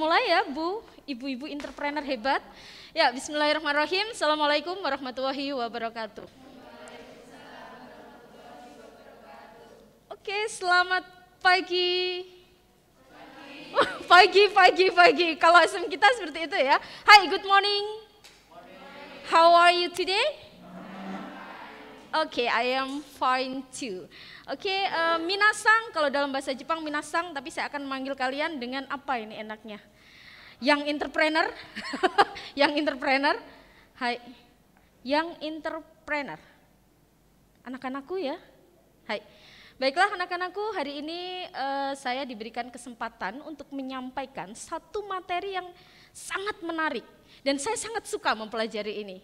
Mulai ya Bu, ibu-ibu entrepreneur hebat. Ya, bismillahirrahmanirrahim. Assalamualaikum warahmatullahi wabarakatuh. Oke, selamat pagi. Pagi, pagi, pagi. Kalau asam kita seperti itu ya. Hai, good morning. How are you today? Oke, okay, I am fine too. Oke, okay, uh, minasang kalau dalam bahasa Jepang minasang, tapi saya akan memanggil kalian dengan apa ini enaknya? Yang entrepreneur, yang entrepreneur, hai, yang entrepreneur, anak-anakku ya, hai. Baiklah anak-anakku, hari ini uh, saya diberikan kesempatan untuk menyampaikan satu materi yang sangat menarik dan saya sangat suka mempelajari ini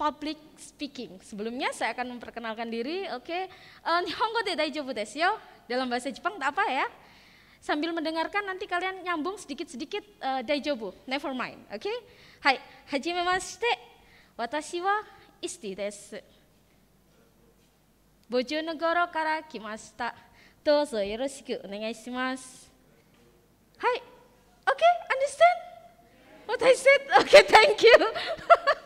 public speaking. Sebelumnya saya akan memperkenalkan diri. Oke, okay. Eh, Nihongo de Daijobu desu Dalam bahasa Jepang tak apa ya. Sambil mendengarkan nanti kalian nyambung sedikit-sedikit uh, eh, Daijobu. Never mind. Oke. Hai, hajime mashite. Watashi wa Isti desu. Bojonegoro kara kimashita. Dozo yoroshiku onegai Hai. Oke, understand? What I said? Okay, thank you.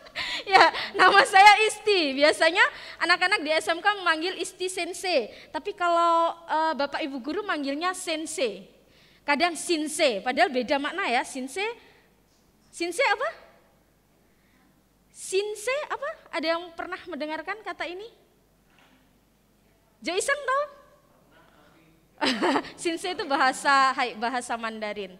ya, nama saya Isti. Biasanya anak-anak di SMK memanggil Isti Sensei. Tapi kalau uh, Bapak Ibu guru manggilnya Sensei. Kadang Sinse, padahal beda makna ya. Sinse, Sinse apa? Sinse apa? Ada yang pernah mendengarkan kata ini? Jaisang tahu? Sinse itu bahasa bahasa Mandarin.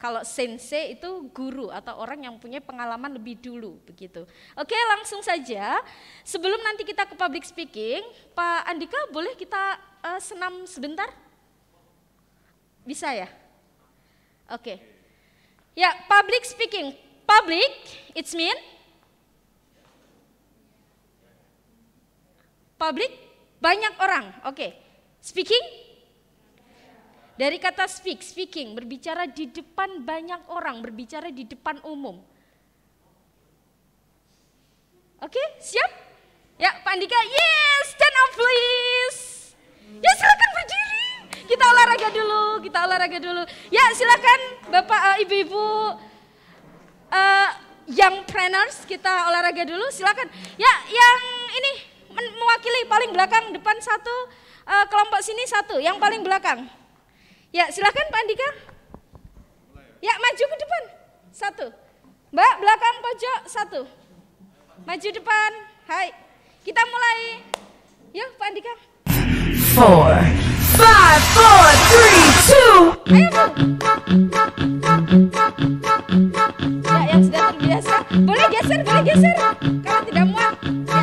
Kalau sensei itu guru atau orang yang punya pengalaman lebih dulu begitu. Oke, langsung saja. Sebelum nanti kita ke public speaking, Pak Andika boleh kita uh, senam sebentar? Bisa ya? Oke. Ya, public speaking. Public, it's mean public banyak orang. Oke. Speaking? Speaking dari kata speak, speaking, berbicara di depan banyak orang, berbicara di depan umum. Oke, okay, siap? Ya, Pak Andika, yes, stand up please. Ya silakan berdiri. Kita olahraga dulu, kita olahraga dulu. Ya silakan Bapak uh, Ibu-ibu uh, young trainers kita olahraga dulu, silakan. Ya yang ini mewakili paling belakang depan satu, uh, kelompok sini satu, yang paling belakang. Ya, silahkan Pak Andika. Ya, maju ke depan. Satu. Mbak, belakang pojok. Satu. Maju depan. Hai. Kita mulai. Yuk, Pak Andika. Four, five, four, three, two. Ayo, Ya, yang sudah terbiasa. Boleh geser, boleh geser. karena tidak muat. Ya.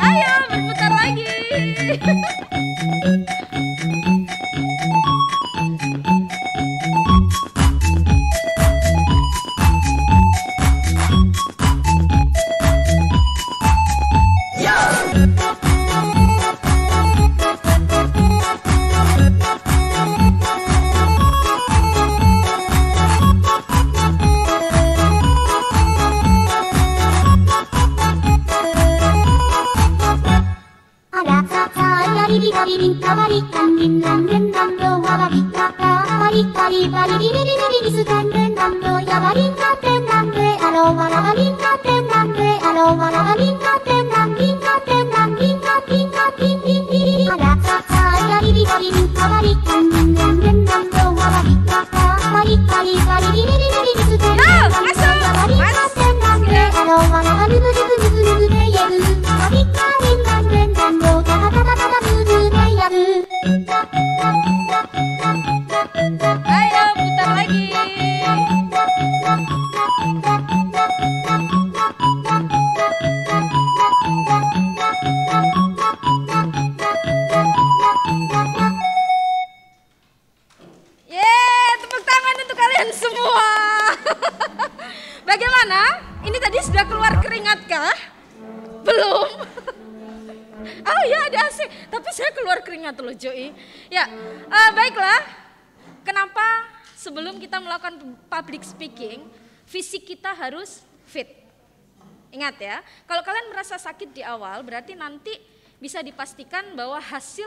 ayo berputar lagi harus fit. Ingat ya, kalau kalian merasa sakit di awal berarti nanti bisa dipastikan bahwa hasil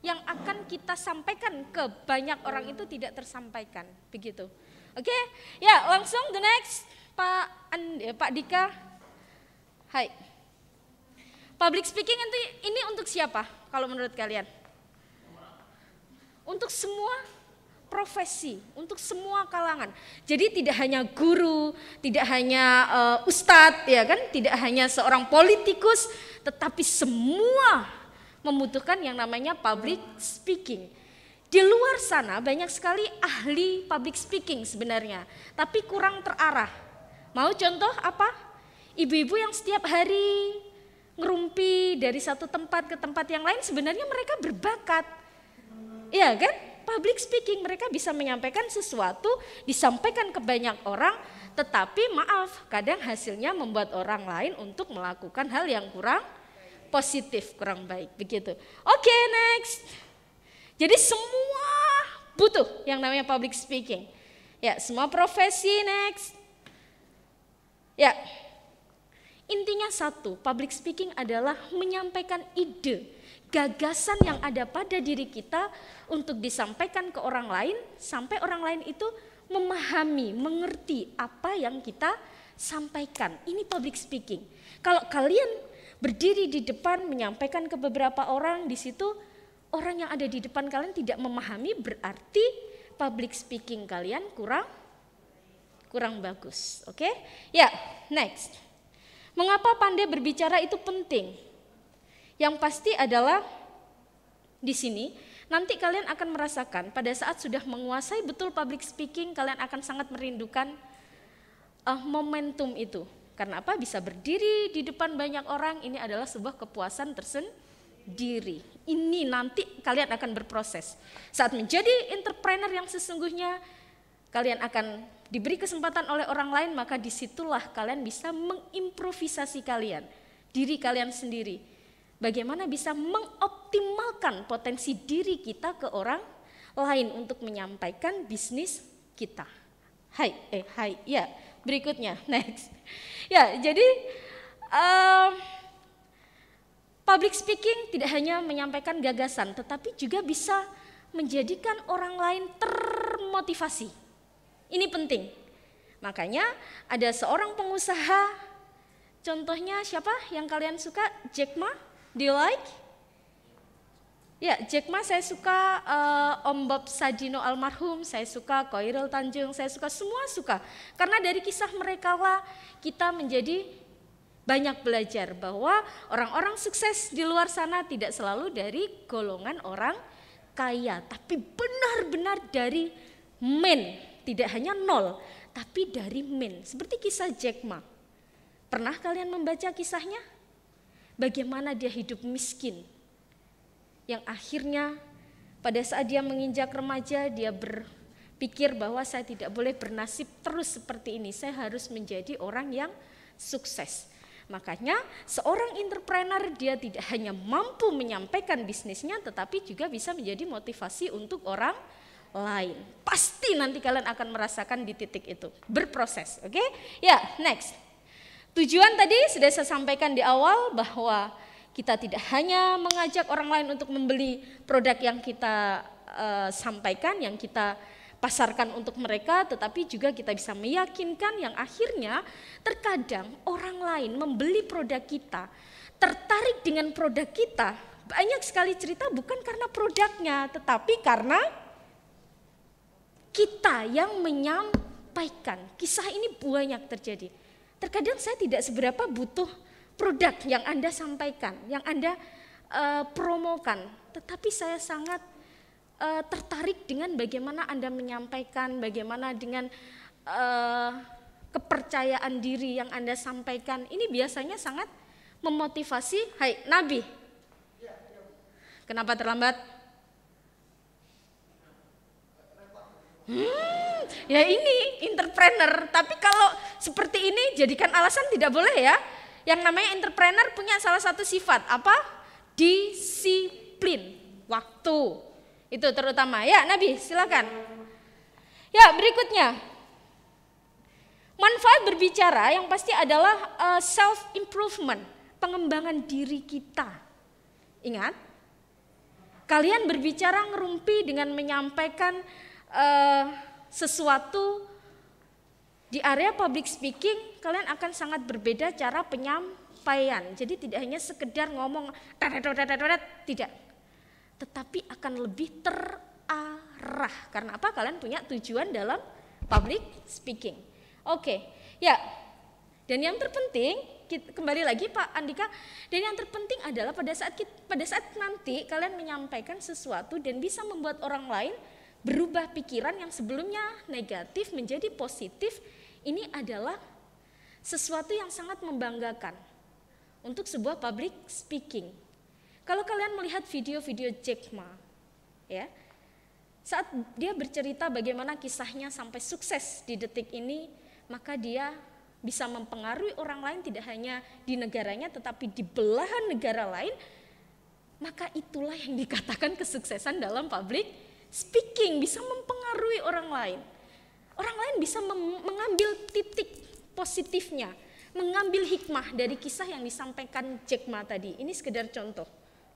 yang akan kita sampaikan ke banyak orang itu tidak tersampaikan, begitu. Oke, okay? ya langsung the next Pak andi eh, Pak Dika. Hai. Public speaking itu ini untuk siapa kalau menurut kalian? Untuk semua profesi, untuk semua kalangan. Jadi tidak hanya guru, tidak hanya uh, ustadz ya kan, tidak hanya seorang politikus, tetapi semua membutuhkan yang namanya public speaking. Di luar sana banyak sekali ahli public speaking sebenarnya, tapi kurang terarah. Mau contoh apa? Ibu-ibu yang setiap hari ngerumpi dari satu tempat ke tempat yang lain sebenarnya mereka berbakat. Iya kan? public speaking, mereka bisa menyampaikan sesuatu, disampaikan ke banyak orang, tetapi maaf, kadang hasilnya membuat orang lain untuk melakukan hal yang kurang positif, kurang baik, begitu. Oke, okay, next. Jadi semua butuh yang namanya public speaking. Ya, semua profesi next. Ya. Intinya satu, public speaking adalah menyampaikan ide gagasan yang ada pada diri kita untuk disampaikan ke orang lain sampai orang lain itu memahami, mengerti apa yang kita sampaikan. Ini public speaking. Kalau kalian berdiri di depan menyampaikan ke beberapa orang di situ orang yang ada di depan kalian tidak memahami berarti public speaking kalian kurang kurang bagus. Oke? Okay? Ya, next. Mengapa pandai berbicara itu penting? Yang pasti adalah di sini nanti kalian akan merasakan pada saat sudah menguasai betul public speaking kalian akan sangat merindukan uh, momentum itu. Karena apa? Bisa berdiri di depan banyak orang ini adalah sebuah kepuasan tersendiri Ini nanti kalian akan berproses. Saat menjadi entrepreneur yang sesungguhnya, kalian akan diberi kesempatan oleh orang lain, maka disitulah kalian bisa mengimprovisasi kalian, diri kalian sendiri bagaimana bisa mengoptimalkan potensi diri kita ke orang lain untuk menyampaikan bisnis kita. Hai, eh hai, ya berikutnya next. Ya jadi um, public speaking tidak hanya menyampaikan gagasan, tetapi juga bisa menjadikan orang lain termotivasi. Ini penting. Makanya ada seorang pengusaha, contohnya siapa yang kalian suka? Jack Ma Do you like? Ya, Jack Ma saya suka, uh, Om Bob Sadino almarhum, saya suka Koirul Tanjung, saya suka semua suka. Karena dari kisah mereka lah kita menjadi banyak belajar bahwa orang-orang sukses di luar sana tidak selalu dari golongan orang kaya, tapi benar-benar dari men, tidak hanya nol, tapi dari men. Seperti kisah Jack Ma. Pernah kalian membaca kisahnya? bagaimana dia hidup miskin. Yang akhirnya pada saat dia menginjak remaja dia berpikir bahwa saya tidak boleh bernasib terus seperti ini. Saya harus menjadi orang yang sukses. Makanya seorang entrepreneur dia tidak hanya mampu menyampaikan bisnisnya tetapi juga bisa menjadi motivasi untuk orang lain. Pasti nanti kalian akan merasakan di titik itu. Berproses, oke? Okay? Ya, yeah, next. Tujuan tadi sudah saya sampaikan di awal bahwa kita tidak hanya mengajak orang lain untuk membeli produk yang kita uh, sampaikan, yang kita pasarkan untuk mereka, tetapi juga kita bisa meyakinkan yang akhirnya terkadang orang lain membeli produk kita, tertarik dengan produk kita. Banyak sekali cerita bukan karena produknya, tetapi karena kita yang menyampaikan. Kisah ini banyak terjadi terkadang saya tidak seberapa butuh produk yang Anda sampaikan, yang Anda uh, promokan, tetapi saya sangat uh, tertarik dengan bagaimana Anda menyampaikan, bagaimana dengan uh, kepercayaan diri yang Anda sampaikan. Ini biasanya sangat memotivasi, "Hai, Nabi, kenapa terlambat?" Hmm, ya ini entrepreneur, tapi kalau seperti ini jadikan alasan tidak boleh ya. Yang namanya entrepreneur punya salah satu sifat apa? Disiplin, waktu. Itu terutama. Ya, Nabi, silakan. Ya, berikutnya. Manfaat berbicara yang pasti adalah eh, self improvement, pengembangan diri kita. Ingat? Kalian berbicara ngerumpi dengan menyampaikan uh, sesuatu di area public speaking kalian akan sangat berbeda cara penyampaian. Jadi tidak hanya sekedar ngomong tidak. Tetapi akan lebih terarah karena apa? Kalian punya tujuan dalam public speaking. Oke. Okay. Ya. Dan yang terpenting kembali lagi Pak Andika, dan yang terpenting adalah pada saat pada saat nanti kalian menyampaikan sesuatu dan bisa membuat orang lain berubah pikiran yang sebelumnya negatif menjadi positif ini adalah sesuatu yang sangat membanggakan untuk sebuah public speaking. Kalau kalian melihat video-video Jack Ma, ya, saat dia bercerita bagaimana kisahnya sampai sukses di detik ini, maka dia bisa mempengaruhi orang lain tidak hanya di negaranya tetapi di belahan negara lain, maka itulah yang dikatakan kesuksesan dalam public speaking bisa mempengaruhi orang lain. Orang lain bisa mengambil titik positifnya, mengambil hikmah dari kisah yang disampaikan Jack Ma tadi. Ini sekedar contoh.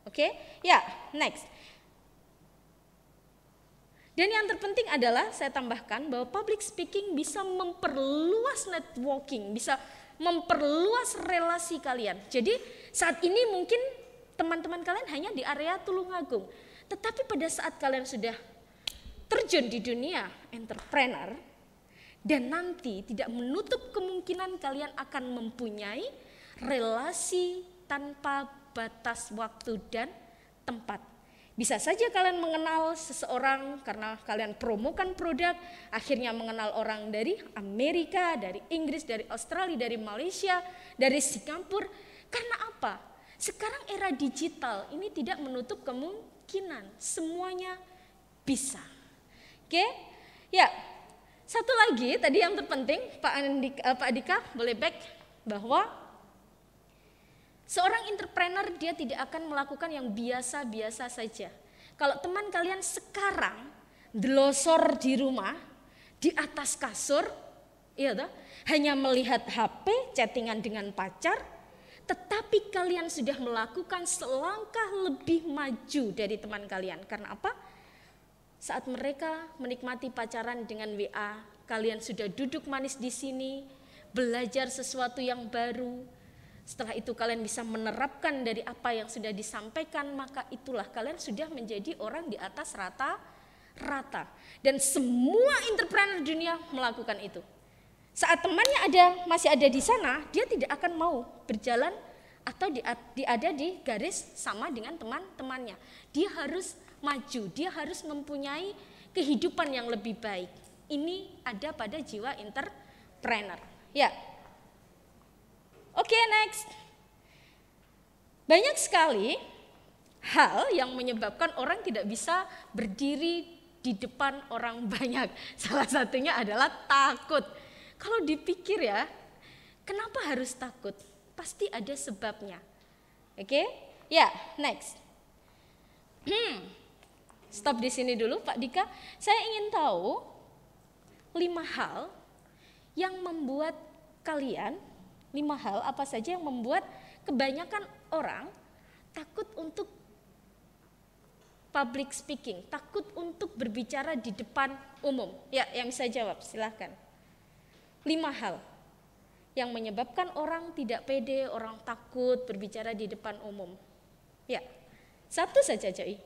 Oke? Okay? Ya, yeah, next. Dan yang terpenting adalah saya tambahkan bahwa public speaking bisa memperluas networking, bisa memperluas relasi kalian. Jadi saat ini mungkin teman-teman kalian hanya di area Tulungagung. Tetapi pada saat kalian sudah terjun di dunia entrepreneur dan nanti tidak menutup kemungkinan kalian akan mempunyai relasi tanpa batas waktu dan tempat. Bisa saja kalian mengenal seseorang karena kalian promokan produk, akhirnya mengenal orang dari Amerika, dari Inggris, dari Australia, dari Malaysia, dari Singapura. Karena apa? Sekarang era digital ini tidak menutup kemungkinan kemungkinan, semuanya bisa. Oke? Okay? Ya. Satu lagi tadi yang terpenting Pak Andika, eh, Pak Adika boleh back bahwa seorang entrepreneur dia tidak akan melakukan yang biasa-biasa saja. Kalau teman kalian sekarang delosor di rumah, di atas kasur, iya toh, hanya melihat HP, chattingan dengan pacar, tetapi kalian sudah melakukan selangkah lebih maju dari teman kalian. Karena apa? Saat mereka menikmati pacaran dengan WA, kalian sudah duduk manis di sini, belajar sesuatu yang baru. Setelah itu kalian bisa menerapkan dari apa yang sudah disampaikan, maka itulah kalian sudah menjadi orang di atas rata rata. Dan semua entrepreneur dunia melakukan itu. Saat temannya ada masih ada di sana, dia tidak akan mau berjalan atau di, ada di garis sama dengan teman-temannya. Dia harus maju, dia harus mempunyai kehidupan yang lebih baik. Ini ada pada jiwa entrepreneur. Ya. Oke, okay, next. Banyak sekali hal yang menyebabkan orang tidak bisa berdiri di depan orang banyak. Salah satunya adalah takut. Kalau dipikir ya, kenapa harus takut? Pasti ada sebabnya. Oke? Okay? Ya, yeah, next. Hmm. Stop di sini dulu Pak Dika. Saya ingin tahu lima hal yang membuat kalian lima hal apa saja yang membuat kebanyakan orang takut untuk public speaking, takut untuk berbicara di depan umum. Ya, yang bisa jawab, silahkan lima hal yang menyebabkan orang tidak pede, orang takut berbicara di depan umum. Ya, satu saja Joy.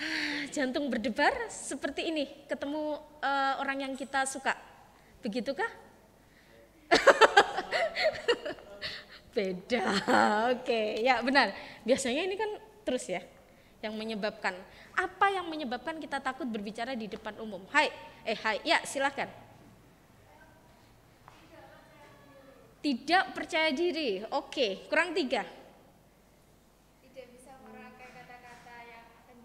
Ah, jantung berdebar seperti ini, ketemu uh, orang yang kita suka. Begitukah? Beda. Oke, okay. ya benar. Biasanya ini kan terus ya yang menyebabkan. Apa yang menyebabkan kita takut berbicara di depan umum? Hai, eh hai, ya silahkan. Tidak percaya diri, oke, kurang tiga. Tidak bisa merangkai kata-kata yang akan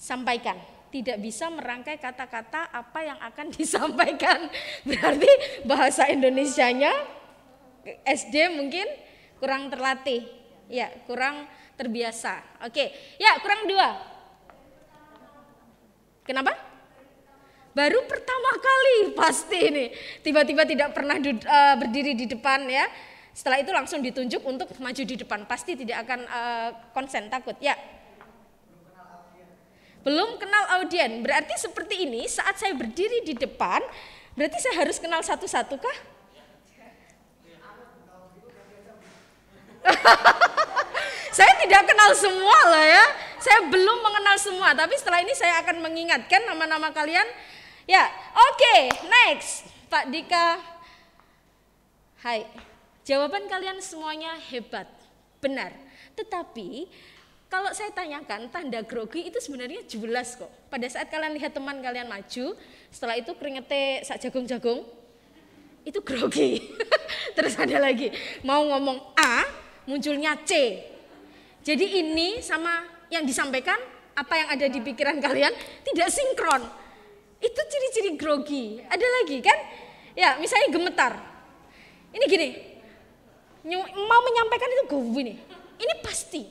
Sampaikan, tidak bisa merangkai kata-kata apa yang akan disampaikan. Berarti bahasa Indonesia-nya SD mungkin kurang terlatih, ya kurang terbiasa. Oke, ya kurang dua. Kenapa? Baru pertama kali pasti ini. Tiba-tiba tidak pernah uh, berdiri di depan ya. Setelah itu langsung ditunjuk untuk maju di depan. Pasti tidak akan uh, konsen takut. Ya, belum kenal audien. Berarti seperti ini saat saya berdiri di depan, berarti saya harus kenal satu-satu kah? Saya tidak kenal semua loh ya. Saya belum mengenal semua, tapi setelah ini saya akan mengingatkan nama-nama kalian. Ya, oke, okay, next. Pak Dika. Hai. Jawaban kalian semuanya hebat. Benar. Tetapi kalau saya tanyakan tanda grogi itu sebenarnya jelas kok. Pada saat kalian lihat teman kalian maju, setelah itu keringete sak jagung-jagung, itu grogi. Terus ada lagi, mau ngomong A, munculnya C. Jadi ini sama yang disampaikan apa yang ada di pikiran kalian tidak sinkron. Itu ciri-ciri grogi. Ada lagi kan? Ya, misalnya gemetar. Ini gini. Mau menyampaikan itu gue ini. Ini pasti.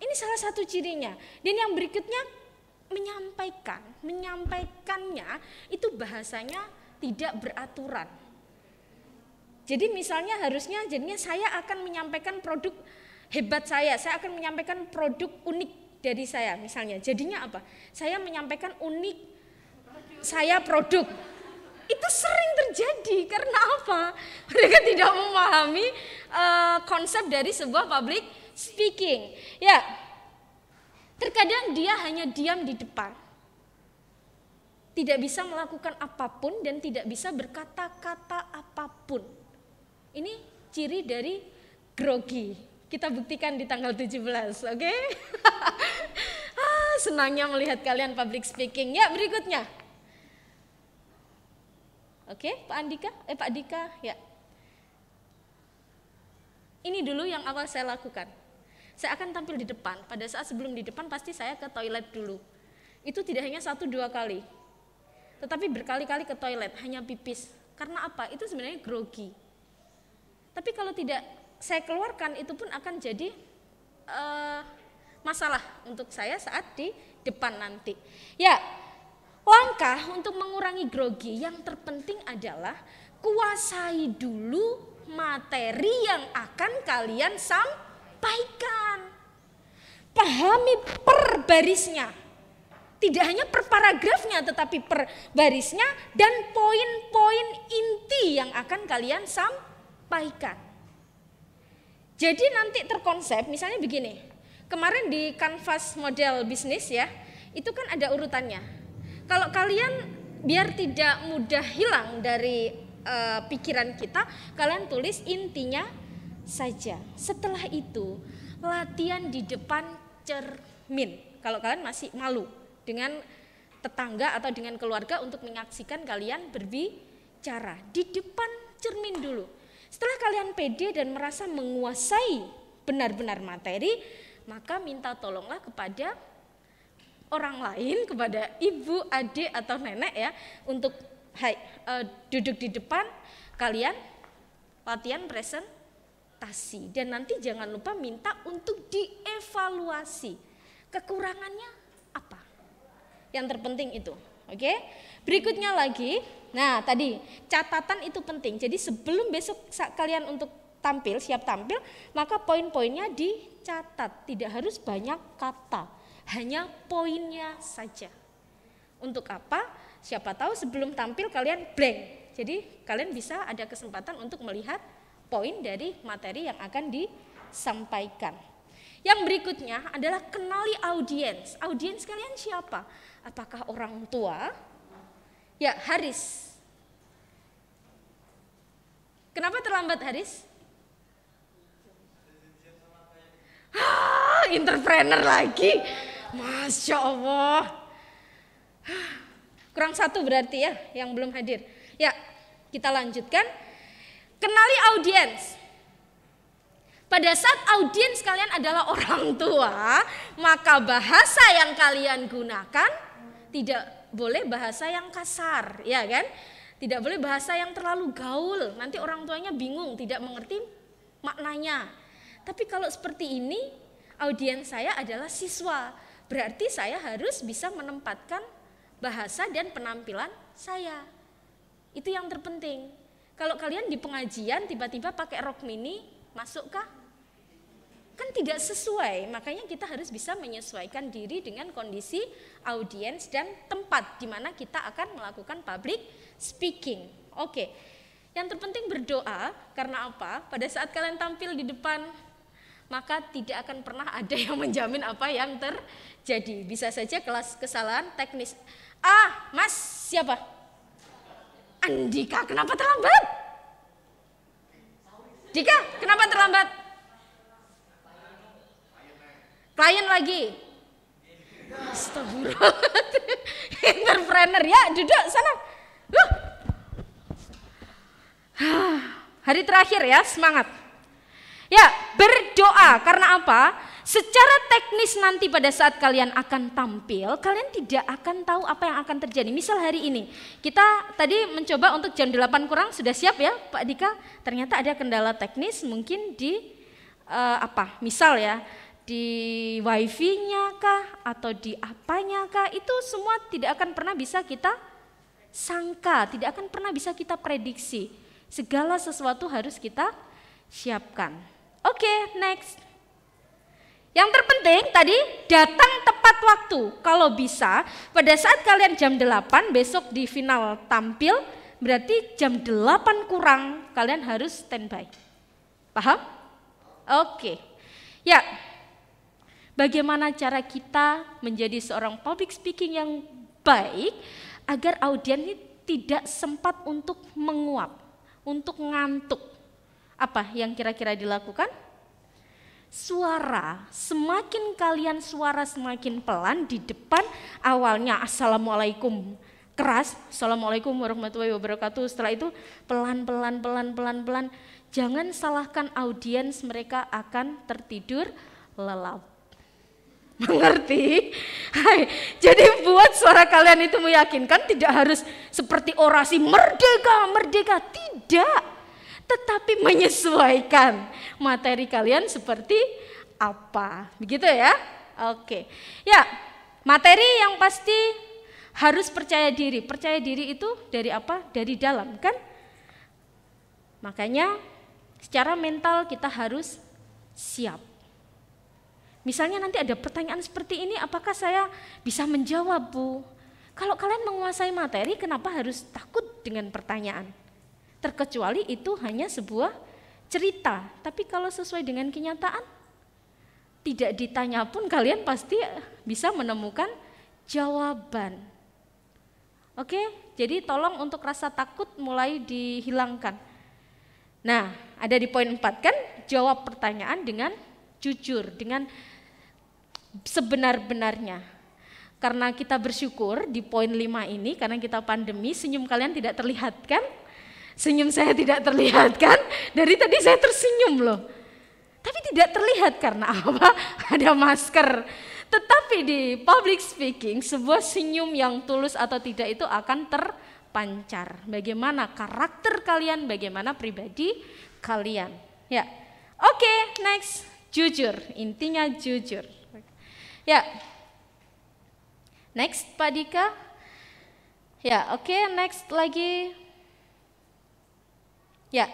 Ini salah satu cirinya. Dan yang berikutnya menyampaikan, menyampaikannya itu bahasanya tidak beraturan. Jadi misalnya harusnya jadinya saya akan menyampaikan produk hebat saya, saya akan menyampaikan produk unik dari saya misalnya. Jadinya apa? Saya menyampaikan unik saya produk. Itu sering terjadi karena apa? Mereka tidak memahami uh, konsep dari sebuah public speaking. Ya. Terkadang dia hanya diam di depan. Tidak bisa melakukan apapun dan tidak bisa berkata-kata apapun. Ini ciri dari grogi kita buktikan di tanggal 17, oke? Okay? ah, senangnya melihat kalian public speaking. Ya, berikutnya. Oke, okay, Pak Andika? Eh, Pak Dika, ya. Ini dulu yang awal saya lakukan. Saya akan tampil di depan. Pada saat sebelum di depan pasti saya ke toilet dulu. Itu tidak hanya satu dua kali. Tetapi berkali-kali ke toilet, hanya pipis. Karena apa? Itu sebenarnya grogi. Tapi kalau tidak saya keluarkan itu pun akan jadi uh, masalah untuk saya saat di depan nanti. Ya, langkah untuk mengurangi grogi yang terpenting adalah kuasai dulu materi yang akan kalian sampaikan. Pahami per barisnya. Tidak hanya per paragrafnya tetapi per barisnya dan poin-poin inti yang akan kalian sampaikan. Jadi nanti terkonsep, misalnya begini, kemarin di kanvas model bisnis ya, itu kan ada urutannya. Kalau kalian biar tidak mudah hilang dari uh, pikiran kita, kalian tulis intinya saja. Setelah itu, latihan di depan cermin. Kalau kalian masih malu dengan tetangga atau dengan keluarga untuk menyaksikan kalian berbicara di depan cermin dulu. Setelah kalian pede dan merasa menguasai benar-benar materi, maka minta tolonglah kepada orang lain, kepada ibu, adik atau nenek ya untuk hai, uh, duduk di depan kalian latihan presentasi dan nanti jangan lupa minta untuk dievaluasi kekurangannya apa. Yang terpenting itu. Oke. Berikutnya lagi. Nah, tadi catatan itu penting. Jadi sebelum besok kalian untuk tampil, siap tampil, maka poin-poinnya dicatat. Tidak harus banyak kata, hanya poinnya saja. Untuk apa? Siapa tahu sebelum tampil kalian blank. Jadi kalian bisa ada kesempatan untuk melihat poin dari materi yang akan disampaikan. Yang berikutnya adalah kenali audiens. Audiens kalian siapa? Apakah orang tua? Ya, Haris. Kenapa terlambat Haris? Ah, entrepreneur lagi. Masya Allah. Kurang satu berarti ya yang belum hadir. Ya, kita lanjutkan. Kenali audiens. Pada saat audiens kalian adalah orang tua, maka bahasa yang kalian gunakan tidak boleh bahasa yang kasar, ya kan? Tidak boleh bahasa yang terlalu gaul. Nanti orang tuanya bingung, tidak mengerti maknanya. Tapi kalau seperti ini, audiens saya adalah siswa. Berarti saya harus bisa menempatkan bahasa dan penampilan saya. Itu yang terpenting. Kalau kalian di pengajian tiba-tiba pakai rok mini, masukkah kan tidak sesuai. Makanya kita harus bisa menyesuaikan diri dengan kondisi audiens dan tempat di mana kita akan melakukan public speaking. Oke. Yang terpenting berdoa karena apa? Pada saat kalian tampil di depan maka tidak akan pernah ada yang menjamin apa yang terjadi. Bisa saja kelas kesalahan teknis. Ah, Mas, siapa? Andika, kenapa terlambat? Dika, kenapa terlambat? Klien lagi. Entrepreneur ya, duduk sana. Loh. Hari terakhir ya, semangat. Ya, berdoa karena apa? Secara teknis nanti pada saat kalian akan tampil, kalian tidak akan tahu apa yang akan terjadi. Misal hari ini, kita tadi mencoba untuk jam 8 kurang sudah siap ya, Pak Dika. Ternyata ada kendala teknis mungkin di uh, apa? Misal ya, di wifi-nya kah atau di apanya kah itu semua tidak akan pernah bisa kita sangka, tidak akan pernah bisa kita prediksi. Segala sesuatu harus kita siapkan. Oke, okay, next. Yang terpenting tadi datang tepat waktu. Kalau bisa, pada saat kalian jam 8 besok di final tampil, berarti jam 8 kurang kalian harus standby. Paham? Oke. Okay. Ya, Bagaimana cara kita menjadi seorang public speaking yang baik agar audiens ini tidak sempat untuk menguap, untuk ngantuk. Apa yang kira-kira dilakukan? Suara, semakin kalian suara semakin pelan di depan awalnya Assalamualaikum keras, Assalamualaikum warahmatullahi wabarakatuh. Setelah itu pelan pelan pelan pelan pelan, jangan salahkan audiens mereka akan tertidur lelap. Mengerti? Hai. Jadi buat suara kalian itu meyakinkan tidak harus seperti orasi merdeka, merdeka. Tidak. Tetapi menyesuaikan materi kalian seperti apa. Begitu ya? Oke. Ya, materi yang pasti harus percaya diri. Percaya diri itu dari apa? Dari dalam, kan? Makanya secara mental kita harus siap. Misalnya nanti ada pertanyaan seperti ini, apakah saya bisa menjawab, Bu? Kalau kalian menguasai materi, kenapa harus takut dengan pertanyaan? Terkecuali itu hanya sebuah cerita, tapi kalau sesuai dengan kenyataan, tidak ditanya pun kalian pasti bisa menemukan jawaban. Oke, jadi tolong untuk rasa takut mulai dihilangkan. Nah, ada di poin empat kan, jawab pertanyaan dengan jujur, dengan sebenar-benarnya. Karena kita bersyukur di poin lima ini, karena kita pandemi, senyum kalian tidak terlihat kan? Senyum saya tidak terlihat kan? Dari tadi saya tersenyum loh. Tapi tidak terlihat karena apa? Ada masker. Tetapi di public speaking, sebuah senyum yang tulus atau tidak itu akan terpancar. Bagaimana karakter kalian, bagaimana pribadi kalian. Ya, oke, okay, next. Jujur, intinya jujur. Ya. Next Pak Dika. Ya, oke, okay, next lagi. Ya.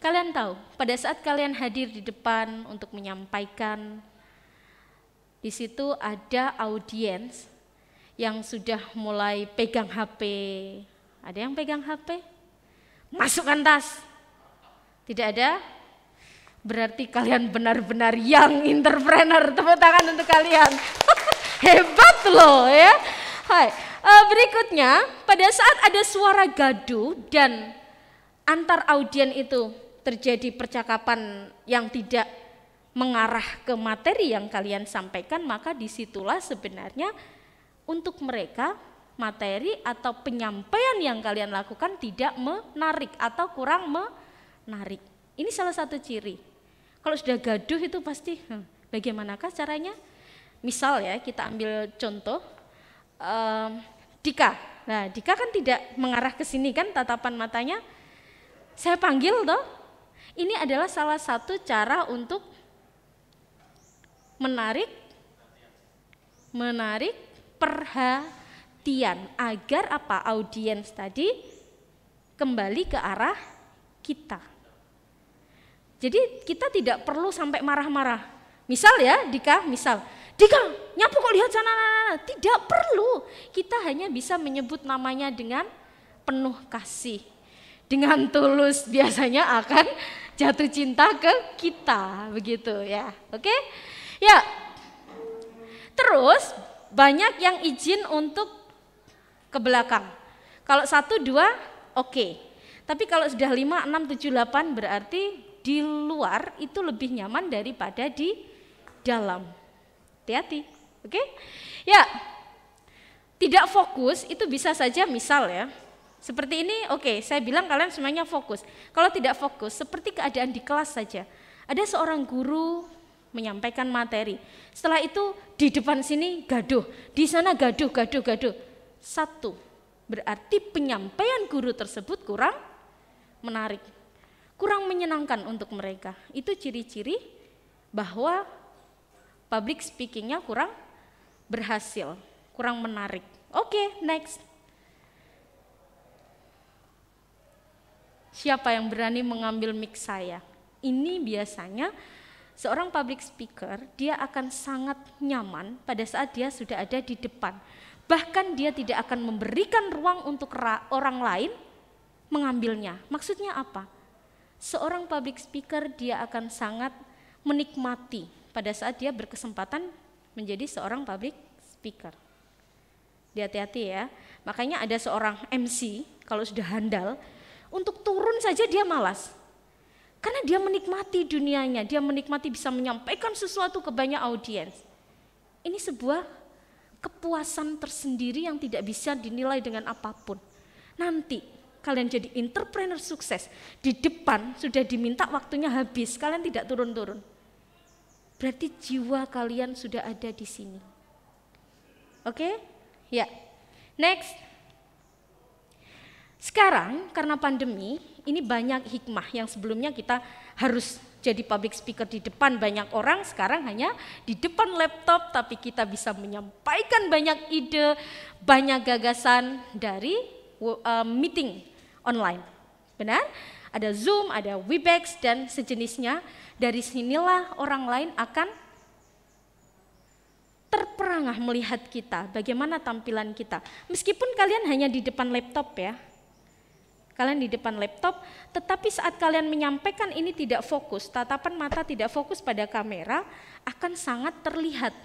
Kalian tahu, pada saat kalian hadir di depan untuk menyampaikan di situ ada audiens yang sudah mulai pegang HP. Ada yang pegang HP? Masukkan tas. Tidak ada? Berarti kalian benar-benar yang entrepreneur. Tepuk tangan untuk kalian. Hebat loh ya. Hai. Eh, berikutnya, pada saat ada suara gaduh dan antar audien itu terjadi percakapan yang tidak mengarah ke materi yang kalian sampaikan, maka disitulah sebenarnya untuk mereka materi atau penyampaian yang kalian lakukan tidak menarik atau kurang menarik. Ini salah satu ciri kalau sudah gaduh itu pasti hmm, bagaimanakah caranya? Misal ya kita ambil contoh um, Dika. Nah, Dika kan tidak mengarah ke sini kan tatapan matanya. Saya panggil toh. Ini adalah salah satu cara untuk menarik menarik perhatian agar apa audiens tadi kembali ke arah kita. Jadi kita tidak perlu sampai marah-marah. Misal ya, Dika, misal. Dika, nyapu kok lihat sana, sana, Tidak perlu. Kita hanya bisa menyebut namanya dengan penuh kasih. Dengan tulus biasanya akan jatuh cinta ke kita, begitu ya. Oke? Ya. Terus banyak yang izin untuk ke belakang. Kalau satu dua, oke. Tapi kalau sudah lima enam tujuh delapan berarti di luar itu lebih nyaman daripada di dalam. Hati-hati, oke? Okay? Ya, tidak fokus itu bisa saja misal ya. Seperti ini, oke, okay, saya bilang kalian semuanya fokus. Kalau tidak fokus, seperti keadaan di kelas saja. Ada seorang guru menyampaikan materi. Setelah itu di depan sini gaduh, di sana gaduh, gaduh, gaduh. Satu, berarti penyampaian guru tersebut kurang menarik kurang menyenangkan untuk mereka. Itu ciri-ciri bahwa public speakingnya kurang berhasil, kurang menarik. Oke, okay, next. Siapa yang berani mengambil mic saya? Ini biasanya seorang public speaker, dia akan sangat nyaman pada saat dia sudah ada di depan. Bahkan dia tidak akan memberikan ruang untuk orang lain mengambilnya. Maksudnya apa? seorang public speaker dia akan sangat menikmati pada saat dia berkesempatan menjadi seorang public speaker. Hati-hati ya. Makanya ada seorang MC kalau sudah handal untuk turun saja dia malas. Karena dia menikmati dunianya, dia menikmati bisa menyampaikan sesuatu ke banyak audiens. Ini sebuah kepuasan tersendiri yang tidak bisa dinilai dengan apapun. Nanti kalian jadi entrepreneur sukses, di depan sudah diminta waktunya habis, kalian tidak turun-turun. Berarti jiwa kalian sudah ada di sini. Oke? Okay? Ya. Next. Sekarang karena pandemi, ini banyak hikmah yang sebelumnya kita harus jadi public speaker di depan banyak orang, sekarang hanya di depan laptop tapi kita bisa menyampaikan banyak ide, banyak gagasan dari eh, meeting online. Benar? Ada Zoom, ada Webex dan sejenisnya. Dari sinilah orang lain akan terperangah melihat kita, bagaimana tampilan kita. Meskipun kalian hanya di depan laptop ya. Kalian di depan laptop, tetapi saat kalian menyampaikan ini tidak fokus, tatapan mata tidak fokus pada kamera, akan sangat terlihat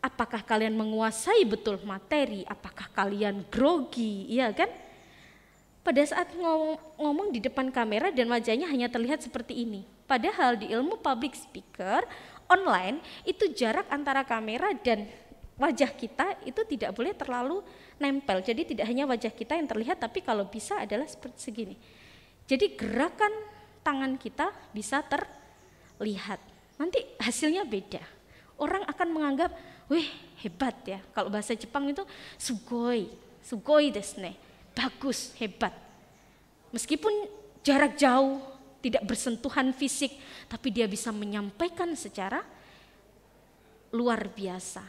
apakah kalian menguasai betul materi, apakah kalian grogi, iya kan? pada saat ngomong, di depan kamera dan wajahnya hanya terlihat seperti ini. Padahal di ilmu public speaker online itu jarak antara kamera dan wajah kita itu tidak boleh terlalu nempel. Jadi tidak hanya wajah kita yang terlihat tapi kalau bisa adalah seperti segini. Jadi gerakan tangan kita bisa terlihat. Nanti hasilnya beda. Orang akan menganggap, "Wih, hebat ya." Kalau bahasa Jepang itu sugoi, sugoi desu bagus, hebat. Meskipun jarak jauh, tidak bersentuhan fisik, tapi dia bisa menyampaikan secara luar biasa.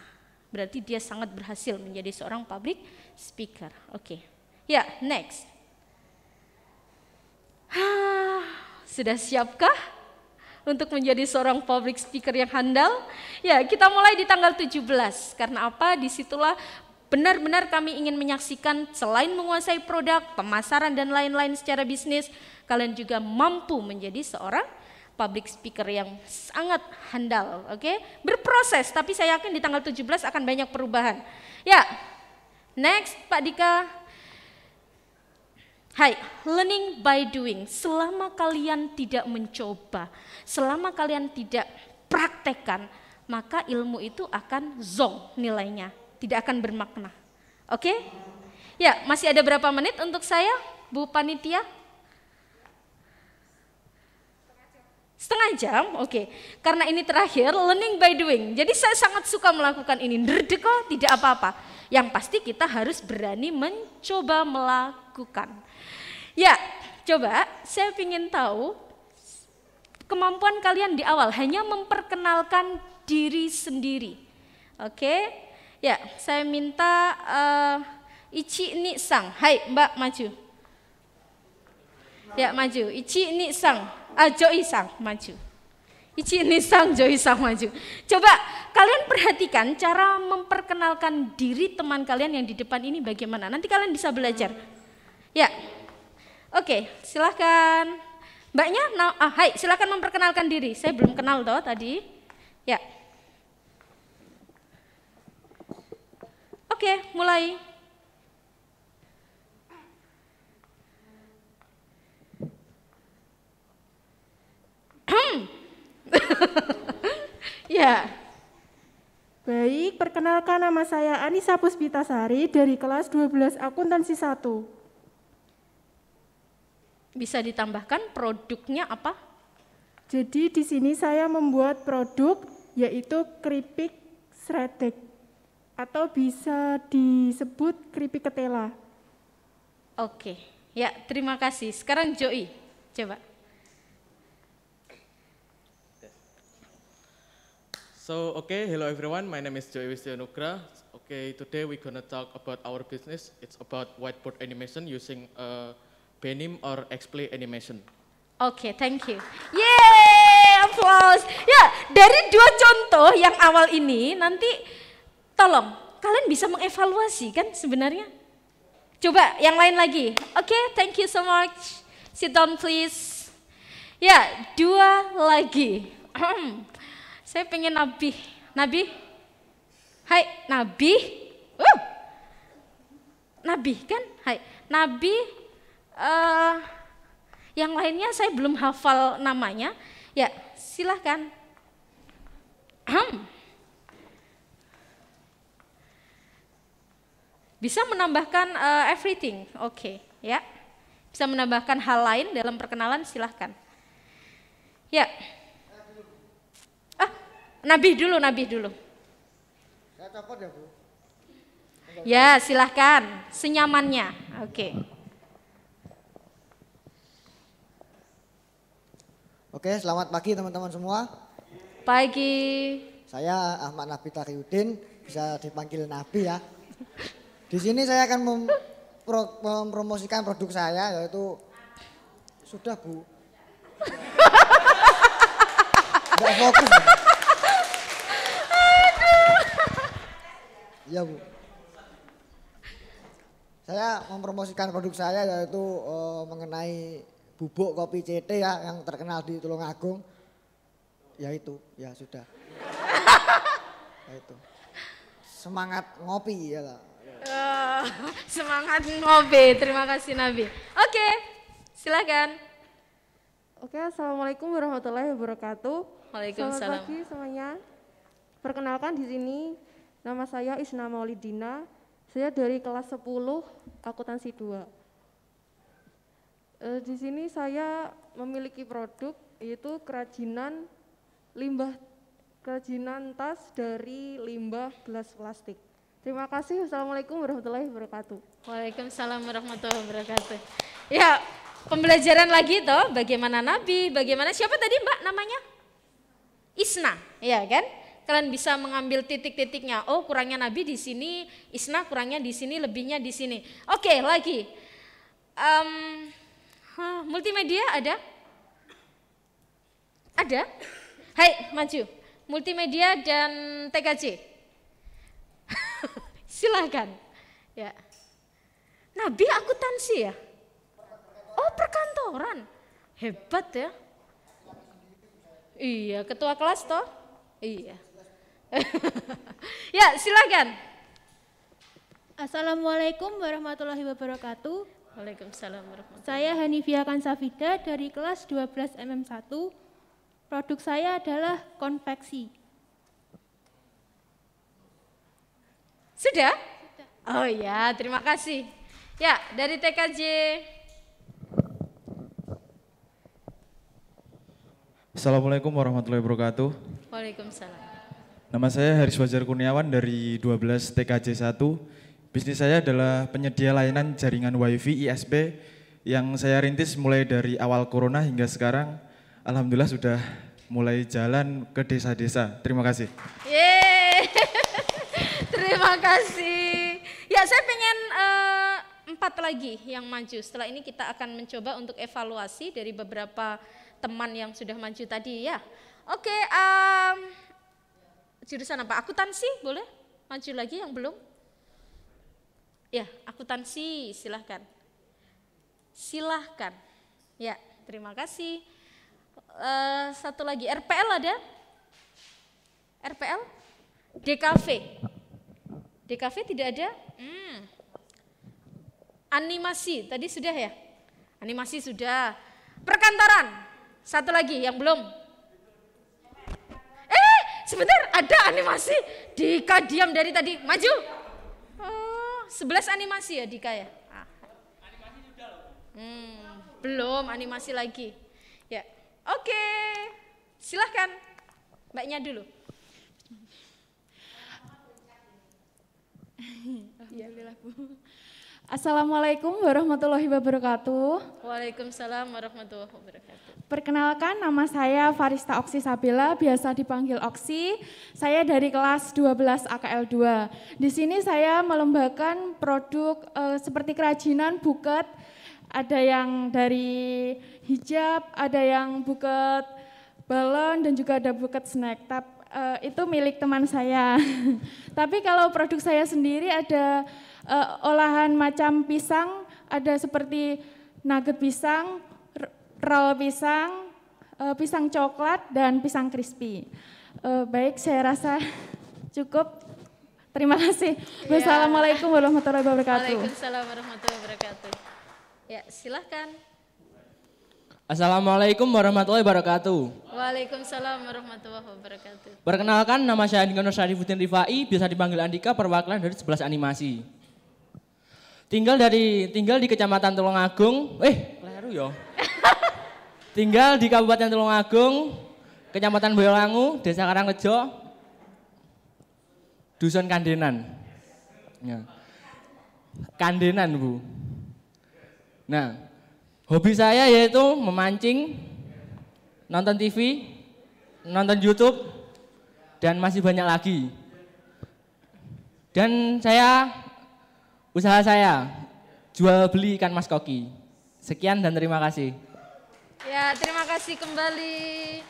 Berarti dia sangat berhasil menjadi seorang public speaker. Oke. Okay. Ya, yeah, next. Ah, sudah siapkah untuk menjadi seorang public speaker yang handal? Ya, kita mulai di tanggal 17. Karena apa? Disitulah Benar-benar kami ingin menyaksikan selain menguasai produk, pemasaran dan lain-lain secara bisnis, kalian juga mampu menjadi seorang public speaker yang sangat handal, oke? Okay? Berproses, tapi saya yakin di tanggal 17 akan banyak perubahan. Ya. Next, Pak Dika. Hai, learning by doing. Selama kalian tidak mencoba, selama kalian tidak praktekkan, maka ilmu itu akan zong nilainya tidak akan bermakna. Oke? Okay? Ya, masih ada berapa menit untuk saya, Bu Panitia? Setengah jam, oke. Okay. Karena ini terakhir, learning by doing. Jadi saya sangat suka melakukan ini. nerdeko tidak apa-apa. Yang pasti kita harus berani mencoba melakukan. Ya, coba saya ingin tahu kemampuan kalian di awal hanya memperkenalkan diri sendiri. Oke, okay? Ya, saya minta uh, eh, Ici Ni Sang. Hai, Mbak maju. Ya, maju. Ici Ni Sang. Uh, ah, Joy Sang, maju. Ici Ni Sang, Joy Sang, maju. Coba kalian perhatikan cara memperkenalkan diri teman kalian yang di depan ini bagaimana. Nanti kalian bisa belajar. Ya, oke, silahkan. Mbaknya, nah, ah, hai, silahkan memperkenalkan diri. Saya belum kenal toh tadi. Ya. Oke, mulai. Hmm. ya. Baik, perkenalkan nama saya Anissa Puspitasari dari kelas 12 Akuntansi 1. Bisa ditambahkan produknya apa? Jadi di sini saya membuat produk yaitu keripik sretek atau bisa disebut keripik ketela. Oke, ya terima kasih. Sekarang Joey, coba. So, okay, hello everyone. My name is Joey Oke, Okay, today we gonna talk about our business. It's about whiteboard animation using a uh, Benim or Xplay animation. Oke, okay, thank you. Yeay, applause. Ya, dari dua contoh yang awal ini nanti Tolong, kalian bisa mengevaluasi kan sebenarnya? Coba yang lain lagi. Oke, okay, thank you so much. Sit down please. Ya, dua lagi. Saya pengen Nabi. Nabi? Hai, Nabi? Uh. Nabi kan? Hai, Nabi. Uh, yang lainnya saya belum hafal namanya. Ya, silahkan. Bisa menambahkan uh, everything, oke, okay, ya. Bisa menambahkan hal lain dalam perkenalan, silahkan. Ya. Ah, Nabi dulu, Nabi dulu. Ya, ya, silahkan. Senyamannya, oke. Okay. Oke, selamat pagi teman-teman semua. Pagi. Saya Ahmad Nabi Tariudin, bisa dipanggil Nabi ya. Di sini saya akan pro mempromosikan produk saya yaitu sudah Bu. Enggak fokus. Iya Bu. Saya mempromosikan produk saya yaitu uh, mengenai bubuk kopi CT ya yang terkenal di Tulungagung. Ya itu, ya sudah. ya itu. Semangat ngopi ya. Lah. Eh, semangat Nobe, terima kasih Nabi. Oke, okay, silakan. Oke, okay, assalamualaikum warahmatullahi wabarakatuh. Waalaikumsalam. Selamat pagi semuanya. Perkenalkan di sini nama saya Isna Maulidina. Saya dari kelas 10 akuntansi 2. E, eh, di sini saya memiliki produk yaitu kerajinan limbah kerajinan tas dari limbah gelas plastik. Terima kasih. Wassalamualaikum warahmatullahi wabarakatuh. Waalaikumsalam warahmatullahi wabarakatuh. Ya, pembelajaran lagi toh bagaimana Nabi, bagaimana siapa tadi Mbak namanya? Isna, ya kan? Kalian bisa mengambil titik-titiknya. Oh, kurangnya Nabi di sini, Isna kurangnya di sini, lebihnya di sini. Oke, lagi. Um, huh, multimedia ada? Ada? Hai, maju. Multimedia dan TKJ. Silahkan. Ya. Nabi akuntansi ya? Oh perkantoran. Hebat ya. Iya, ketua kelas toh? Iya. ya, silahkan Assalamualaikum warahmatullahi wabarakatuh. Waalaikumsalam warahmatullahi Saya Hanifia Kansafida dari kelas 12 MM1. Produk saya adalah konveksi. Sudah? Oh ya, terima kasih. Ya, dari TKJ. Assalamualaikum warahmatullahi wabarakatuh. Waalaikumsalam. Nama saya Haris Wajar Kurniawan dari 12 TKJ 1. Bisnis saya adalah penyedia layanan jaringan WiFi ISP yang saya rintis mulai dari awal corona hingga sekarang. Alhamdulillah sudah mulai jalan ke desa-desa. Terima kasih. Yeay. Terima kasih. Ya, saya pengen uh, empat lagi yang maju. Setelah ini kita akan mencoba untuk evaluasi dari beberapa teman yang sudah maju tadi ya. Oke, um, jurusan apa? Akuntansi boleh? Maju lagi yang belum? Ya, akuntansi silahkan. Silahkan. Ya, terima kasih. Uh, satu lagi, RPL ada? RPL? DKV? DKV tidak ada? Hmm. Animasi, tadi sudah ya? Animasi sudah. Perkantoran, satu lagi yang belum. Eh, sebentar ada animasi. Dika diam dari tadi, maju. Oh, 11 animasi ya Dika ya? Ah. Hmm, belum animasi lagi. Ya, oke. Silahkan, mbaknya dulu. Alhamdulillah Bu. Assalamualaikum warahmatullahi wabarakatuh. Waalaikumsalam warahmatullahi wabarakatuh. Perkenalkan nama saya Farista Oksi Sabila, biasa dipanggil Oksi. Saya dari kelas 12 AKL 2. Di sini saya melembakan produk e, seperti kerajinan buket, ada yang dari hijab, ada yang buket balon dan juga ada buket snack. Tapi uh, itu milik teman saya. Tapi kalau produk saya sendiri ada uh, olahan macam pisang, ada seperti nugget pisang, raw pisang, uh, pisang coklat dan pisang crispy. Uh, baik, saya rasa cukup. Terima kasih. Ya. Wassalamualaikum warahmatullahi wabarakatuh. Waalaikumsalam warahmatullahi wabarakatuh. Ya, silahkan. Assalamualaikum warahmatullahi wabarakatuh. Waalaikumsalam warahmatullahi wabarakatuh. Perkenalkan nama saya Andika Nur Syarifuddin Rifai, biasa dipanggil Andika, perwakilan dari 11 animasi. Tinggal dari tinggal di Kecamatan Tulungagung, eh keliru ya. tinggal di Kabupaten Tulungagung, Kecamatan Boyolangu, Desa Karangrejo, Dusun Kandenan. Ya. Kandenan, Bu. Nah, Hobi saya yaitu memancing, nonton TV, nonton YouTube, dan masih banyak lagi. Dan saya, usaha saya, jual beli ikan mas koki. Sekian dan terima kasih. Ya, terima kasih kembali.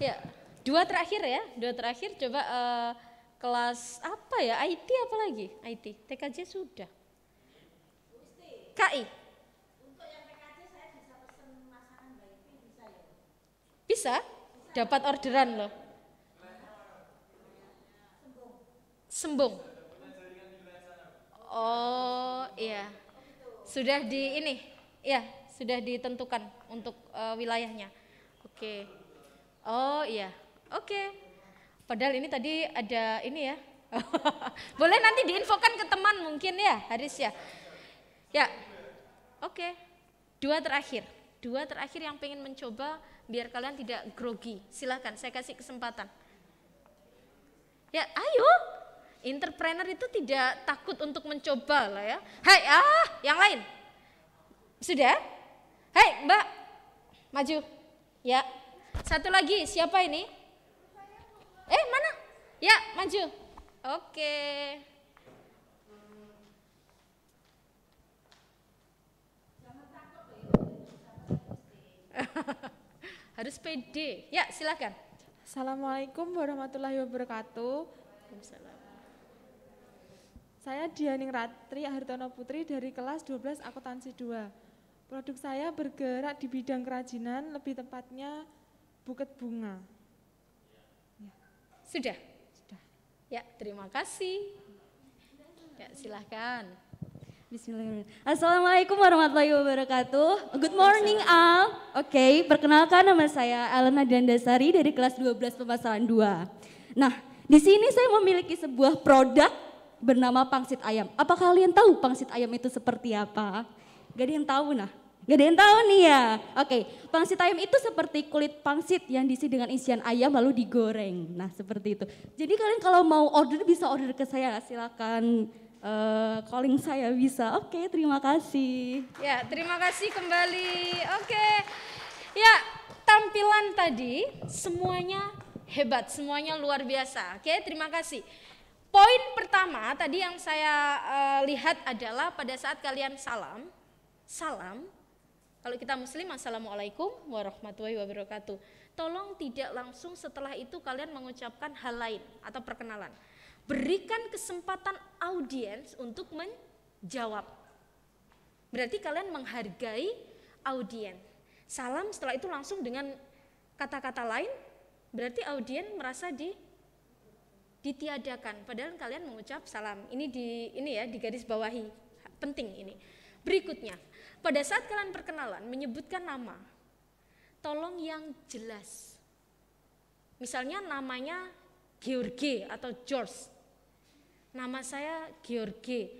Ya, dua terakhir ya, dua terakhir coba uh, kelas apa ya? IT apa lagi? IT, TKJ sudah. KI, Bisa? Dapat orderan loh. Sembung. Oh iya. Sudah di ini, ya sudah ditentukan untuk uh, wilayahnya. Oke. Okay. Oh iya. Oke. Okay. Padahal ini tadi ada ini ya. Boleh nanti diinfokan ke teman mungkin ya, Haris ya. Ya. Oke. Okay. Dua terakhir. Dua terakhir yang pengen mencoba biar kalian tidak grogi. Silahkan, saya kasih kesempatan. Ya, ayo. Entrepreneur itu tidak takut untuk mencoba lah ya. Hai, ah, yang lain. Sudah? Hai, Mbak. Maju. Ya. Satu lagi, siapa ini? Eh, mana? Ya, maju. Oke. Okay. harus pede. Ya, silakan. Assalamualaikum warahmatullahi wabarakatuh. Waalaikumsalam. Saya Dianing Ratri Hartono Putri dari kelas 12 Akuntansi 2. Produk saya bergerak di bidang kerajinan, lebih tepatnya buket bunga. Ya. Sudah? Sudah. Ya, terima kasih. Ya, silahkan. Bismillahirrahmanirrahim. Assalamualaikum warahmatullahi wabarakatuh. Good morning all. Oke, okay, perkenalkan nama saya Elena Dandasari dari kelas 12 pemasaran 2. Nah, di sini saya memiliki sebuah produk bernama pangsit ayam. Apa kalian tahu pangsit ayam itu seperti apa? Gak ada yang tahu nah. Gak ada yang tahu nih ya. Oke, okay. pangsit ayam itu seperti kulit pangsit yang diisi dengan isian ayam lalu digoreng. Nah, seperti itu. Jadi kalian kalau mau order bisa order ke saya, silakan Eh, calling saya bisa. Oke, okay, terima kasih. Ya, terima kasih kembali. Oke. Okay. Ya, tampilan tadi semuanya hebat, semuanya luar biasa. Oke, okay, terima kasih. Poin pertama tadi yang saya uh, lihat adalah pada saat kalian salam, salam kalau kita muslim assalamualaikum warahmatullahi wabarakatuh. Tolong tidak langsung setelah itu kalian mengucapkan hal lain atau perkenalan. Berikan kesempatan audiens untuk menjawab. Berarti kalian menghargai audiens. Salam setelah itu langsung dengan kata-kata lain, berarti audiens merasa di ditiadakan padahal kalian mengucap salam. Ini di ini ya di garis bawahi. Penting ini. Berikutnya, pada saat kalian perkenalan menyebutkan nama, tolong yang jelas. Misalnya namanya George atau George. Nama saya George,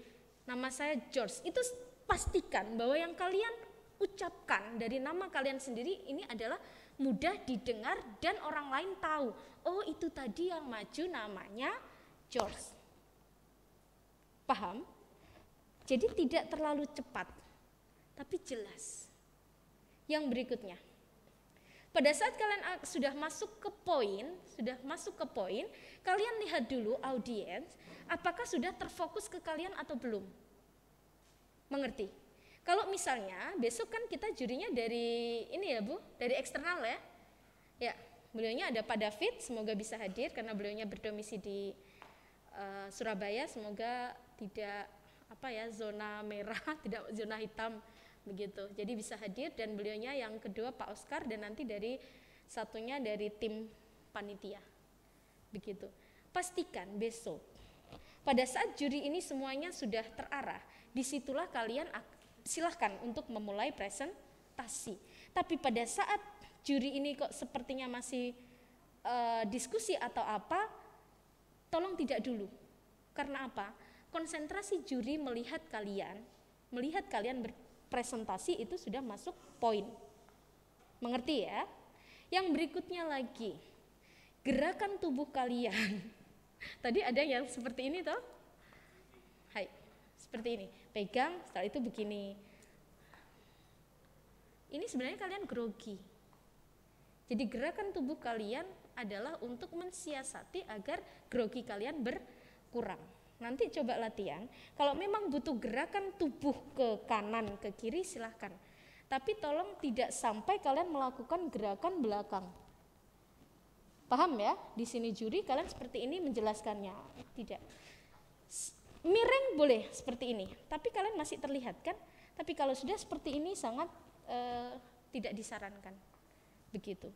nama saya George. Itu pastikan bahwa yang kalian ucapkan dari nama kalian sendiri ini adalah mudah didengar dan orang lain tahu. Oh, itu tadi yang maju namanya George. Paham? Jadi tidak terlalu cepat, tapi jelas. Yang berikutnya. Pada saat kalian ah, sudah masuk ke poin, sudah masuk ke poin, kalian lihat dulu audiens apakah sudah terfokus ke kalian atau belum. Mengerti? Kalau misalnya besok kan kita jurinya dari ini ya Bu, dari eksternal ya. Ya, beliaunya ada Pak David, semoga bisa hadir karena beliaunya berdomisi di uh, Surabaya, semoga tidak apa ya zona merah, tidak zona hitam begitu. Jadi bisa hadir dan beliaunya yang kedua Pak Oscar dan nanti dari satunya dari tim panitia. Begitu. Pastikan besok pada saat juri ini semuanya sudah terarah, disitulah kalian silahkan untuk memulai presentasi. Tapi pada saat juri ini kok sepertinya masih e, diskusi atau apa, tolong tidak dulu. Karena apa? Konsentrasi juri melihat kalian, melihat kalian ber, presentasi itu sudah masuk poin. Mengerti ya? Yang berikutnya lagi, gerakan tubuh kalian. Tadi ada yang seperti ini toh? Hai, seperti ini. Pegang, setelah itu begini. Ini sebenarnya kalian grogi. Jadi gerakan tubuh kalian adalah untuk mensiasati agar grogi kalian berkurang. Nanti coba latihan, kalau memang butuh gerakan tubuh ke kanan, ke kiri silahkan. Tapi tolong tidak sampai kalian melakukan gerakan belakang. Paham ya? Di sini juri kalian seperti ini menjelaskannya. Tidak. Miring boleh seperti ini, tapi kalian masih terlihat kan? Tapi kalau sudah seperti ini sangat e, tidak disarankan. Begitu.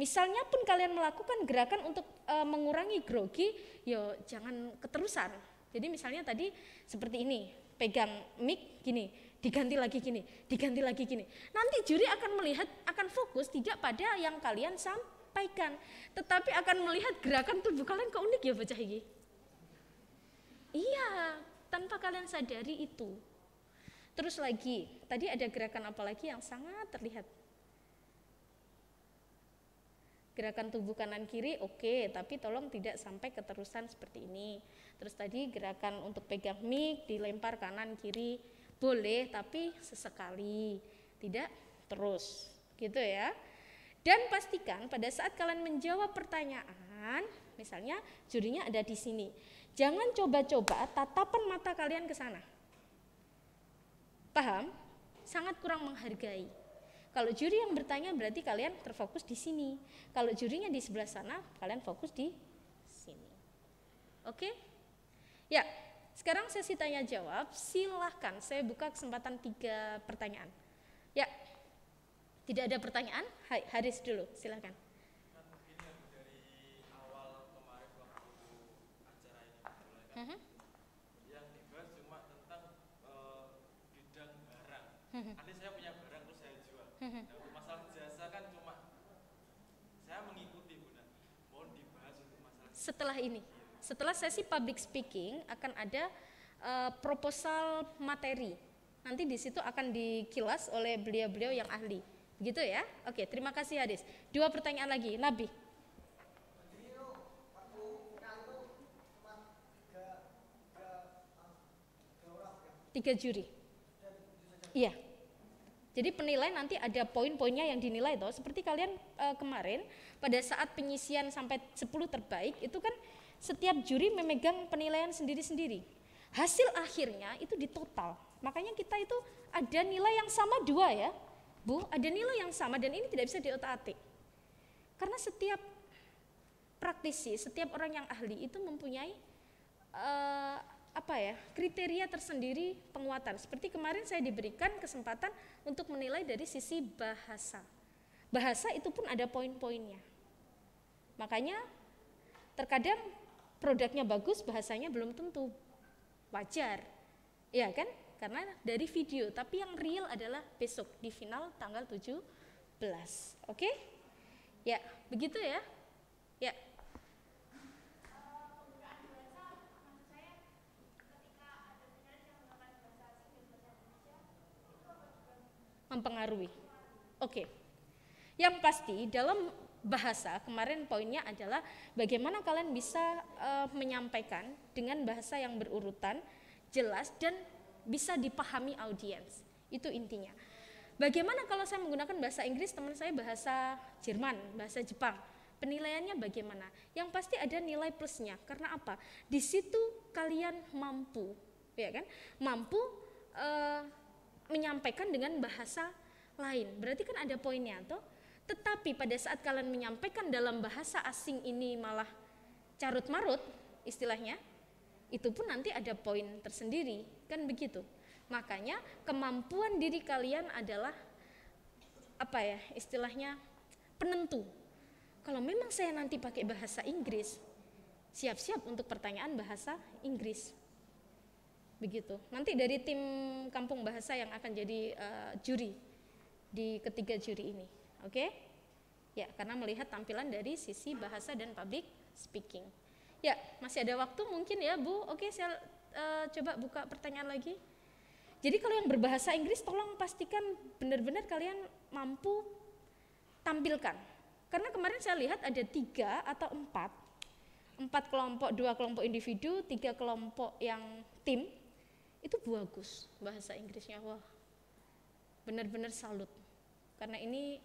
Misalnya pun kalian melakukan gerakan untuk e, mengurangi grogi, yo jangan keterusan jadi misalnya tadi seperti ini, pegang mic gini, diganti lagi gini, diganti lagi gini. Nanti juri akan melihat, akan fokus tidak pada yang kalian sampaikan, tetapi akan melihat gerakan tubuh kalian kok unik ya bocah ini. Iya, tanpa kalian sadari itu. Terus lagi, tadi ada gerakan apa lagi yang sangat terlihat? gerakan tubuh kanan kiri oke okay, tapi tolong tidak sampai keterusan seperti ini terus tadi gerakan untuk pegang mic dilempar kanan kiri boleh tapi sesekali tidak terus gitu ya dan pastikan pada saat kalian menjawab pertanyaan misalnya jurinya ada di sini jangan coba-coba tatapan mata kalian ke sana paham sangat kurang menghargai kalau juri yang bertanya berarti kalian terfokus di sini. Kalau jurinya di sebelah sana, kalian fokus di sini. Oke? Okay? Ya, sekarang sesi tanya jawab. Silahkan saya buka kesempatan tiga pertanyaan. Ya, tidak ada pertanyaan? Hai, Haris dulu, silahkan. Uh Yang dibahas cuma tentang eh, bidang barang. Mhm. Hmm. Kan setelah ini, setelah sesi public speaking akan ada uh, proposal materi. Nanti di situ akan dikilas oleh beliau-beliau yang ahli. gitu ya? Oke, terima kasih Hadis. Dua pertanyaan lagi, Nabi. Ya? Tiga juri. Iya. Jadi penilaian nanti ada poin-poinnya yang dinilai toh. Seperti kalian e, kemarin pada saat penyisian sampai 10 terbaik itu kan setiap juri memegang penilaian sendiri-sendiri. Hasil akhirnya itu di total. Makanya kita itu ada nilai yang sama dua ya. Bu, ada nilai yang sama dan ini tidak bisa diotak-atik. Karena setiap praktisi, setiap orang yang ahli itu mempunyai e, apa ya kriteria tersendiri penguatan. Seperti kemarin saya diberikan kesempatan untuk menilai dari sisi bahasa. Bahasa itu pun ada poin-poinnya. Makanya terkadang produknya bagus, bahasanya belum tentu wajar. Ya kan? Karena dari video, tapi yang real adalah besok di final tanggal 17. Oke? Okay? Ya, begitu ya. mempengaruhi. Oke. Yang pasti dalam bahasa kemarin poinnya adalah bagaimana kalian bisa uh, menyampaikan dengan bahasa yang berurutan, jelas dan bisa dipahami audiens. Itu intinya. Bagaimana kalau saya menggunakan bahasa Inggris, teman saya bahasa Jerman, bahasa Jepang. Penilaiannya bagaimana? Yang pasti ada nilai plusnya. Karena apa? Di situ kalian mampu, ya kan? Mampu uh, menyampaikan dengan bahasa lain. Berarti kan ada poinnya toh. Tetapi pada saat kalian menyampaikan dalam bahasa asing ini malah carut marut istilahnya, itu pun nanti ada poin tersendiri, kan begitu. Makanya kemampuan diri kalian adalah apa ya istilahnya penentu. Kalau memang saya nanti pakai bahasa Inggris, siap-siap untuk pertanyaan bahasa Inggris begitu. Nanti dari tim kampung bahasa yang akan jadi uh, juri di ketiga juri ini, oke? Okay? Ya, karena melihat tampilan dari sisi bahasa dan public speaking. Ya, masih ada waktu mungkin ya, Bu. Oke, okay, saya uh, coba buka pertanyaan lagi. Jadi kalau yang berbahasa Inggris tolong pastikan benar-benar kalian mampu tampilkan. Karena kemarin saya lihat ada tiga atau empat, empat kelompok, dua kelompok individu, tiga kelompok yang tim, itu bagus bahasa Inggrisnya wah benar-benar salut karena ini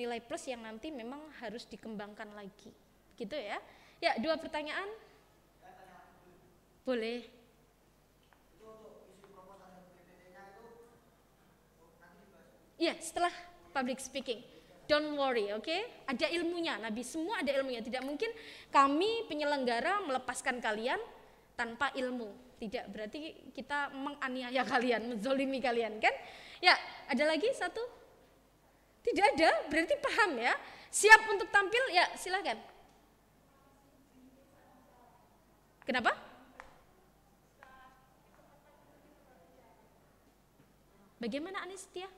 nilai plus yang nanti memang harus dikembangkan lagi gitu ya ya dua pertanyaan boleh ya setelah public speaking. Don't worry, oke? Okay? Ada ilmunya, Nabi semua ada ilmunya. Tidak mungkin kami penyelenggara melepaskan kalian tanpa ilmu tidak berarti kita menganiaya kalian, menzolimi kalian kan? Ya, ada lagi satu? Tidak ada, berarti paham ya. Siap untuk tampil? Ya, silakan. Kenapa? Bagaimana Anistia?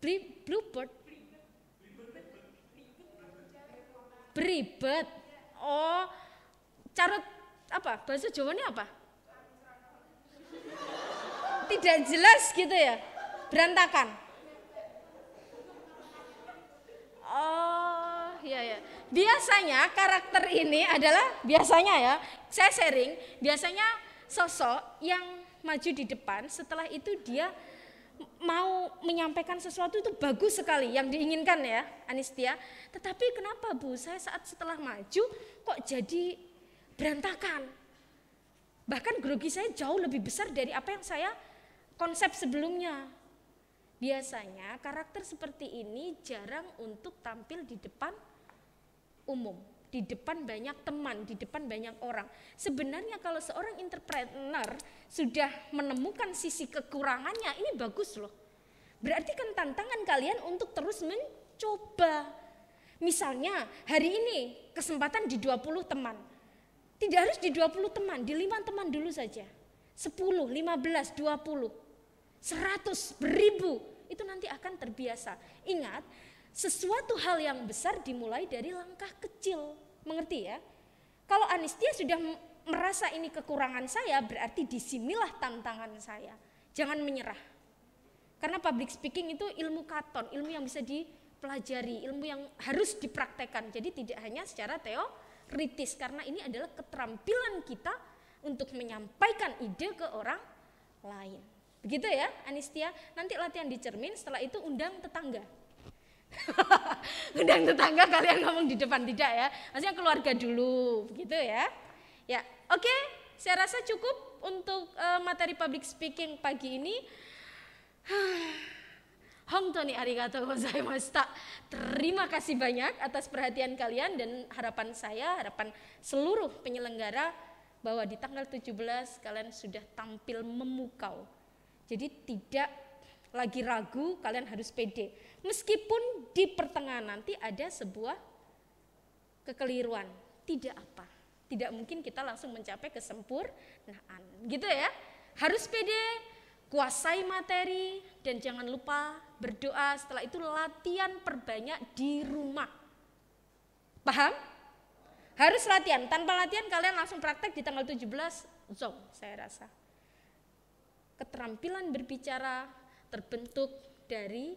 Bluebird? Beribet. Oh, carut apa? Bahasa Jawanya apa? Tidak jelas gitu ya. Berantakan. Oh, iya ya. Biasanya karakter ini adalah biasanya ya, saya sharing, biasanya sosok yang maju di depan setelah itu dia mau menyampaikan sesuatu itu bagus sekali yang diinginkan ya Anistia. Tetapi kenapa Bu? Saya saat setelah maju kok jadi berantakan. Bahkan grogi saya jauh lebih besar dari apa yang saya konsep sebelumnya. Biasanya karakter seperti ini jarang untuk tampil di depan umum, di depan banyak teman, di depan banyak orang. Sebenarnya kalau seorang entrepreneur sudah menemukan sisi kekurangannya, ini bagus loh. Berarti kan tantangan kalian untuk terus mencoba. Misalnya hari ini kesempatan di 20 teman, tidak harus di 20 teman, di 5 teman dulu saja. 10, 15, 20, 100, beribu. Itu nanti akan terbiasa. Ingat, sesuatu hal yang besar dimulai dari langkah kecil. Mengerti ya? Kalau Anistia sudah merasa ini kekurangan saya, berarti disinilah tantangan saya. Jangan menyerah. Karena public speaking itu ilmu katon, ilmu yang bisa dipelajari, ilmu yang harus dipraktekkan. Jadi tidak hanya secara teori kritis karena ini adalah keterampilan kita untuk menyampaikan ide ke orang lain. Begitu ya, Anistia. Nanti latihan di cermin, setelah itu undang tetangga. undang tetangga kalian ngomong di depan tidak ya. Maksudnya keluarga dulu, begitu ya. Ya, oke. Okay. Saya rasa cukup untuk eh, materi public speaking pagi ini. Hong Tony arigato gozaimashita. Terima kasih banyak atas perhatian kalian dan harapan saya, harapan seluruh penyelenggara bahwa di tanggal 17 kalian sudah tampil memukau. Jadi tidak lagi ragu, kalian harus pede. Meskipun di pertengahan nanti ada sebuah kekeliruan, tidak apa. Tidak mungkin kita langsung mencapai kesempurnaan. Gitu ya. Harus pede, kuasai materi dan jangan lupa berdoa, setelah itu latihan perbanyak di rumah. Paham? Harus latihan, tanpa latihan kalian langsung praktek di tanggal 17, zong saya rasa. Keterampilan berbicara terbentuk dari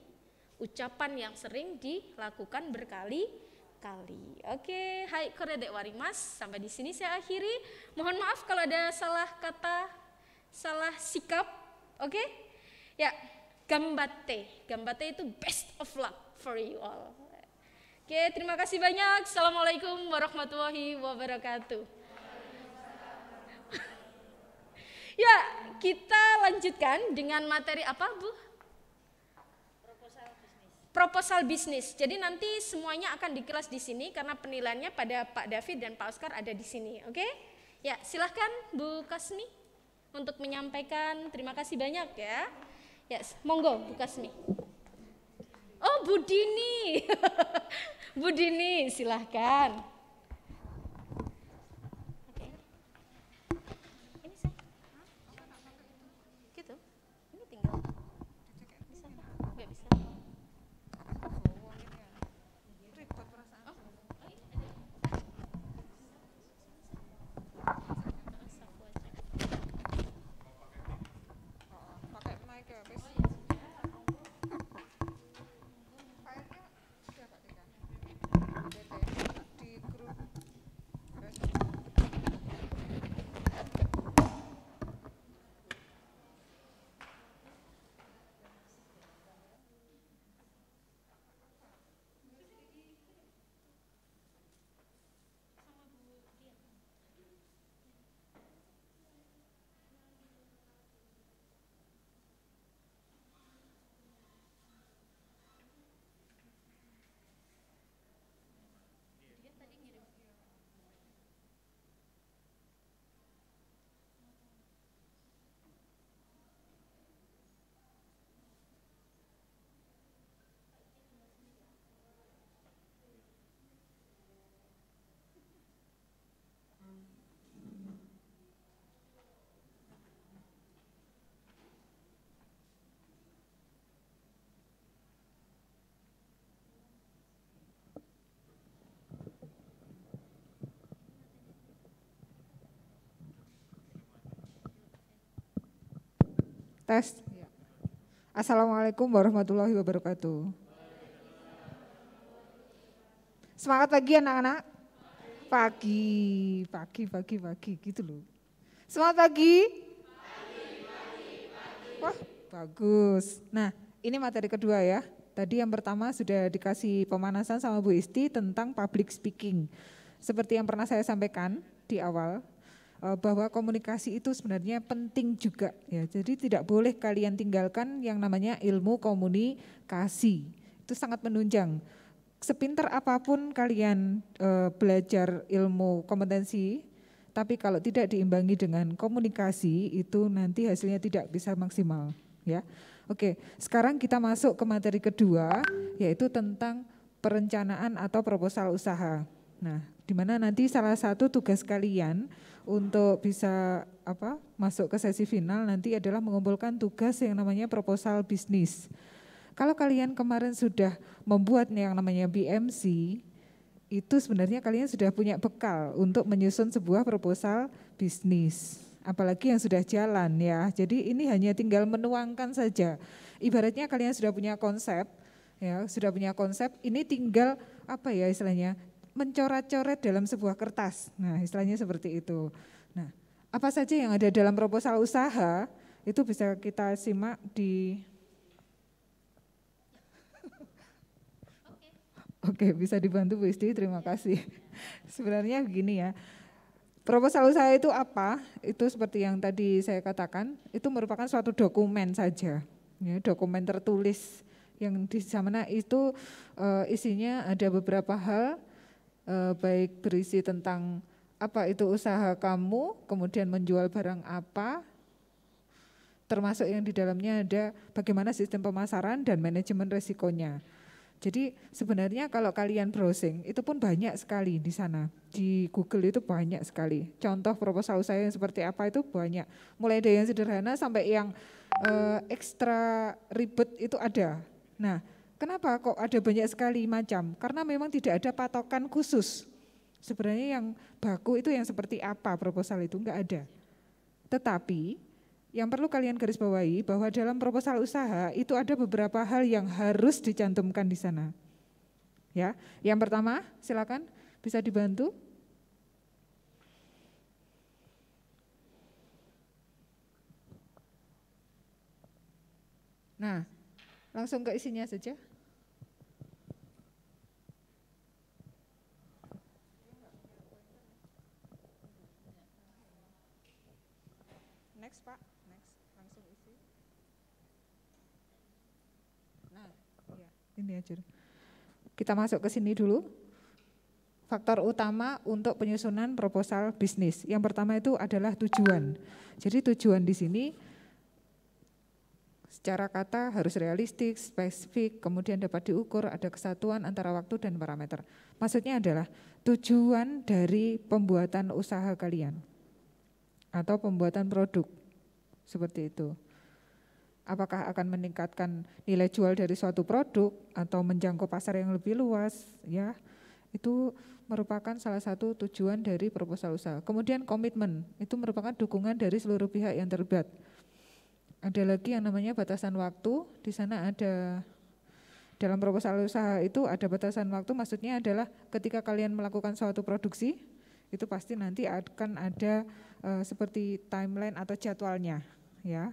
ucapan yang sering dilakukan berkali-kali. Oke, hai Koredek Warimas, sampai di sini saya akhiri. Mohon maaf kalau ada salah kata, salah sikap. Oke? Ya, Gambate. Gambate itu best of luck for you all. Oke, terima kasih banyak. Assalamualaikum warahmatullahi wabarakatuh. ya, kita lanjutkan dengan materi apa, Bu? Proposal bisnis. Jadi nanti semuanya akan dikelas di sini karena penilaiannya pada Pak David dan Pak Oscar ada di sini, oke? Ya, silahkan Bu Kasmi untuk menyampaikan. Terima kasih banyak ya. Yes, monggo buka semi. Oh, Budini. Budini, silahkan. Tes. Assalamualaikum warahmatullahi wabarakatuh. Semangat pagi anak-anak. Pagi, pagi, pagi, pagi gitu loh. Semangat pagi. pagi. Wah, bagus. Nah, ini materi kedua ya. Tadi yang pertama sudah dikasih pemanasan sama Bu Isti tentang public speaking. Seperti yang pernah saya sampaikan di awal, Eh, bahwa komunikasi itu sebenarnya penting juga ya. Jadi tidak boleh kalian tinggalkan yang namanya ilmu komunikasi. Itu sangat menunjang. Sepinter apapun kalian e, belajar ilmu kompetensi, tapi kalau tidak diimbangi dengan komunikasi itu nanti hasilnya tidak bisa maksimal ya. Oke, sekarang kita masuk ke materi kedua yaitu tentang perencanaan atau proposal usaha. Nah, di mana nanti salah satu tugas kalian untuk bisa apa masuk ke sesi final nanti adalah mengumpulkan tugas yang namanya proposal bisnis. Kalau kalian kemarin sudah membuat yang namanya BMC, itu sebenarnya kalian sudah punya bekal untuk menyusun sebuah proposal bisnis. Apalagi yang sudah jalan ya. Jadi ini hanya tinggal menuangkan saja. Ibaratnya kalian sudah punya konsep, ya sudah punya konsep. Ini tinggal apa ya istilahnya? mencoret-coret dalam sebuah kertas. Nah, istilahnya seperti itu. Nah, apa saja yang ada dalam proposal usaha itu bisa kita simak di Oke, bisa dibantu Bu Isti, terima kasih. Sebenarnya begini ya, proposal usaha itu apa? Itu seperti yang tadi saya katakan, itu merupakan suatu dokumen saja, ya, dokumen tertulis yang di sana itu e, isinya ada beberapa hal eh, baik berisi tentang apa itu usaha kamu, kemudian menjual barang apa, termasuk yang di dalamnya ada bagaimana sistem pemasaran dan manajemen resikonya. Jadi sebenarnya kalau kalian browsing itu pun banyak sekali di sana. Di Google itu banyak sekali. Contoh proposal usaha yang seperti apa itu banyak. Mulai dari yang sederhana sampai yang uh, ekstra ribet itu ada. Nah, Kenapa kok ada banyak sekali macam? Karena memang tidak ada patokan khusus. Sebenarnya yang baku itu yang seperti apa proposal itu enggak ada. Tetapi yang perlu kalian garis bawahi bahwa dalam proposal usaha itu ada beberapa hal yang harus dicantumkan di sana. Ya, yang pertama silakan bisa dibantu. Nah, langsung ke isinya saja. Next Pak, next langsung isi. Nah, ya. ini aja. Kita masuk ke sini dulu. Faktor utama untuk penyusunan proposal bisnis. Yang pertama itu adalah tujuan. Jadi tujuan di sini secara kata harus realistik, spesifik, kemudian dapat diukur, ada kesatuan antara waktu dan parameter. Maksudnya adalah tujuan dari pembuatan usaha kalian atau pembuatan produk seperti itu. Apakah akan meningkatkan nilai jual dari suatu produk atau menjangkau pasar yang lebih luas ya. Itu merupakan salah satu tujuan dari proposal usaha. Kemudian komitmen itu merupakan dukungan dari seluruh pihak yang terlibat. Ada lagi yang namanya batasan waktu. Di sana ada dalam proposal usaha itu ada batasan waktu maksudnya adalah ketika kalian melakukan suatu produksi itu pasti nanti akan ada uh, seperti timeline atau jadwalnya ya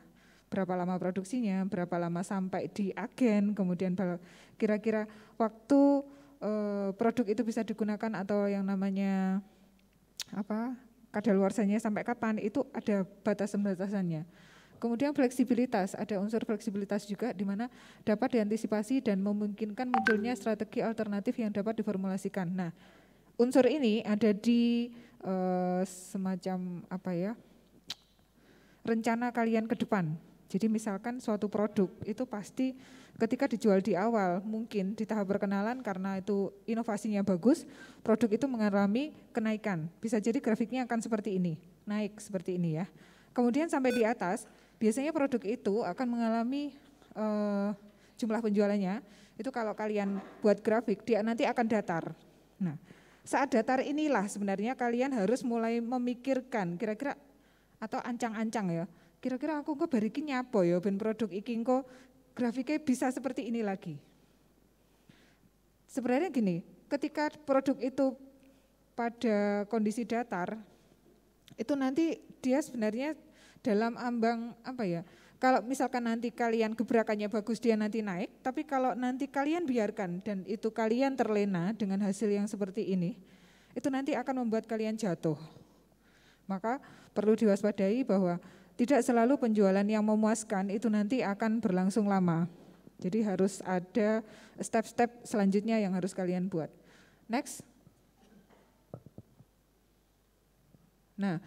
berapa lama produksinya, berapa lama sampai di agen, kemudian kira-kira waktu e, produk itu bisa digunakan atau yang namanya apa kadaluarsanya sampai kapan itu ada batasan-batasannya. Kemudian fleksibilitas, ada unsur fleksibilitas juga di mana dapat diantisipasi dan memungkinkan munculnya strategi alternatif yang dapat diformulasikan. Nah, unsur ini ada di e, semacam apa ya? rencana kalian ke depan. Jadi misalkan suatu produk itu pasti ketika dijual di awal mungkin di tahap perkenalan karena itu inovasinya bagus, produk itu mengalami kenaikan. Bisa jadi grafiknya akan seperti ini, naik seperti ini ya. Kemudian sampai di atas, biasanya produk itu akan mengalami uh, jumlah penjualannya. Itu kalau kalian buat grafik, dia nanti akan datar. Nah, saat datar inilah sebenarnya kalian harus mulai memikirkan kira-kira atau ancang-ancang ya. Kira-kira aku gue bariki apa ya ben produk iki engko grafiknya bisa seperti ini lagi. Sebenarnya gini, ketika produk itu pada kondisi datar itu nanti dia sebenarnya dalam ambang apa ya? Kalau misalkan nanti kalian gebrakannya bagus dia nanti naik, tapi kalau nanti kalian biarkan dan itu kalian terlena dengan hasil yang seperti ini, itu nanti akan membuat kalian jatuh. Maka perlu diwaspadai bahwa tidak selalu penjualan yang memuaskan itu nanti akan berlangsung lama. Jadi harus ada step-step selanjutnya yang harus kalian buat. Next. Nah,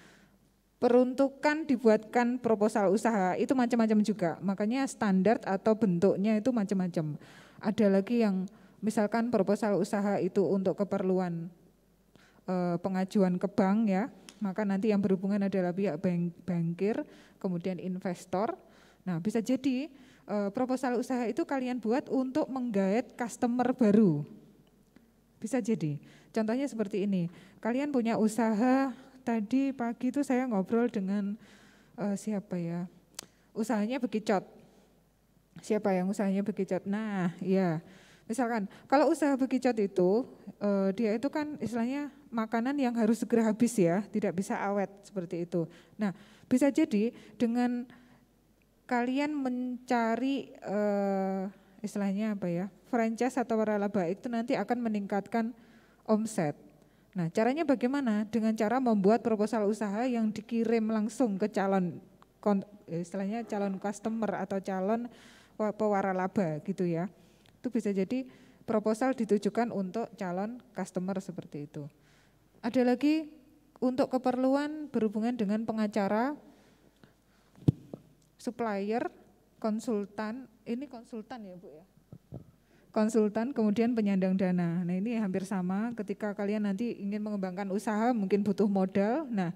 peruntukan dibuatkan proposal usaha itu macam-macam juga. Makanya standar atau bentuknya itu macam-macam. Ada lagi yang misalkan proposal usaha itu untuk keperluan eh, pengajuan ke bank ya maka nanti yang berhubungan adalah pihak bank, bankir, kemudian investor. Nah, bisa jadi uh, proposal usaha itu kalian buat untuk menggait customer baru. Bisa jadi. Contohnya seperti ini. Kalian punya usaha tadi pagi itu saya ngobrol dengan uh, siapa ya? Usahanya begicot. Siapa yang usahanya begicot? Nah, ya. Misalkan kalau usaha bekicot itu eh, dia itu kan istilahnya makanan yang harus segera habis ya, tidak bisa awet seperti itu. Nah, bisa jadi dengan kalian mencari eh, istilahnya apa ya? franchise atau waralaba itu nanti akan meningkatkan omset. Nah, caranya bagaimana? Dengan cara membuat proposal usaha yang dikirim langsung ke calon istilahnya calon customer atau calon pewaralaba gitu ya itu bisa jadi proposal ditujukan untuk calon customer seperti itu. Ada lagi untuk keperluan berhubungan dengan pengacara, supplier, konsultan, ini konsultan ya Bu ya? Konsultan, kemudian penyandang dana. Nah ini hampir sama ketika kalian nanti ingin mengembangkan usaha mungkin butuh modal, nah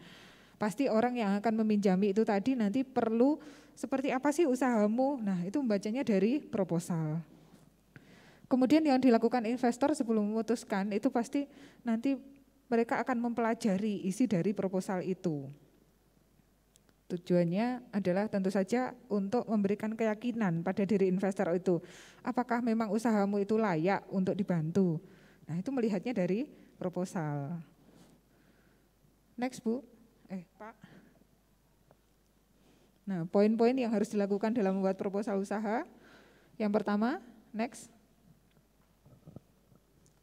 pasti orang yang akan meminjami itu tadi nanti perlu seperti apa sih usahamu, nah itu membacanya dari proposal kemudian yang dilakukan investor sebelum memutuskan itu pasti nanti mereka akan mempelajari isi dari proposal itu. Tujuannya adalah tentu saja untuk memberikan keyakinan pada diri investor itu, apakah memang usahamu itu layak untuk dibantu. Nah, itu melihatnya dari proposal. Next, Bu. Eh, Pak. Nah, poin-poin yang harus dilakukan dalam membuat proposal usaha. Yang pertama, next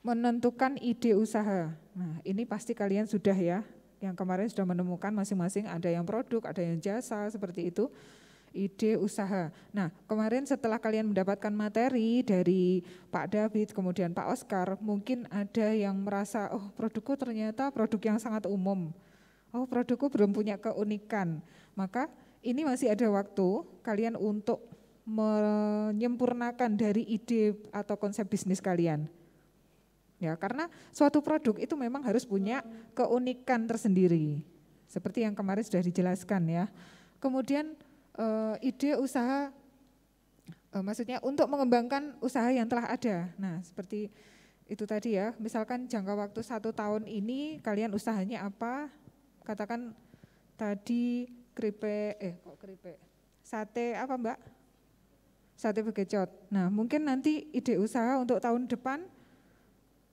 menentukan ide usaha. Nah, ini pasti kalian sudah ya, yang kemarin sudah menemukan masing-masing ada yang produk, ada yang jasa, seperti itu. Ide usaha. Nah, kemarin setelah kalian mendapatkan materi dari Pak David, kemudian Pak Oscar, mungkin ada yang merasa, oh produkku ternyata produk yang sangat umum. Oh produkku belum punya keunikan. Maka ini masih ada waktu kalian untuk menyempurnakan dari ide atau konsep bisnis kalian Ya, karena suatu produk itu memang harus punya keunikan tersendiri. Seperti yang kemarin sudah dijelaskan ya. Kemudian e, ide usaha e, maksudnya untuk mengembangkan usaha yang telah ada. Nah, seperti itu tadi ya, misalkan jangka waktu satu tahun ini kalian usahanya apa? Katakan tadi kripe eh kok kripe Sate apa mbak? Sate begecot. Nah mungkin nanti ide usaha untuk tahun depan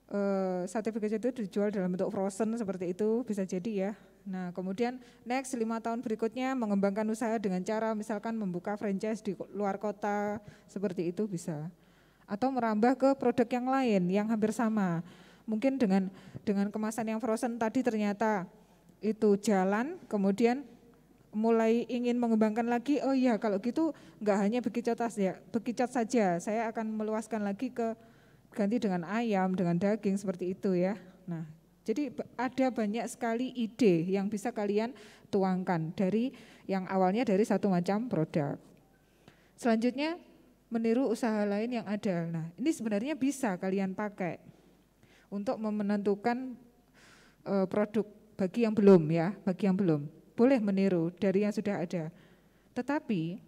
Sate eh, sertifikat itu dijual dalam bentuk frozen seperti itu bisa jadi ya. Nah kemudian next lima tahun berikutnya mengembangkan usaha dengan cara misalkan membuka franchise di luar kota seperti itu bisa. Atau merambah ke produk yang lain yang hampir sama. Mungkin dengan dengan kemasan yang frozen tadi ternyata itu jalan kemudian mulai ingin mengembangkan lagi, oh iya kalau gitu nggak hanya bekicot ya. bekicot saja, saya akan meluaskan lagi ke ganti dengan ayam, dengan daging seperti itu ya. Nah, jadi ada banyak sekali ide yang bisa kalian tuangkan dari yang awalnya dari satu macam produk. Selanjutnya meniru usaha lain yang ada. Nah, ini sebenarnya bisa kalian pakai untuk menentukan e, produk bagi yang belum ya, bagi yang belum. Boleh meniru dari yang sudah ada. Tetapi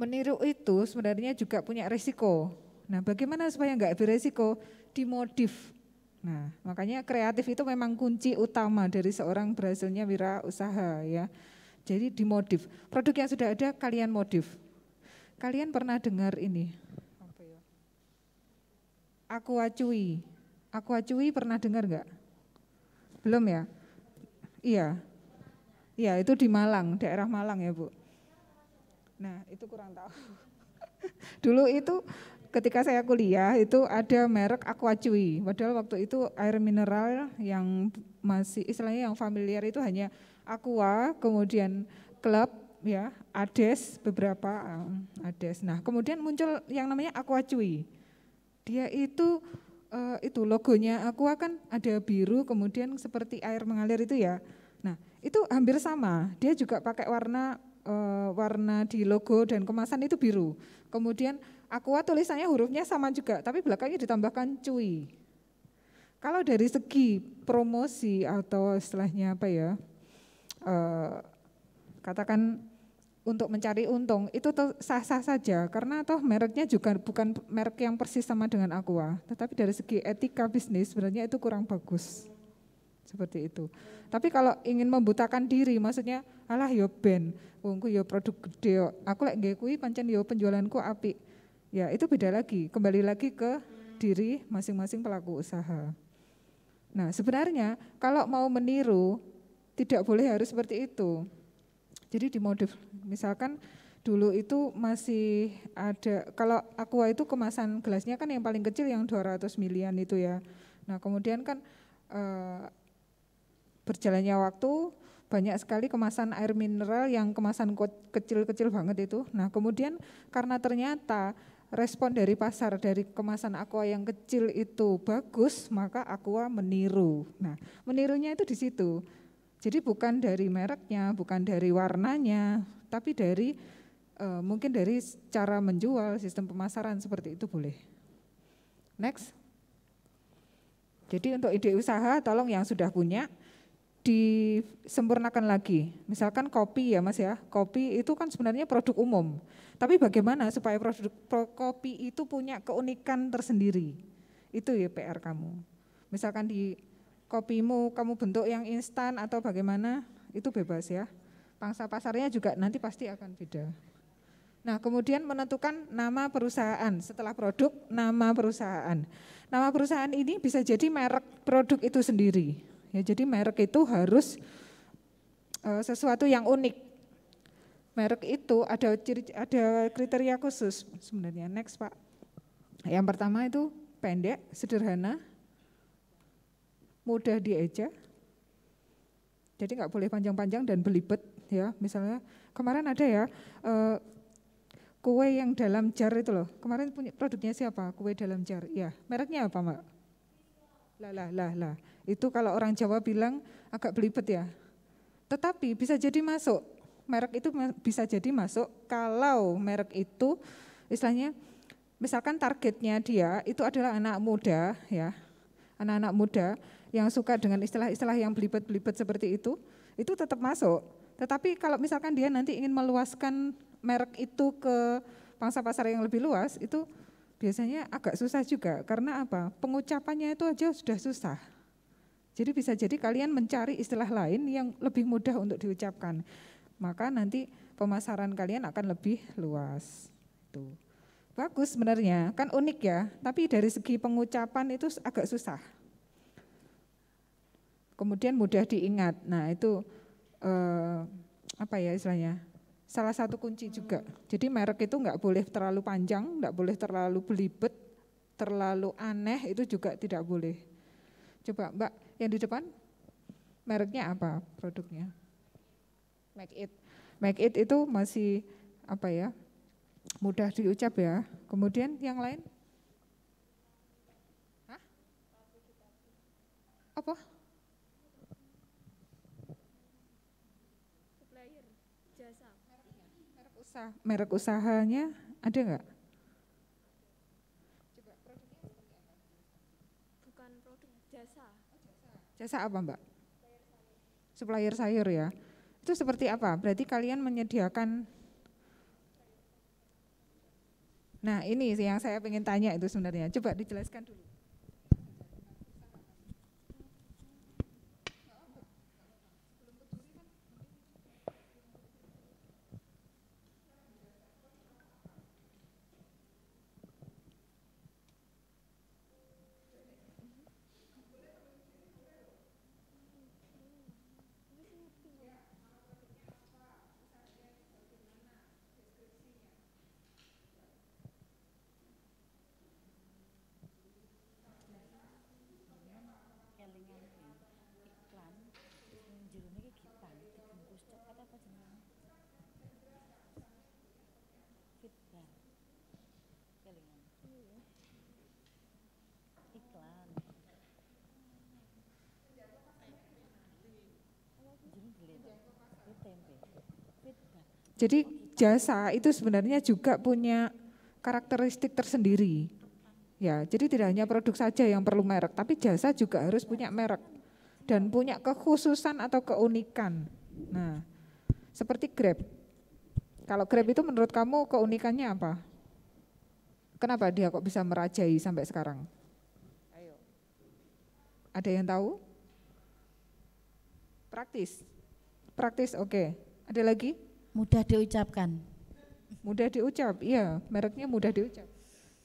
meniru itu sebenarnya juga punya risiko. Nah bagaimana supaya nggak beresiko? Dimodif. Nah makanya kreatif itu memang kunci utama dari seorang berhasilnya wira usaha ya. Jadi dimodif. Produk yang sudah ada kalian modif. Kalian pernah dengar ini? Ya? aku acui aku acui pernah dengar nggak? Belum ya? Iya. Iya, itu di Malang, daerah Malang ya, Bu. Nah, itu kurang tahu. Dulu itu ketika saya kuliah itu ada merek Aqua Cui. Padahal waktu itu air mineral yang masih istilahnya yang familiar itu hanya Aqua, kemudian Club ya, Ades beberapa um, eh, Ades. Nah, kemudian muncul yang namanya Aqua Cui. Dia itu uh, itu logonya Aqua kan ada biru kemudian seperti air mengalir itu ya. Nah, itu hampir sama. Dia juga pakai warna eh, warna di logo dan kemasan itu biru. Kemudian Aqua tulisannya hurufnya sama juga, tapi belakangnya ditambahkan cuy. Kalau dari segi promosi atau istilahnya apa ya, eh, katakan untuk mencari untung itu sah-sah saja karena toh mereknya juga bukan merek yang persis sama dengan Aqua, tetapi dari segi etika bisnis sebenarnya itu kurang bagus seperti itu. Tapi kalau ingin membutakan diri, maksudnya alah yo ben, wongku yo produk gede, aku lagi like, pancen yo penjualanku api. Ya, itu beda lagi, kembali lagi ke diri masing-masing pelaku usaha. Nah, sebenarnya kalau mau meniru tidak boleh harus seperti itu. Jadi dimodif misalkan dulu itu masih ada kalau aqua itu kemasan gelasnya kan yang paling kecil yang 200 milian itu ya. Nah, kemudian kan eh, berjalannya waktu banyak sekali kemasan air mineral yang kemasan kecil-kecil banget itu. Nah, kemudian karena ternyata respon dari pasar dari kemasan aqua yang kecil itu bagus, maka aqua meniru. Nah, menirunya itu di situ. Jadi bukan dari mereknya, bukan dari warnanya, tapi dari e, mungkin dari cara menjual, sistem pemasaran seperti itu boleh. Next. Jadi untuk ide usaha tolong yang sudah punya disempurnakan lagi. Misalkan kopi ya Mas ya, kopi itu kan sebenarnya produk umum. Tapi bagaimana supaya produk pro, kopi itu punya keunikan tersendiri? Itu ya PR kamu. Misalkan di kopimu kamu bentuk yang instan atau bagaimana, itu bebas ya. Pangsa pasarnya juga nanti pasti akan beda. Nah, kemudian menentukan nama perusahaan setelah produk, nama perusahaan. Nama perusahaan ini bisa jadi merek produk itu sendiri Ya, jadi merek itu harus uh, sesuatu yang unik. Merek itu ada ciri, ada kriteria khusus sebenarnya. Next Pak. Yang pertama itu pendek, sederhana, mudah dieja. Jadi nggak boleh panjang-panjang dan belibet ya. Misalnya kemarin ada ya uh, kue yang dalam jar itu loh. Kemarin punya produknya siapa? Kue dalam jar. Ya, mereknya apa, Mbak? Lah, lah, lah, lah. Itu kalau orang Jawa bilang agak belibet ya. Tetapi bisa jadi masuk. Merek itu bisa jadi masuk kalau merek itu istilahnya misalkan targetnya dia itu adalah anak muda ya. Anak-anak muda yang suka dengan istilah-istilah yang belibet-belibet seperti itu, itu tetap masuk. Tetapi kalau misalkan dia nanti ingin meluaskan merek itu ke pangsa pasar yang lebih luas, itu biasanya agak susah juga karena apa? Pengucapannya itu aja sudah susah. Jadi bisa jadi kalian mencari istilah lain yang lebih mudah untuk diucapkan. Maka nanti pemasaran kalian akan lebih luas. Tuh. Bagus sebenarnya, kan unik ya, tapi dari segi pengucapan itu agak susah. Kemudian mudah diingat. Nah, itu eh, apa ya istilahnya? salah satu kunci juga. Jadi merek itu nggak boleh terlalu panjang, nggak boleh terlalu belibet, terlalu aneh itu juga tidak boleh. Coba Mbak yang di depan, mereknya apa produknya? Make it. Make it itu masih apa ya? Mudah diucap ya. Kemudian yang lain? Hah? Apa? Usaha, merek usahanya ada nggak? Bukan produk jasa. Jasa apa Mbak? Supplier sayur ya. Itu seperti apa? Berarti kalian menyediakan Nah ini sih yang saya ingin tanya itu sebenarnya. Coba dijelaskan dulu. Jadi jasa itu sebenarnya juga punya karakteristik tersendiri. Ya, jadi tidak hanya produk saja yang perlu merek, tapi jasa juga harus punya merek dan punya kekhususan atau keunikan. Nah, seperti Grab. Kalau Grab itu menurut kamu keunikannya apa? Kenapa dia kok bisa merajai sampai sekarang? Ada yang tahu? Praktis. Praktis, oke. Okay. Ada lagi? Mudah diucapkan. Mudah diucap, iya. Mereknya mudah diucap.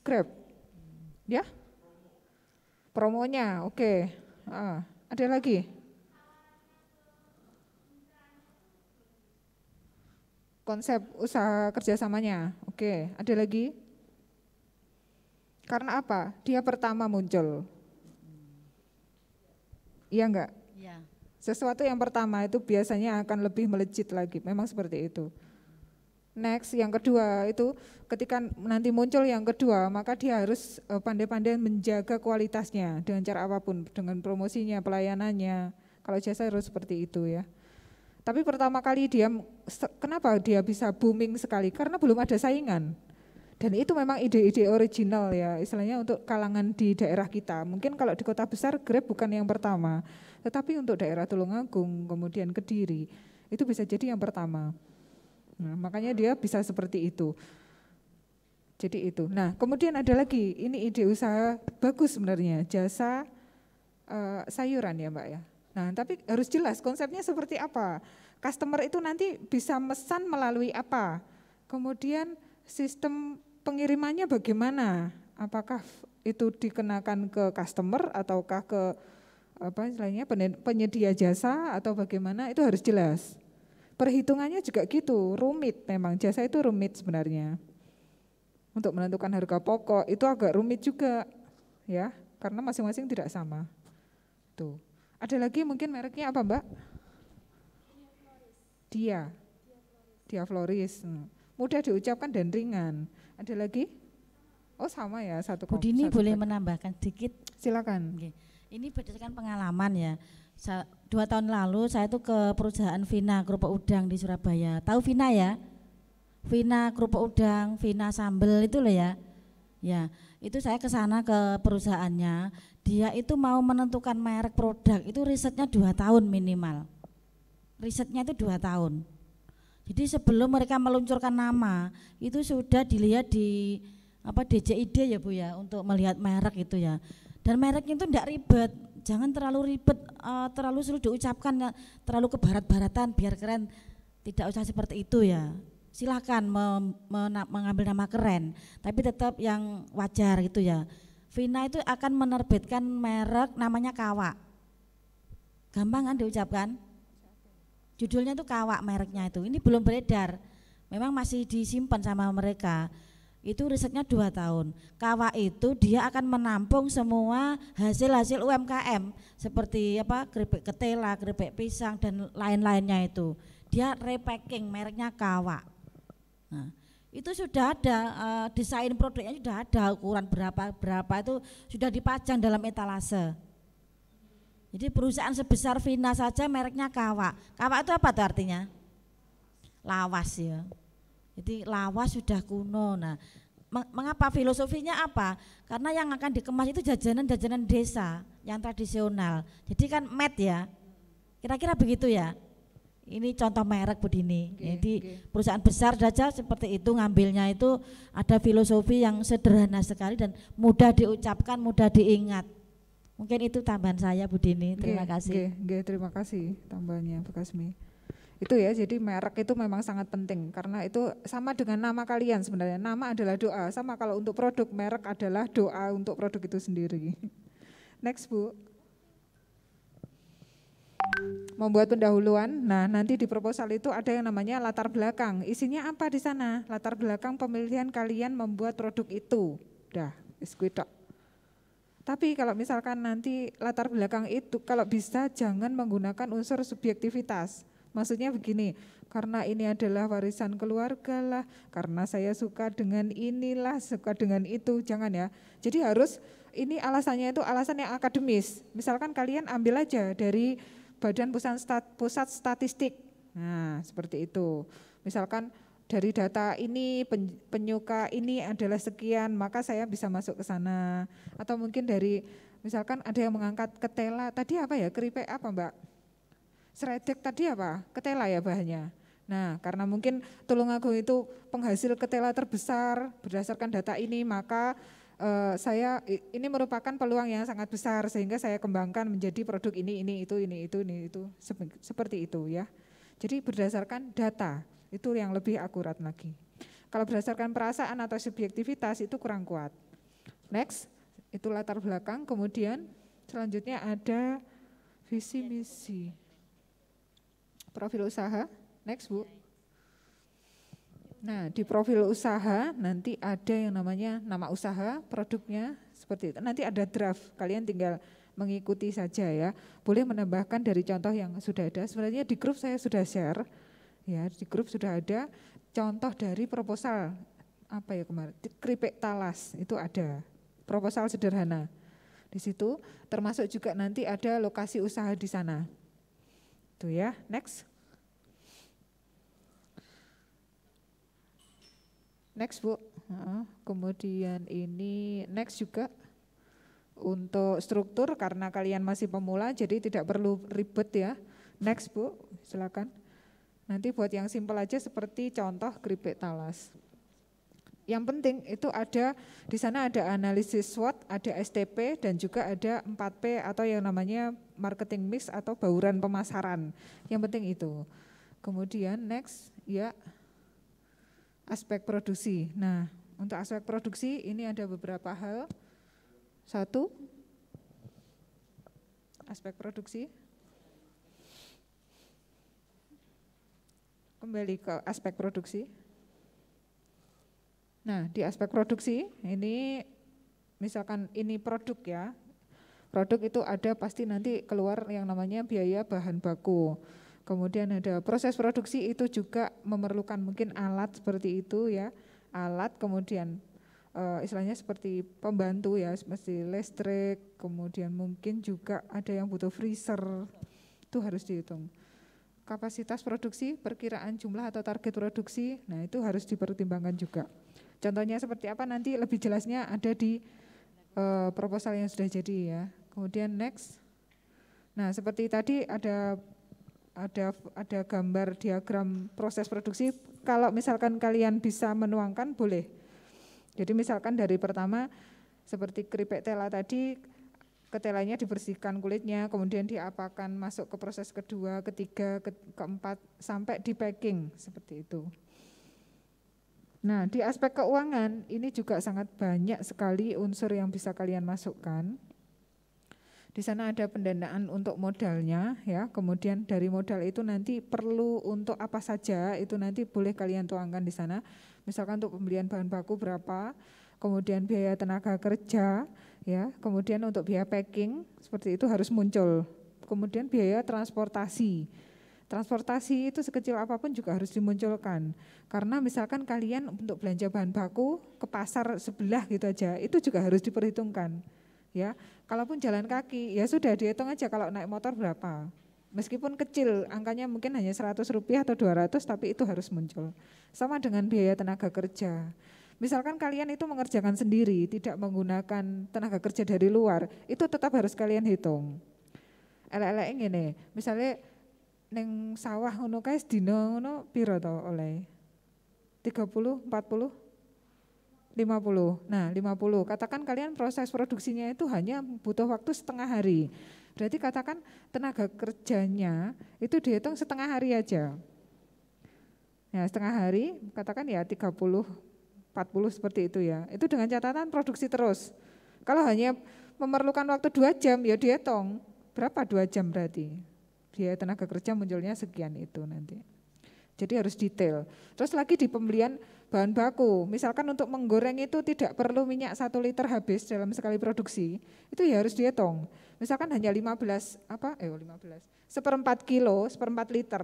Grab. Ya? Promonya, oke. Okay. Ah, ada lagi? Konsep usaha kerjasamanya, oke. Okay. Ada lagi? Karena apa? Dia pertama muncul. Iya enggak? Sesuatu yang pertama itu biasanya akan lebih melejit lagi, memang seperti itu. Next, yang kedua itu ketika nanti muncul yang kedua, maka dia harus eh, pandai-pandai menjaga kualitasnya dengan cara apapun, dengan promosinya, pelayanannya. Kalau jasa harus seperti itu ya. Tapi pertama kali dia, kenapa dia bisa booming sekali? Karena belum ada saingan. Dan itu memang ide-ide original ya, istilahnya untuk kalangan di daerah kita. Mungkin kalau di kota besar Grab bukan yang pertama, tetapi untuk daerah Tulungagung, kemudian Kediri, itu bisa jadi yang pertama. Nah, makanya dia bisa seperti itu. Jadi itu. Nah, kemudian ada lagi, ini ide usaha bagus sebenarnya, jasa uh, sayuran ya Mbak ya. Nah, tapi harus jelas konsepnya seperti apa. Customer itu nanti bisa mesan melalui apa. Kemudian sistem pengirimannya bagaimana? Apakah itu dikenakan ke customer ataukah ke apa istilahnya penyedia jasa atau bagaimana itu harus jelas. Perhitungannya juga gitu, rumit memang jasa itu rumit sebenarnya. Untuk menentukan harga pokok itu agak rumit juga ya, karena masing-masing tidak sama. Tuh. Ada lagi mungkin mereknya apa, Mbak? Dia. Dia Floris. Hmm. Mudah diucapkan dan ringan. Ada lagi? Oh, sama ya satu. Bu Dini satu boleh menambahkan sedikit? Silakan. Okay. Ini berdasarkan pengalaman ya. Sa dua tahun lalu saya tuh ke perusahaan Vina kerupuk udang di Surabaya. Tahu Vina ya? Vina kerupuk udang, Vina sambel itu loh ya. Ya, itu saya ke sana ke perusahaannya. Dia itu mau menentukan merek produk itu risetnya dua tahun minimal. Risetnya itu dua tahun. Jadi sebelum mereka meluncurkan nama itu sudah dilihat di apa DJID ya Bu ya untuk melihat merek itu ya. Dan mereknya itu tidak ribet, jangan terlalu ribet, uh, terlalu sulit diucapkan, terlalu ke barat-baratan biar keren. Tidak usah seperti itu ya. Silahkan me me mengambil nama keren, tapi tetap yang wajar gitu ya. Vina itu akan menerbitkan merek namanya Kawak, Gampang kan diucapkan? Judulnya itu Kawak, mereknya itu. Ini belum beredar. Memang masih disimpan sama mereka itu risetnya dua tahun. Kawa itu dia akan menampung semua hasil-hasil UMKM seperti apa keripik ketela, keripik pisang dan lain-lainnya itu. Dia repacking mereknya Kawa. Nah, itu sudah ada uh, desain produknya sudah ada ukuran berapa berapa itu sudah dipajang dalam etalase. Jadi perusahaan sebesar Vina saja mereknya Kawa. Kawa itu apa tuh artinya? Lawas ya. Jadi lawas sudah kuno. Nah, mengapa filosofinya apa? Karena yang akan dikemas itu jajanan-jajanan desa yang tradisional. Jadi kan met ya. Kira-kira begitu ya. Ini contoh merek Bu Dini. Okay, Jadi okay. perusahaan besar saja seperti itu ngambilnya itu ada filosofi yang sederhana sekali dan mudah diucapkan, mudah diingat. Mungkin itu tambahan saya Bu Dini. Terima okay, kasih. Okay, okay, terima kasih tambahannya Pak Kasmi itu ya jadi merek itu memang sangat penting karena itu sama dengan nama kalian sebenarnya nama adalah doa sama kalau untuk produk merek adalah doa untuk produk itu sendiri next bu membuat pendahuluan. Nah, nanti di proposal itu ada yang namanya latar belakang. Isinya apa di sana? Latar belakang pemilihan kalian membuat produk itu. Dah, iskuitok. Tapi kalau misalkan nanti latar belakang itu, kalau bisa jangan menggunakan unsur subjektivitas. Maksudnya begini, karena ini adalah warisan keluarga lah, karena saya suka dengan inilah, suka dengan itu, jangan ya. Jadi harus ini alasannya itu alasan yang akademis. Misalkan kalian ambil aja dari Badan Pusat, Stat, Pusat Statistik. Nah, seperti itu. Misalkan dari data ini penyuka ini adalah sekian, maka saya bisa masuk ke sana. Atau mungkin dari misalkan ada yang mengangkat ketela. Tadi apa ya? Keripik apa, Mbak? Seredek tadi apa? Ketela ya bahannya. Nah, karena mungkin Tulungagung itu penghasil ketela terbesar berdasarkan data ini, maka eh, saya ini merupakan peluang yang sangat besar sehingga saya kembangkan menjadi produk ini, ini, itu, ini, itu, ini, itu, seperti itu ya. Jadi berdasarkan data itu yang lebih akurat lagi. Kalau berdasarkan perasaan atau subjektivitas itu kurang kuat. Next, itu latar belakang. Kemudian selanjutnya ada visi misi profil usaha. Next, Bu. Nah, di profil usaha nanti ada yang namanya nama usaha, produknya seperti itu. Nanti ada draft, kalian tinggal mengikuti saja ya. Boleh menambahkan dari contoh yang sudah ada. Sebenarnya di grup saya sudah share, ya di grup sudah ada contoh dari proposal apa ya kemarin keripik talas itu ada proposal sederhana di situ termasuk juga nanti ada lokasi usaha di sana itu ya, next. Next Bu, kemudian ini next juga untuk struktur karena kalian masih pemula jadi tidak perlu ribet ya. Next Bu, silakan. Nanti buat yang simpel aja seperti contoh keripik talas. Yang penting itu ada di sana ada analisis SWOT, ada STP dan juga ada 4P atau yang namanya marketing mix atau bauran pemasaran. Yang penting itu. Kemudian next ya aspek produksi. Nah, untuk aspek produksi ini ada beberapa hal. Satu aspek produksi kembali ke aspek produksi. Nah, di aspek produksi ini misalkan ini produk ya. Produk itu ada pasti nanti keluar yang namanya biaya bahan baku. Kemudian ada proses produksi itu juga memerlukan mungkin alat seperti itu ya. Alat kemudian e, istilahnya seperti pembantu ya, seperti listrik, kemudian mungkin juga ada yang butuh freezer. Itu harus dihitung kapasitas produksi, perkiraan jumlah atau target produksi, nah itu harus dipertimbangkan juga. Contohnya seperti apa nanti lebih jelasnya ada di uh, proposal yang sudah jadi ya. Kemudian next. Nah, seperti tadi ada ada ada gambar diagram proses produksi. Kalau misalkan kalian bisa menuangkan boleh. Jadi misalkan dari pertama seperti keripik tela tadi ketelanya dibersihkan kulitnya, kemudian diapakan masuk ke proses kedua, ketiga, ke, keempat sampai di packing seperti itu. Nah, di aspek keuangan ini juga sangat banyak sekali unsur yang bisa kalian masukkan. Di sana ada pendanaan untuk modalnya ya. Kemudian dari modal itu nanti perlu untuk apa saja itu nanti boleh kalian tuangkan di sana. Misalkan untuk pembelian bahan baku berapa, kemudian biaya tenaga kerja ya, kemudian untuk biaya packing seperti itu harus muncul. Kemudian biaya transportasi transportasi itu sekecil apapun juga harus dimunculkan. Karena misalkan kalian untuk belanja bahan baku ke pasar sebelah gitu aja, itu juga harus diperhitungkan. Ya, kalaupun jalan kaki ya sudah dihitung aja kalau naik motor berapa. Meskipun kecil, angkanya mungkin hanya 100 rupiah atau 200, tapi itu harus muncul. Sama dengan biaya tenaga kerja. Misalkan kalian itu mengerjakan sendiri, tidak menggunakan tenaga kerja dari luar, itu tetap harus kalian hitung. Elek-elek ini, misalnya neng sawah ngono kae sedina ngono piro to oleh? puluh lima puluh Nah, lima puluh Katakan kalian proses produksinya itu hanya butuh waktu setengah hari. Berarti katakan tenaga kerjanya itu dihitung setengah hari aja. Ya, setengah hari katakan ya tiga puluh empat puluh seperti itu ya. Itu dengan catatan produksi terus. Kalau hanya memerlukan waktu dua jam ya dihitung berapa dua jam berarti biaya tenaga kerja munculnya sekian itu nanti. Jadi harus detail. Terus lagi di pembelian bahan baku, misalkan untuk menggoreng itu tidak perlu minyak satu liter habis dalam sekali produksi, itu ya harus dihitung. Misalkan hanya 15 apa? Eh 15. Seperempat kilo, seperempat liter.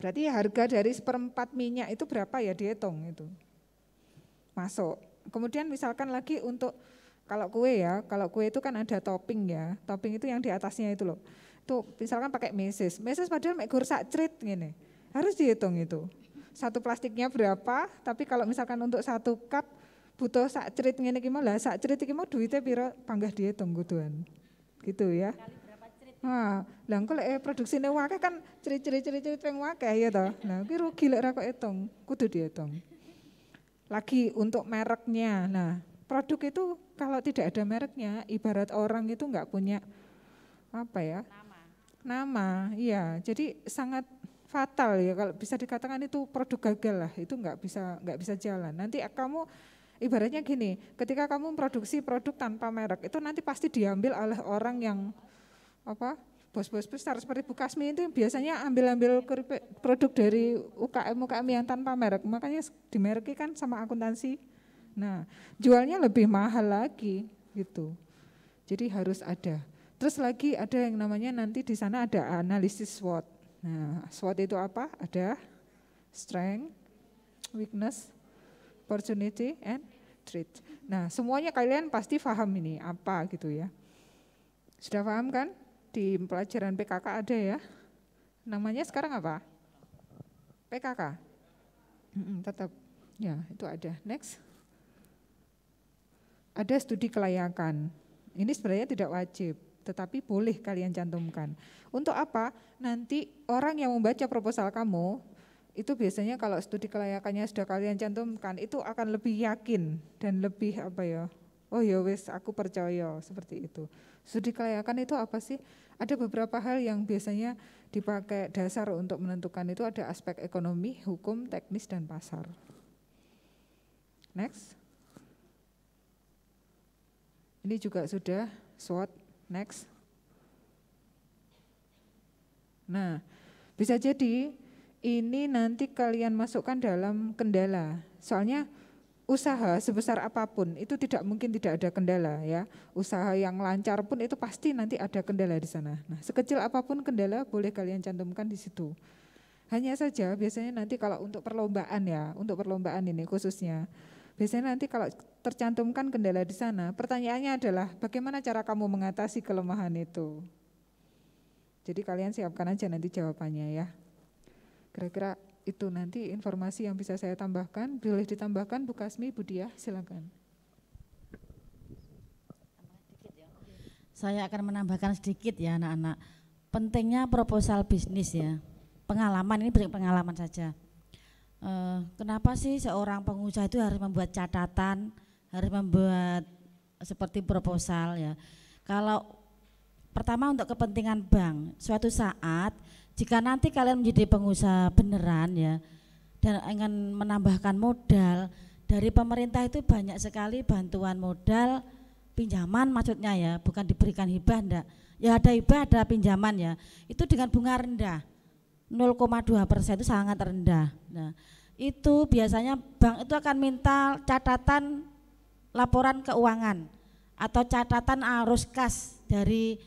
Berarti harga dari seperempat minyak itu berapa ya dihitung itu. Masuk. Kemudian misalkan lagi untuk kalau kue ya, kalau kue itu kan ada topping ya. Topping itu yang di atasnya itu loh tuh misalkan pakai meses, meses padahal make sak cerit gini, harus dihitung itu. Satu plastiknya berapa, tapi kalau misalkan untuk satu cup butuh sak cerit gini gimana, lah sak cerit iki mau duitnya pira panggah dihitung tuan Gitu ya. Nah, lah eh produksi ini wakeh kan cerit-cerit-cerit yang wakeh ya toh. Nah, iki rugi lek kok hitung, kudu dihitung. Lagi untuk mereknya. Nah, produk itu kalau tidak ada mereknya ibarat orang itu enggak punya apa ya? nama iya jadi sangat fatal ya kalau bisa dikatakan itu produk gagal lah itu nggak bisa nggak bisa jalan nanti kamu ibaratnya gini ketika kamu produksi produk tanpa merek itu nanti pasti diambil oleh orang yang apa bos-bos besar seperti Bu Kasmi itu biasanya ambil-ambil produk dari UKM UKM yang tanpa merek makanya dimereki kan sama akuntansi nah jualnya lebih mahal lagi gitu jadi harus ada Terus lagi ada yang namanya nanti di sana ada analisis SWOT. Nah, SWOT itu apa? Ada strength, weakness, opportunity, and threat. Nah, semuanya kalian pasti paham ini apa gitu ya. Sudah paham kan? Di pelajaran PKK ada ya. Namanya sekarang apa? PKK. mm tetap. Ya, itu ada. Next. Ada studi kelayakan. Ini sebenarnya tidak wajib tetapi boleh kalian cantumkan. Untuk apa? Nanti orang yang membaca proposal kamu itu biasanya kalau studi kelayakannya sudah kalian cantumkan itu akan lebih yakin dan lebih apa ya? Oh ya wis aku percaya seperti itu. Studi kelayakan itu apa sih? Ada beberapa hal yang biasanya dipakai dasar untuk menentukan itu ada aspek ekonomi, hukum, teknis dan pasar. Next. Ini juga sudah SWOT Next. Nah, bisa jadi ini nanti kalian masukkan dalam kendala. Soalnya usaha sebesar apapun itu tidak mungkin tidak ada kendala ya. Usaha yang lancar pun itu pasti nanti ada kendala di sana. Nah, sekecil apapun kendala boleh kalian cantumkan di situ. Hanya saja biasanya nanti kalau untuk perlombaan ya, untuk perlombaan ini khususnya Biasanya nanti kalau tercantumkan kendala di sana, pertanyaannya adalah bagaimana cara kamu mengatasi kelemahan itu? Jadi kalian siapkan aja nanti jawabannya ya. Kira-kira itu nanti informasi yang bisa saya tambahkan, boleh ditambahkan Bu Kasmi, Bu Diah, silakan. Saya akan menambahkan sedikit ya anak-anak. Pentingnya proposal bisnis ya. Pengalaman ini pengalaman saja Eh, kenapa sih seorang pengusaha itu harus membuat catatan, harus membuat seperti proposal ya. Kalau pertama untuk kepentingan bank, suatu saat jika nanti kalian menjadi pengusaha beneran ya dan ingin menambahkan modal dari pemerintah itu banyak sekali bantuan modal pinjaman maksudnya ya bukan diberikan hibah enggak ya ada hibah ada pinjaman ya itu dengan bunga rendah 0,2 persen itu sangat rendah. Nah, itu biasanya bank itu akan minta catatan laporan keuangan atau catatan arus kas dari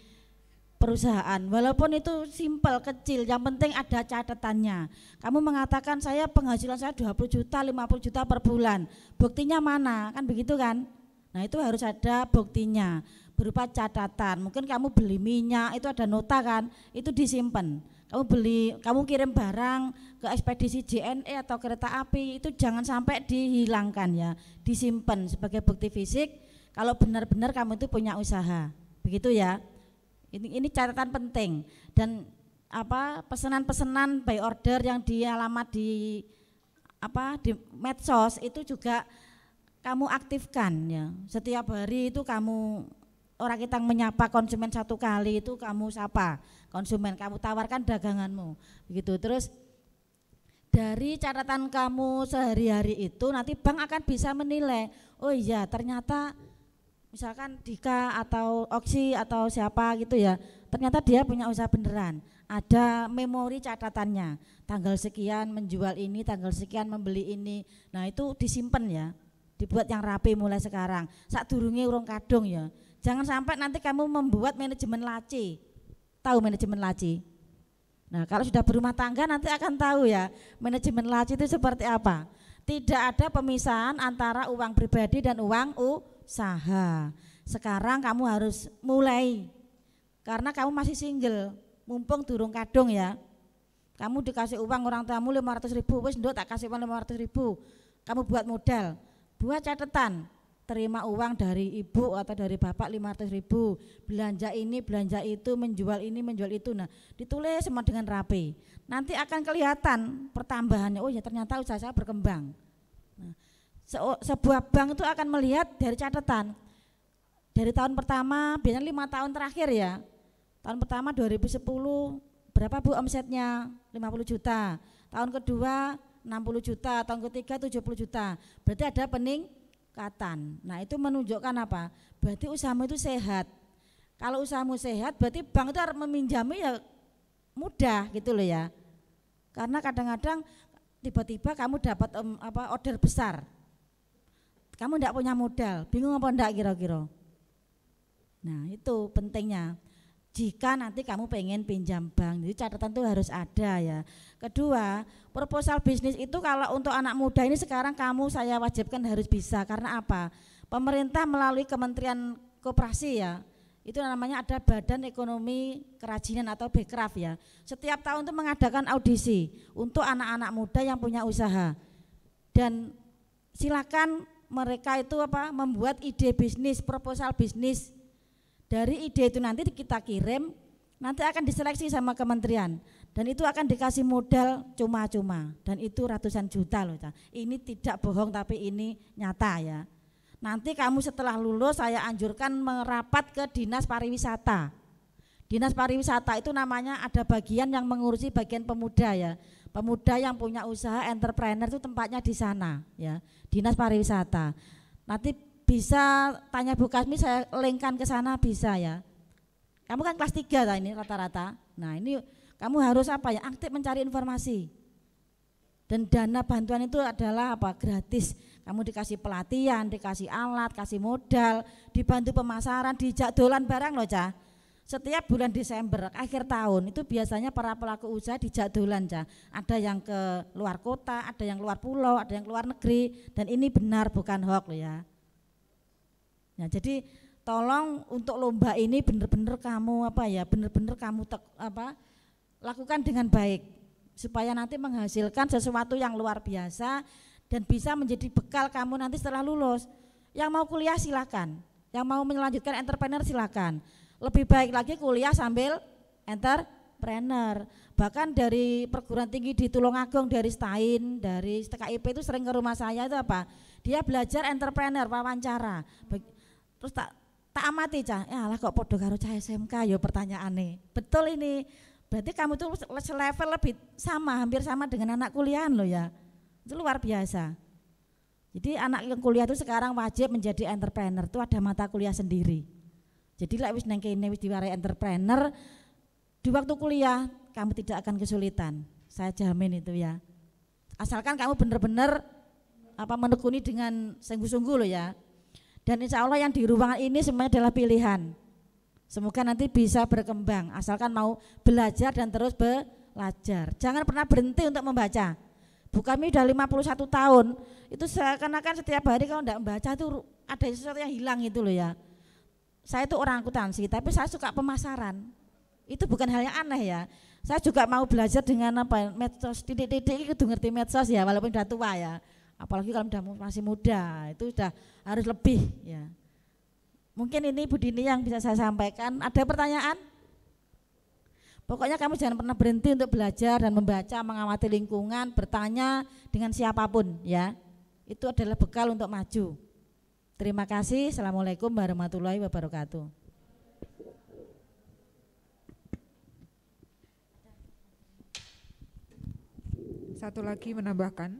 perusahaan. Walaupun itu simpel, kecil, yang penting ada catatannya. Kamu mengatakan saya penghasilan saya 20 juta, 50 juta per bulan. Buktinya mana? Kan begitu kan? Nah, itu harus ada buktinya berupa catatan. Mungkin kamu beli minyak, itu ada nota kan? Itu disimpan kamu oh, beli, kamu kirim barang ke ekspedisi JNE atau kereta api itu jangan sampai dihilangkan ya, disimpan sebagai bukti fisik kalau benar-benar kamu itu punya usaha. Begitu ya. Ini ini catatan penting dan apa pesanan-pesanan by order yang di alamat di apa di medsos itu juga kamu aktifkan ya. Setiap hari itu kamu orang kita menyapa konsumen satu kali itu kamu sapa konsumen, kamu tawarkan daganganmu. Begitu. Terus dari catatan kamu sehari-hari itu nanti bank akan bisa menilai, oh iya ternyata misalkan Dika atau Oksi atau siapa gitu ya, ternyata dia punya usaha beneran ada memori catatannya tanggal sekian menjual ini tanggal sekian membeli ini nah itu disimpan ya dibuat yang rapi mulai sekarang Saat durungi urung kadung ya jangan sampai nanti kamu membuat manajemen laci tahu manajemen laci. Nah, kalau sudah berumah tangga nanti akan tahu ya manajemen laci itu seperti apa. Tidak ada pemisahan antara uang pribadi dan uang usaha. Sekarang kamu harus mulai karena kamu masih single, mumpung durung kadung ya. Kamu dikasih uang orang tuamu 500 ribu, wes tak kasih uang 500 ribu. Kamu buat modal, buat catatan terima uang dari ibu atau dari bapak 500 ribu belanja ini belanja itu menjual ini menjual itu nah ditulis semua dengan rapi nanti akan kelihatan pertambahannya oh ya ternyata usaha saya berkembang nah, sebuah bank itu akan melihat dari catatan dari tahun pertama biasanya lima tahun terakhir ya tahun pertama 2010 berapa bu omsetnya 50 juta tahun kedua 60 juta tahun ketiga 70 juta berarti ada pening katan. Nah itu menunjukkan apa? Berarti usahamu itu sehat. Kalau usahamu sehat berarti bank itu harus meminjami ya mudah gitu loh ya. Karena kadang-kadang tiba-tiba kamu dapat um, apa order besar. Kamu tidak punya modal, bingung apa enggak kira-kira. Nah itu pentingnya jika nanti kamu pengen pinjam bank. Jadi catatan itu harus ada ya. Kedua, proposal bisnis itu kalau untuk anak muda ini sekarang kamu saya wajibkan harus bisa karena apa? Pemerintah melalui Kementerian Koperasi ya. Itu namanya ada Badan Ekonomi Kerajinan atau Bekraf ya. Setiap tahun itu mengadakan audisi untuk anak-anak muda yang punya usaha. Dan silakan mereka itu apa membuat ide bisnis, proposal bisnis dari ide itu nanti kita kirim, nanti akan diseleksi sama kementerian dan itu akan dikasih modal cuma-cuma dan itu ratusan juta loh. Ini tidak bohong tapi ini nyata ya. Nanti kamu setelah lulus saya anjurkan merapat ke Dinas Pariwisata. Dinas Pariwisata itu namanya ada bagian yang mengurusi bagian pemuda ya. Pemuda yang punya usaha entrepreneur itu tempatnya di sana ya. Dinas Pariwisata. Nanti bisa tanya Bu Kasmi saya linkkan ke sana bisa ya. Kamu kan kelas tiga lah ini rata-rata. Nah, ini kamu harus apa ya? Aktif mencari informasi. Dan dana bantuan itu adalah apa? Gratis. Kamu dikasih pelatihan, dikasih alat, kasih modal, dibantu pemasaran, dijak dolan barang loh, Cah. Setiap bulan Desember, akhir tahun, itu biasanya para pelaku usaha dijak dolan, Cah. Ada yang ke luar kota, ada yang luar pulau, ada yang luar negeri, dan ini benar bukan hoax loh ya. Nah, jadi tolong untuk lomba ini benar-benar kamu apa ya, benar-benar kamu tek, apa lakukan dengan baik supaya nanti menghasilkan sesuatu yang luar biasa dan bisa menjadi bekal kamu nanti setelah lulus. Yang mau kuliah silakan, yang mau melanjutkan entrepreneur silakan. Lebih baik lagi kuliah sambil entrepreneur. Bahkan dari perguruan tinggi di Tulungagung, dari Stain, dari TKIP itu sering ke rumah saya itu apa? Dia belajar entrepreneur, wawancara. Terus tak tak amati cah, ya lah kok podo karo cah SMK yo ya, pertanyaan nih Betul ini. Berarti kamu tuh level lebih sama, hampir sama dengan anak kuliah lo ya. Itu luar biasa. Jadi anak yang kuliah itu sekarang wajib menjadi entrepreneur, tuh ada mata kuliah sendiri. Jadi lah wis nengke ini wis diwarai entrepreneur, di waktu kuliah kamu tidak akan kesulitan. Saya jamin itu ya. Asalkan kamu bener-bener apa menekuni dengan sungguh-sungguh lo ya. Dan insya Allah yang di ruangan ini semuanya adalah pilihan. Semoga nanti bisa berkembang, asalkan mau belajar dan terus belajar. Jangan pernah berhenti untuk membaca. Bu kami sudah 51 tahun, itu seakan-akan setiap hari kalau tidak membaca itu ada sesuatu yang hilang itu loh ya. Saya itu orang akuntansi, tapi saya suka pemasaran. Itu bukan hal yang aneh ya. Saya juga mau belajar dengan apa ya, medsos, titik-titik itu ngerti medsos ya, walaupun sudah tua ya apalagi kalau sudah masih muda itu sudah harus lebih ya mungkin ini Bu Dini yang bisa saya sampaikan ada pertanyaan Pokoknya kamu jangan pernah berhenti untuk belajar dan membaca, mengamati lingkungan, bertanya dengan siapapun ya. Itu adalah bekal untuk maju. Terima kasih. Assalamualaikum warahmatullahi wabarakatuh. Satu lagi menambahkan,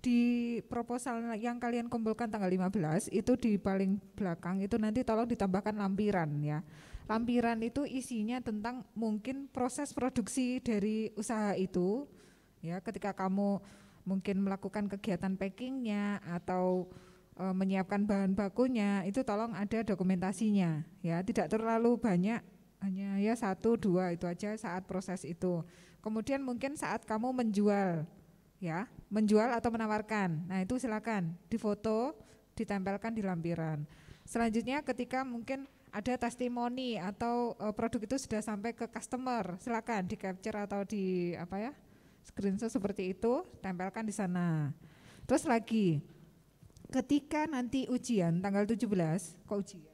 di proposal yang kalian kumpulkan tanggal 15 itu di paling belakang itu nanti tolong ditambahkan lampiran ya. Lampiran itu isinya tentang mungkin proses produksi dari usaha itu ya ketika kamu mungkin melakukan kegiatan packingnya atau e, menyiapkan bahan bakunya itu tolong ada dokumentasinya ya tidak terlalu banyak hanya ya satu dua itu aja saat proses itu kemudian mungkin saat kamu menjual ya, menjual atau menawarkan. Nah, itu silakan difoto, ditempelkan di lampiran. Selanjutnya ketika mungkin ada testimoni atau uh, produk itu sudah sampai ke customer, silakan di capture atau di apa ya? screenshot seperti itu, tempelkan di sana. Terus lagi ketika nanti ujian tanggal 17, kok ujian?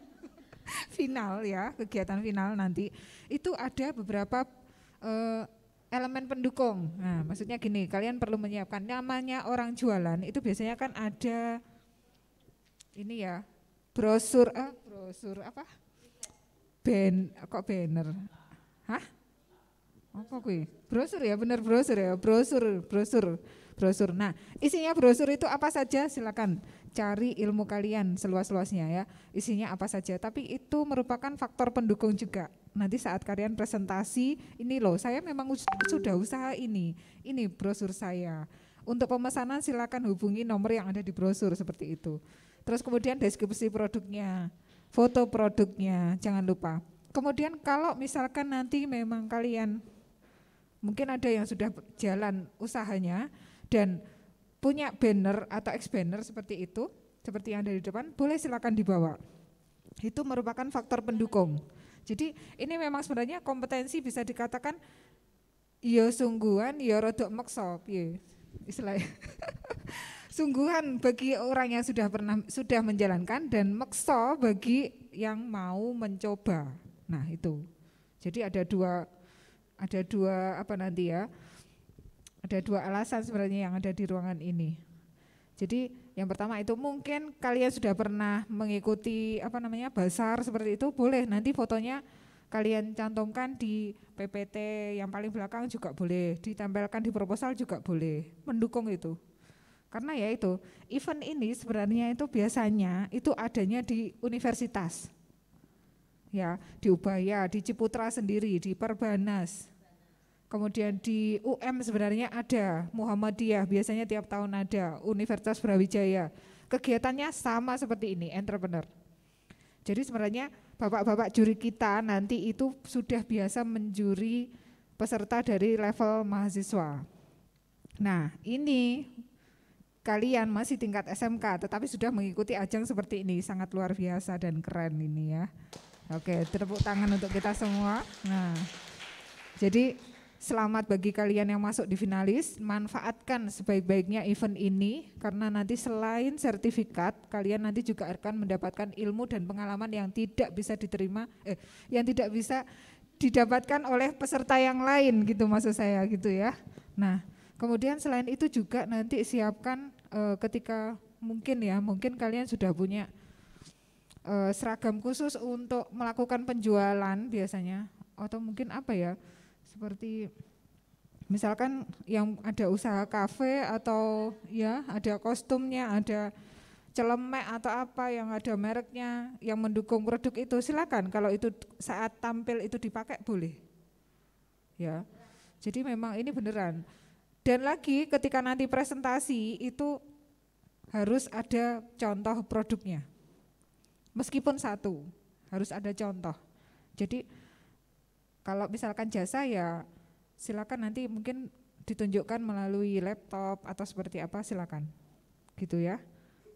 final ya, kegiatan final nanti itu ada beberapa uh, elemen pendukung. Nah, maksudnya gini, kalian perlu menyiapkan namanya orang jualan itu biasanya kan ada ini ya, brosur eh, brosur apa? Ben kok banner. Hah? Apa kui? Brosur ya, bener brosur ya, brosur, brosur, brosur. Nah, isinya brosur itu apa saja silakan cari ilmu kalian seluas-luasnya ya. Isinya apa saja, tapi itu merupakan faktor pendukung juga. Nanti saat kalian presentasi, ini loh, saya memang sudah usaha ini. Ini brosur saya. Untuk pemesanan silakan hubungi nomor yang ada di brosur seperti itu. Terus kemudian deskripsi produknya, foto produknya, jangan lupa. Kemudian kalau misalkan nanti memang kalian mungkin ada yang sudah jalan usahanya dan punya banner atau X banner seperti itu, seperti yang ada di depan, boleh silakan dibawa. Itu merupakan faktor pendukung. Jadi ini memang sebenarnya kompetensi bisa dikatakan ya sungguhan, ya rodok mokso, ya istilahnya. sungguhan bagi orang yang sudah pernah sudah menjalankan dan maksa bagi yang mau mencoba. Nah, itu. Jadi ada dua ada dua apa nanti ya? Ada dua alasan sebenarnya yang ada di ruangan ini. Jadi yang pertama itu mungkin kalian sudah pernah mengikuti apa namanya basar seperti itu boleh nanti fotonya kalian cantumkan di PPT yang paling belakang juga boleh ditempelkan di proposal juga boleh mendukung itu karena ya itu event ini sebenarnya itu biasanya itu adanya di universitas ya di Ubaya di Ciputra sendiri di Perbanas Kemudian di UM sebenarnya ada Muhammadiyah, biasanya tiap tahun ada Universitas Brawijaya. Kegiatannya sama seperti ini, entrepreneur. Jadi sebenarnya bapak-bapak juri kita nanti itu sudah biasa menjuri peserta dari level mahasiswa. Nah, ini kalian masih tingkat SMK tetapi sudah mengikuti ajang seperti ini, sangat luar biasa dan keren ini ya. Oke, tepuk tangan untuk kita semua. Nah, jadi Selamat bagi kalian yang masuk di finalis, manfaatkan sebaik-baiknya event ini karena nanti selain sertifikat, kalian nanti juga akan mendapatkan ilmu dan pengalaman yang tidak bisa diterima eh yang tidak bisa didapatkan oleh peserta yang lain gitu maksud saya gitu ya. Nah, kemudian selain itu juga nanti siapkan e, ketika mungkin ya, mungkin kalian sudah punya e, seragam khusus untuk melakukan penjualan biasanya atau mungkin apa ya? seperti misalkan yang ada usaha kafe atau ya ada kostumnya, ada celemek atau apa yang ada mereknya yang mendukung produk itu silakan kalau itu saat tampil itu dipakai boleh. Ya. Jadi memang ini beneran. Dan lagi ketika nanti presentasi itu harus ada contoh produknya. Meskipun satu, harus ada contoh. Jadi kalau misalkan jasa ya silakan nanti mungkin ditunjukkan melalui laptop atau seperti apa silakan. Gitu ya.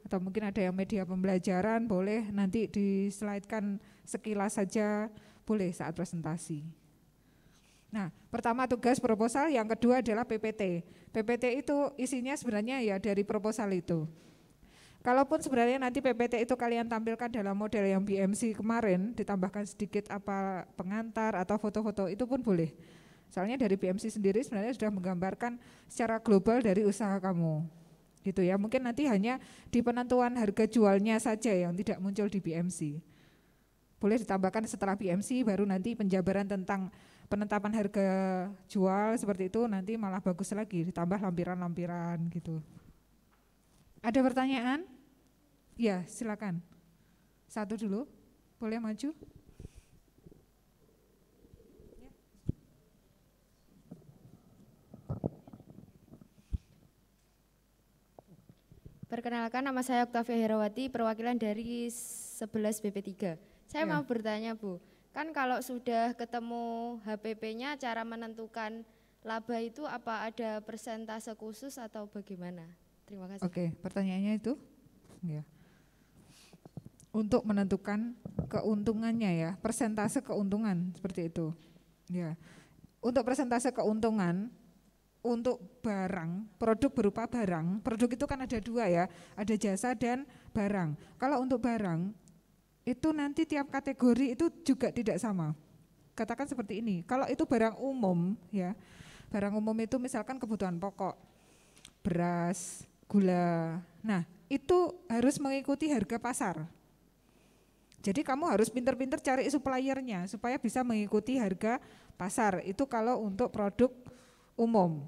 Atau mungkin ada yang media pembelajaran boleh nanti diselaitkan sekilas saja boleh saat presentasi. Nah, pertama tugas proposal, yang kedua adalah PPT. PPT itu isinya sebenarnya ya dari proposal itu. Kalaupun sebenarnya nanti PPT itu kalian tampilkan dalam model yang BMC kemarin, ditambahkan sedikit apa pengantar atau foto-foto itu pun boleh. Soalnya dari BMC sendiri sebenarnya sudah menggambarkan secara global dari usaha kamu. Gitu ya, mungkin nanti hanya di penentuan harga jualnya saja yang tidak muncul di BMC. Boleh ditambahkan setelah BMC baru nanti penjabaran tentang penetapan harga jual seperti itu nanti malah bagus lagi ditambah lampiran-lampiran gitu. Ada pertanyaan? Ya, silakan. Satu dulu, boleh maju? Perkenalkan nama saya Oktavia Herawati, perwakilan dari 11 BP3. Saya ya. mau bertanya Bu, kan kalau sudah ketemu HPP-nya cara menentukan laba itu apa ada persentase khusus atau bagaimana? Terima kasih. Oke, pertanyaannya itu? Ya. Untuk menentukan keuntungannya ya, persentase keuntungan seperti itu. Ya. Untuk persentase keuntungan untuk barang, produk berupa barang, produk itu kan ada dua ya, ada jasa dan barang. Kalau untuk barang, itu nanti tiap kategori itu juga tidak sama. Katakan seperti ini, kalau itu barang umum ya, barang umum itu misalkan kebutuhan pokok, beras, gula. Nah, itu harus mengikuti harga pasar. Jadi kamu harus pintar-pintar cari suppliernya supaya bisa mengikuti harga pasar. Itu kalau untuk produk umum.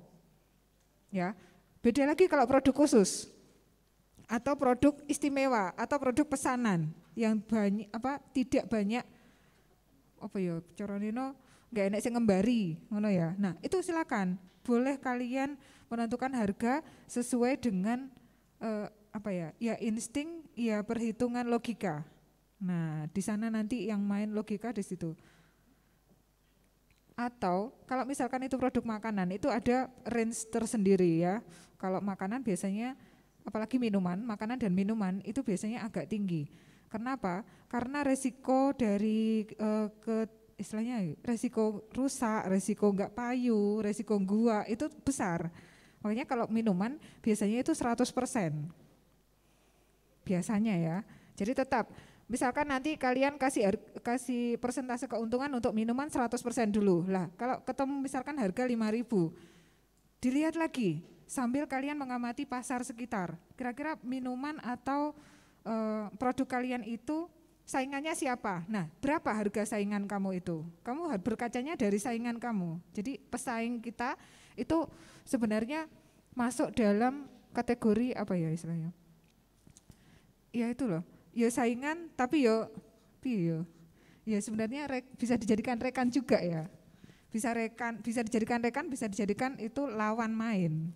Ya. Beda lagi kalau produk khusus atau produk istimewa atau produk pesanan yang banyak apa tidak banyak apa ya coronino nggak enak sih ngembari ngono ya. Nah, itu silakan boleh kalian menentukan harga sesuai dengan eh, apa ya? Ya insting, ya perhitungan logika. Nah, di sana nanti yang main logika di situ. Atau kalau misalkan itu produk makanan, itu ada range tersendiri ya. Kalau makanan biasanya apalagi minuman, makanan dan minuman itu biasanya agak tinggi. Kenapa? Karena resiko dari eh, ke istilahnya resiko rusak, resiko enggak payu, resiko gua itu besar. Makanya kalau minuman biasanya itu 100%. Biasanya ya. Jadi tetap misalkan nanti kalian kasih kasih persentase keuntungan untuk minuman 100% dulu. Lah, kalau ketemu misalkan harga 5000 dilihat lagi sambil kalian mengamati pasar sekitar. Kira-kira minuman atau e, produk kalian itu saingannya siapa? Nah, berapa harga saingan kamu itu? Kamu berkacanya dari saingan kamu. Jadi pesaing kita itu sebenarnya masuk dalam kategori apa ya istilahnya? Ya itu loh, ya saingan tapi yo piyo. Ya sebenarnya re, bisa dijadikan rekan juga ya. Bisa rekan, bisa dijadikan rekan, bisa dijadikan itu lawan main.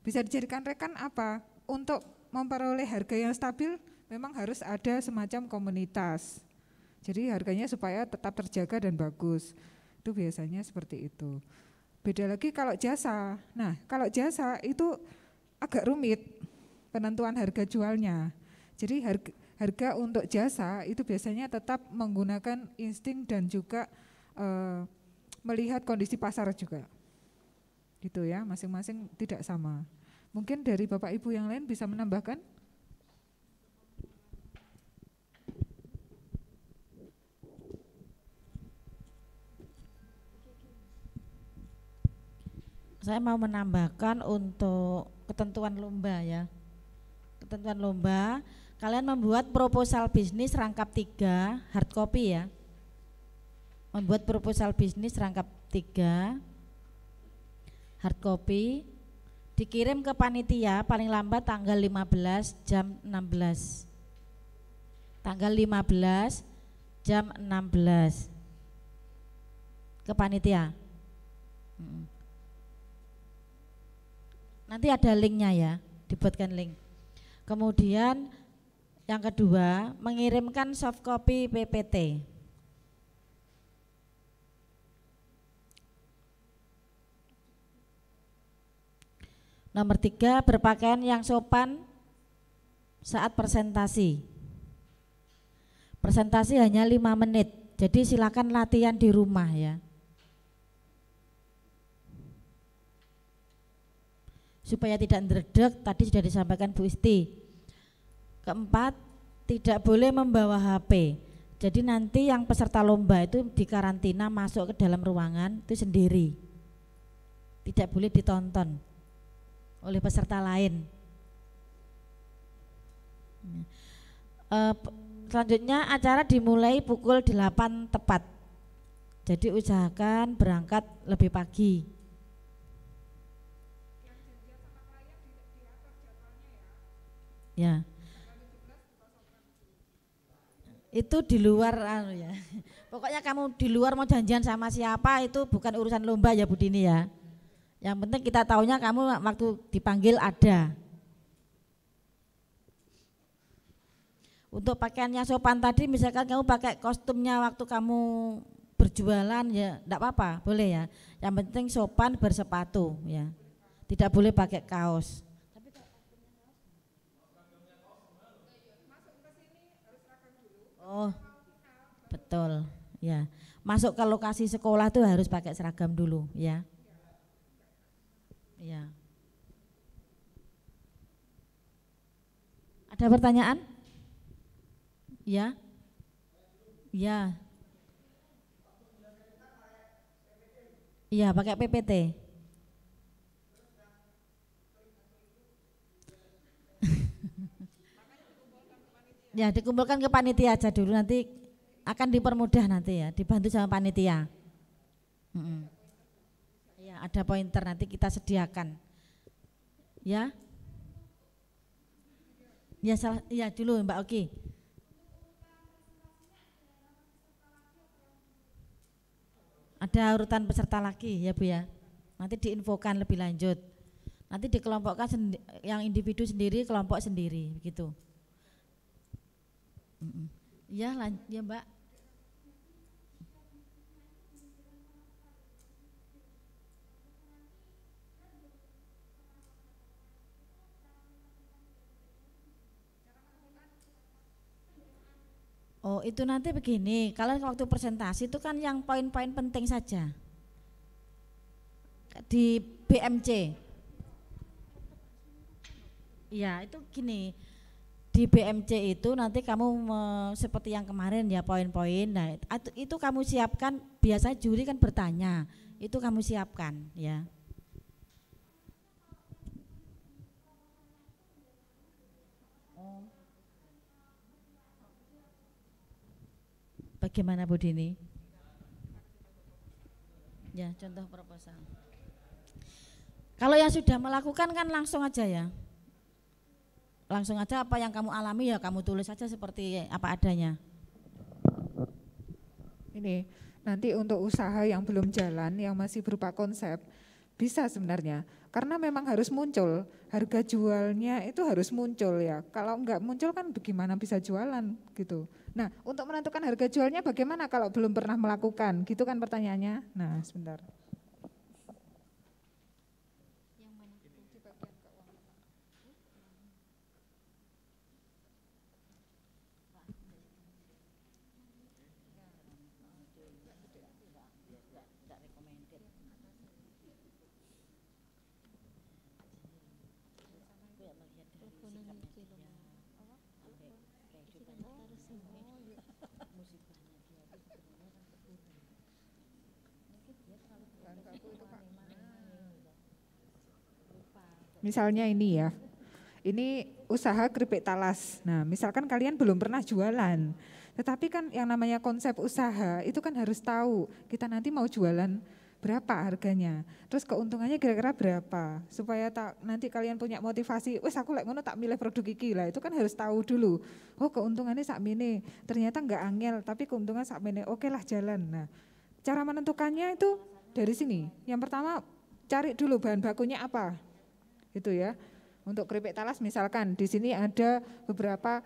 Bisa dijadikan rekan apa? Untuk memperoleh harga yang stabil memang harus ada semacam komunitas. Jadi harganya supaya tetap terjaga dan bagus. Itu biasanya seperti itu. Beda lagi kalau jasa. Nah, kalau jasa itu agak rumit penentuan harga jualnya. Jadi harga, harga untuk jasa itu biasanya tetap menggunakan insting dan juga eh, melihat kondisi pasar juga. Gitu ya, masing-masing tidak sama. Mungkin dari Bapak Ibu yang lain bisa menambahkan? Saya mau menambahkan untuk ketentuan lomba ya. Ketentuan lomba, kalian membuat proposal bisnis rangkap tiga hard copy ya. Membuat proposal bisnis rangkap tiga hard copy dikirim ke panitia paling lambat tanggal 15 jam 16 tanggal 15 jam 16 ke panitia hmm. Nanti ada linknya ya, dibuatkan link. Kemudian yang kedua, mengirimkan soft copy PPT. Nomor tiga, berpakaian yang sopan saat presentasi. Presentasi hanya lima menit, jadi silakan latihan di rumah ya. supaya tidak ndredeg tadi sudah disampaikan Bu Isti. Keempat, tidak boleh membawa HP. Jadi nanti yang peserta lomba itu dikarantina masuk ke dalam ruangan itu sendiri. Tidak boleh ditonton oleh peserta lain. Nah, eh, selanjutnya acara dimulai pukul 8 tepat. Jadi usahakan berangkat lebih pagi. Ya. Itu di luar anu ya. Pokoknya kamu di luar mau janjian sama siapa itu bukan urusan lomba ya Bu Dini ya. Yang penting kita tahunya kamu waktu dipanggil ada. Untuk pakaiannya sopan tadi misalkan kamu pakai kostumnya waktu kamu berjualan ya enggak apa-apa, boleh ya. Yang penting sopan bersepatu ya. Tidak boleh pakai kaos. Oh, betul. Ya, masuk ke lokasi sekolah tuh harus pakai seragam dulu, ya. Ya. Ada pertanyaan? Ya. Ya. Iya, pakai PPT. Ya dikumpulkan ke panitia aja dulu nanti akan dipermudah nanti ya, dibantu sama panitia. Hmm. Ya ada pointer nanti kita sediakan. Ya. Ya salah, ya dulu Mbak Oki. Ada urutan peserta lagi ya Bu ya. Nanti diinfokan lebih lanjut. Nanti dikelompokkan yang individu sendiri, kelompok sendiri begitu. Ya, lanjut ya Mbak. Oh, itu nanti begini. Kalian waktu presentasi itu kan yang poin-poin penting saja. Di BMC. Ya, itu gini di BMC itu nanti kamu me, seperti yang kemarin ya poin-poin. Nah, itu kamu siapkan biasanya juri kan bertanya. Itu kamu siapkan ya. Bagaimana Bu Dini? Ya, contoh proposal. Kalau yang sudah melakukan kan langsung aja ya langsung aja apa yang kamu alami ya kamu tulis aja seperti apa adanya. Ini nanti untuk usaha yang belum jalan yang masih berupa konsep bisa sebenarnya karena memang harus muncul harga jualnya itu harus muncul ya kalau enggak muncul kan bagaimana bisa jualan gitu nah untuk menentukan harga jualnya bagaimana kalau belum pernah melakukan gitu kan pertanyaannya nah sebentar misalnya ini ya, ini usaha keripik talas. Nah, misalkan kalian belum pernah jualan, tetapi kan yang namanya konsep usaha itu kan harus tahu kita nanti mau jualan berapa harganya, terus keuntungannya kira-kira berapa, supaya tak nanti kalian punya motivasi, wes aku lek ngono tak milih produk iki lah, itu kan harus tahu dulu, oh keuntungannya sak mini, ternyata nggak angel, tapi keuntungan sak mini, oke lah jalan. Nah, cara menentukannya itu dari sini, yang pertama cari dulu bahan bakunya apa, gitu ya. Untuk keripik talas misalkan di sini ada beberapa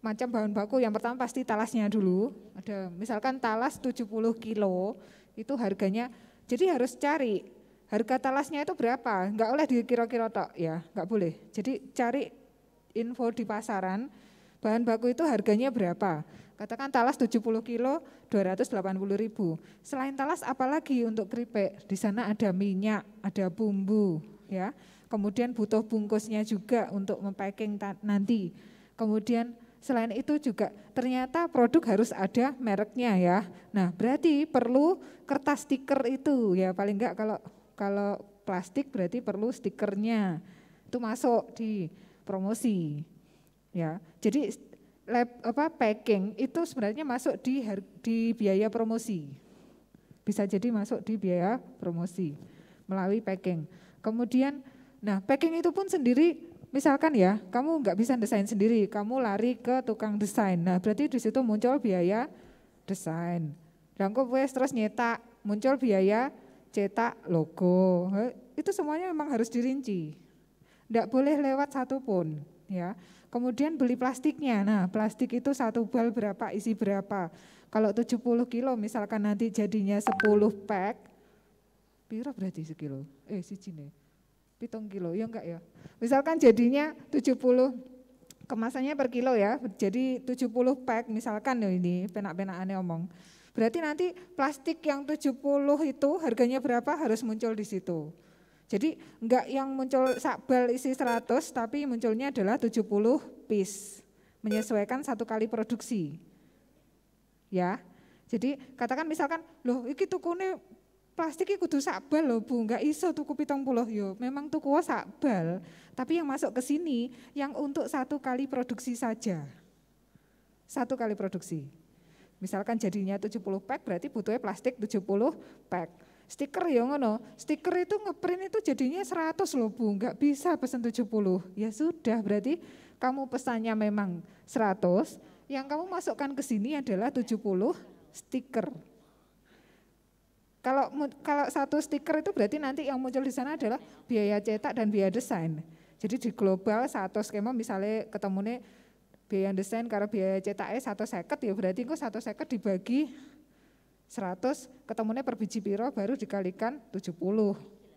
macam bahan baku. Yang pertama pasti talasnya dulu. Ada misalkan talas 70 kilo itu harganya. Jadi harus cari harga talasnya itu berapa. Enggak oleh dikira-kira tok ya, enggak boleh. Jadi cari info di pasaran bahan baku itu harganya berapa. Katakan talas 70 kilo 280 ribu. Selain talas apalagi untuk keripik? Di sana ada minyak, ada bumbu ya Kemudian butuh bungkusnya juga untuk mempacking nanti. Kemudian selain itu juga ternyata produk harus ada mereknya ya. Nah, berarti perlu kertas stiker itu ya paling enggak kalau kalau plastik berarti perlu stikernya. Itu masuk di promosi. Ya. Jadi lab, apa packing itu sebenarnya masuk di di biaya promosi. Bisa jadi masuk di biaya promosi melalui packing. Kemudian Nah packing itu pun sendiri Misalkan ya, kamu nggak bisa desain sendiri, kamu lari ke tukang desain. Nah, berarti di situ muncul biaya desain. Dan kok wes terus nyetak, muncul biaya cetak logo. Itu semuanya memang harus dirinci. Nggak boleh lewat satu pun, ya. Kemudian beli plastiknya. Nah, plastik itu satu bal berapa, isi berapa. Kalau 70 kilo misalkan nanti jadinya 10 pack, pira berarti sekilo? Eh, si Cine pitung kilo, ya enggak ya. Misalkan jadinya 70 kemasannya per kilo ya, jadi 70 pack misalkan ya ini penak aneh omong. Berarti nanti plastik yang 70 itu harganya berapa harus muncul di situ. Jadi enggak yang muncul sakbel isi 100 tapi munculnya adalah 70 piece. Menyesuaikan satu kali produksi. Ya. Jadi katakan misalkan, loh iki tukune plastik itu kudu sabal loh Bu, nggak iso tuku pitong puluh yo. Memang tuku sakbal, tapi yang masuk ke sini yang untuk satu kali produksi saja. Satu kali produksi. Misalkan jadinya 70 pack berarti butuhnya plastik 70 pack. Stiker ya ngono, stiker itu ngeprint itu jadinya 100 loh Bu, nggak bisa pesen 70. Ya sudah berarti kamu pesannya memang 100, yang kamu masukkan ke sini adalah 70 stiker. Kalau kalau satu stiker itu berarti nanti yang muncul di sana adalah biaya cetak dan biaya desain. Jadi di global satu skema misalnya ketemunya biaya desain karena biaya cetaknya e satu seket ya berarti kok satu seket dibagi 100 ketemunya per biji piro baru dikalikan 70.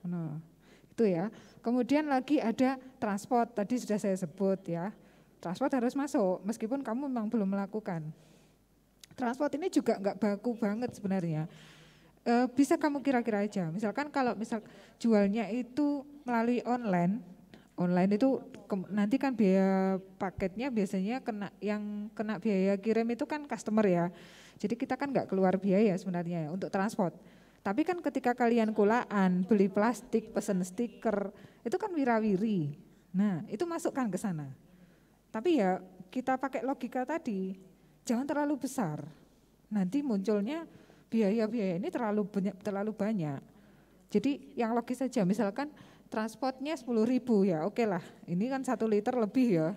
Nah, itu ya. Kemudian lagi ada transport tadi sudah saya sebut ya. Transport harus masuk meskipun kamu memang belum melakukan. Transport ini juga nggak baku banget sebenarnya uh, bisa kamu kira-kira aja. Misalkan kalau misal jualnya itu melalui online, online itu ke, nanti kan biaya paketnya biasanya kena yang kena biaya kirim itu kan customer ya. Jadi kita kan nggak keluar biaya sebenarnya ya, untuk transport. Tapi kan ketika kalian kulaan, beli plastik, pesen stiker, itu kan wirawiri. Nah, itu masukkan ke sana. Tapi ya kita pakai logika tadi, jangan terlalu besar. Nanti munculnya biaya-biaya ini terlalu banyak, terlalu banyak. Jadi yang logis saja, misalkan transportnya 10.000 ya, oke lah. Ini kan satu liter lebih ya.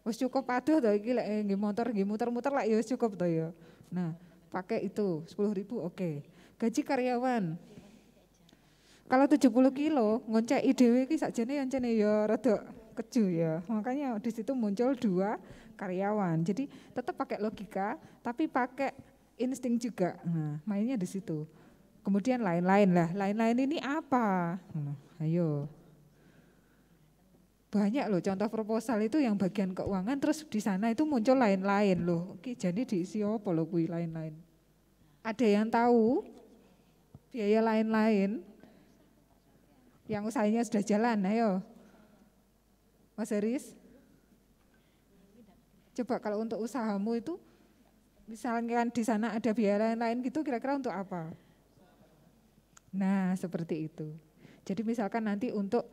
Wis cukup aduh to iki lek motor nggih muter-muter lah ya cukup tuh ya. Nah, pakai itu 10.000 oke. Okay. Gaji karyawan kalau 70 kilo ngoncek IDW iki sakjane yang cene ya rada keju ya. Makanya di situ muncul dua karyawan. Jadi tetap pakai logika tapi pakai insting juga. mainnya di situ. Kemudian lain-lain lah, lain-lain ini apa? Nah, ayo. Banyak loh contoh proposal itu yang bagian keuangan terus di sana itu muncul lain-lain loh. Oke, jadi diisi apa loh kui lain-lain? Ada yang tahu biaya lain-lain yang usahanya sudah jalan, ayo. Mas Haris, coba kalau untuk usahamu itu misalkan di sana ada biaya lain-lain gitu kira-kira untuk apa? Nah, seperti itu. Jadi misalkan nanti untuk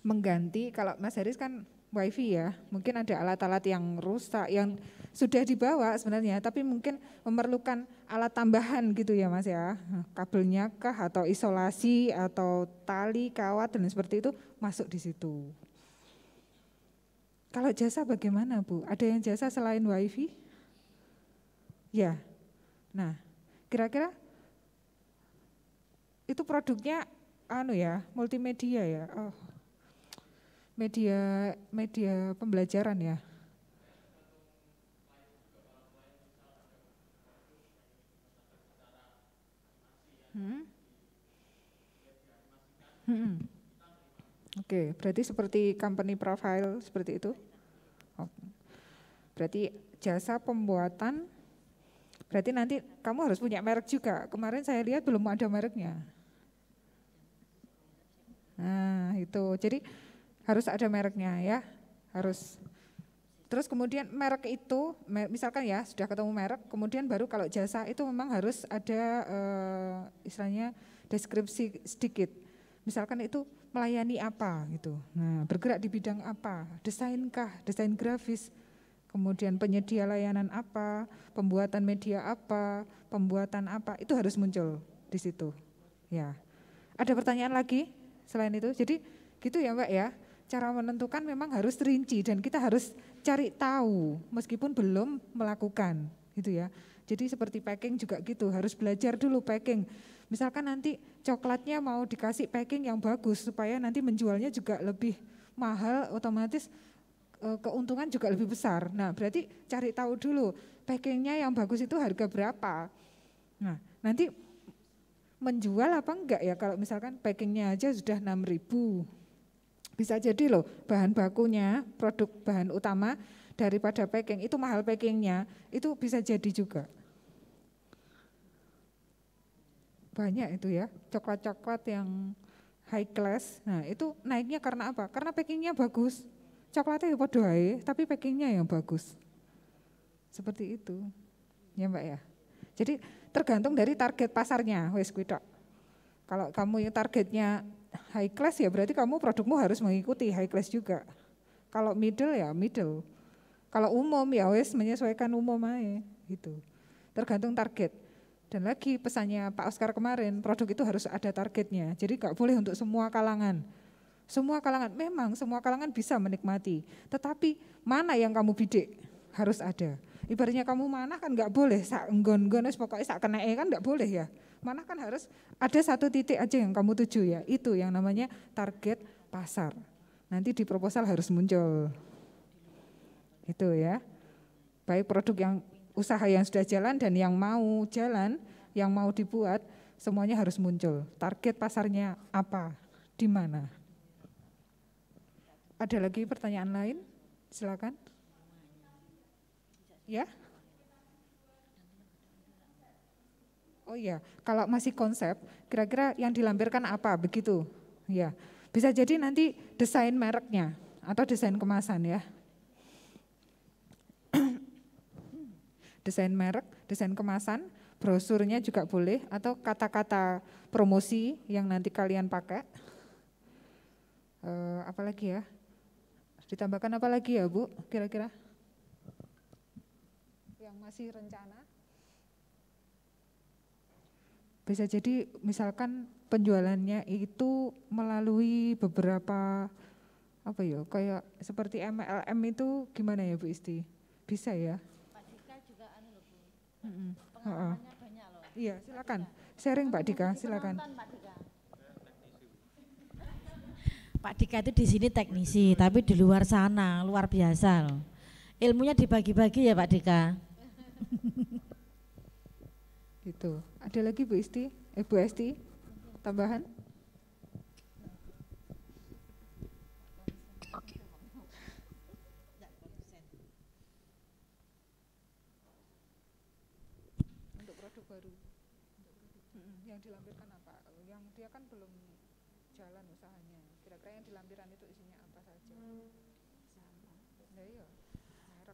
mengganti kalau Mas Haris kan wifi ya, mungkin ada alat-alat yang rusak yang sudah dibawa sebenarnya tapi mungkin memerlukan alat tambahan gitu ya Mas ya. Kabelnya kah atau isolasi atau tali, kawat dan seperti itu masuk di situ. Kalau jasa bagaimana Bu? Ada yang jasa selain wifi? Ya. Nah, kira-kira itu produknya anu ya, multimedia ya. Oh. Media media pembelajaran ya. Hmm? Hmm. Oke, okay, berarti seperti company profile seperti itu. Oh. Berarti jasa pembuatan Berarti nanti kamu harus punya merek juga. Kemarin saya lihat belum ada mereknya. Nah, itu. Jadi harus ada mereknya ya. Harus. Terus kemudian merek itu, misalkan ya sudah ketemu merek, kemudian baru kalau jasa itu memang harus ada eh, istilahnya deskripsi sedikit. Misalkan itu melayani apa gitu. Nah, bergerak di bidang apa? Desainkah? Desain grafis? kemudian penyedia layanan apa, pembuatan media apa, pembuatan apa, itu harus muncul di situ. Ya. Ada pertanyaan lagi selain itu? Jadi gitu ya Mbak ya, cara menentukan memang harus rinci dan kita harus cari tahu meskipun belum melakukan gitu ya. Jadi seperti packing juga gitu, harus belajar dulu packing. Misalkan nanti coklatnya mau dikasih packing yang bagus supaya nanti menjualnya juga lebih mahal otomatis Eh, keuntungan juga lebih besar. Nah, berarti cari tahu dulu packingnya yang bagus itu harga berapa. Nah, nanti menjual apa enggak ya kalau misalkan packingnya aja sudah 6000 bisa jadi loh bahan bakunya produk bahan utama daripada packing itu mahal packingnya itu bisa jadi juga banyak itu ya coklat-coklat yang high class nah itu naiknya karena apa karena packingnya bagus coklatnya ya podo tapi packingnya yang bagus. Seperti itu, ya mbak ya. Jadi tergantung dari target pasarnya, wes Kalau kamu yang targetnya high class ya berarti kamu produkmu harus mengikuti high class juga. Kalau middle ya middle. Kalau umum ya wes menyesuaikan umum aja gitu. Tergantung target. Dan lagi pesannya Pak Oscar kemarin, produk itu harus ada targetnya. Jadi gak boleh untuk semua kalangan semua kalangan, memang semua kalangan bisa menikmati. Tetapi mana yang kamu bidik? Harus ada. Ibaratnya kamu mana kan nggak boleh, sak enggon pokoknya sak kena kan nggak boleh ya. Mana kan harus ada satu titik aja yang kamu tuju ya. Itu yang namanya target pasar. Nanti di proposal harus muncul. Itu ya. Baik produk yang usaha yang sudah jalan dan yang mau jalan, yang mau dibuat, semuanya harus muncul. Target pasarnya apa, di mana? Ada lagi pertanyaan lain? Silakan. Ya. Oh iya, kalau masih konsep, kira-kira yang dilampirkan apa begitu? Ya. Bisa jadi nanti desain mereknya atau desain kemasan ya. desain merek, desain kemasan, brosurnya juga boleh atau kata-kata promosi yang nanti kalian pakai. Uh, eh, apalagi ya? Ditambahkan apa lagi ya Bu kira-kira? Yang masih rencana? Bisa jadi misalkan penjualannya itu melalui beberapa apa ya kayak seperti MLM itu gimana ya Bu Isti? Bisa ya? Pak Dika juga anu loh Bu. Mm Pengalamannya uh Iya, silakan. Iya. Sharing Pak Dika, silakan. Pak Dika. Pak Dika itu di sini teknisi, tapi di luar sana luar biasa loh. Ilmunya dibagi-bagi ya Pak Dika. Itu. Ada lagi Bu Isti? Eh Bu Esti? Tambahan?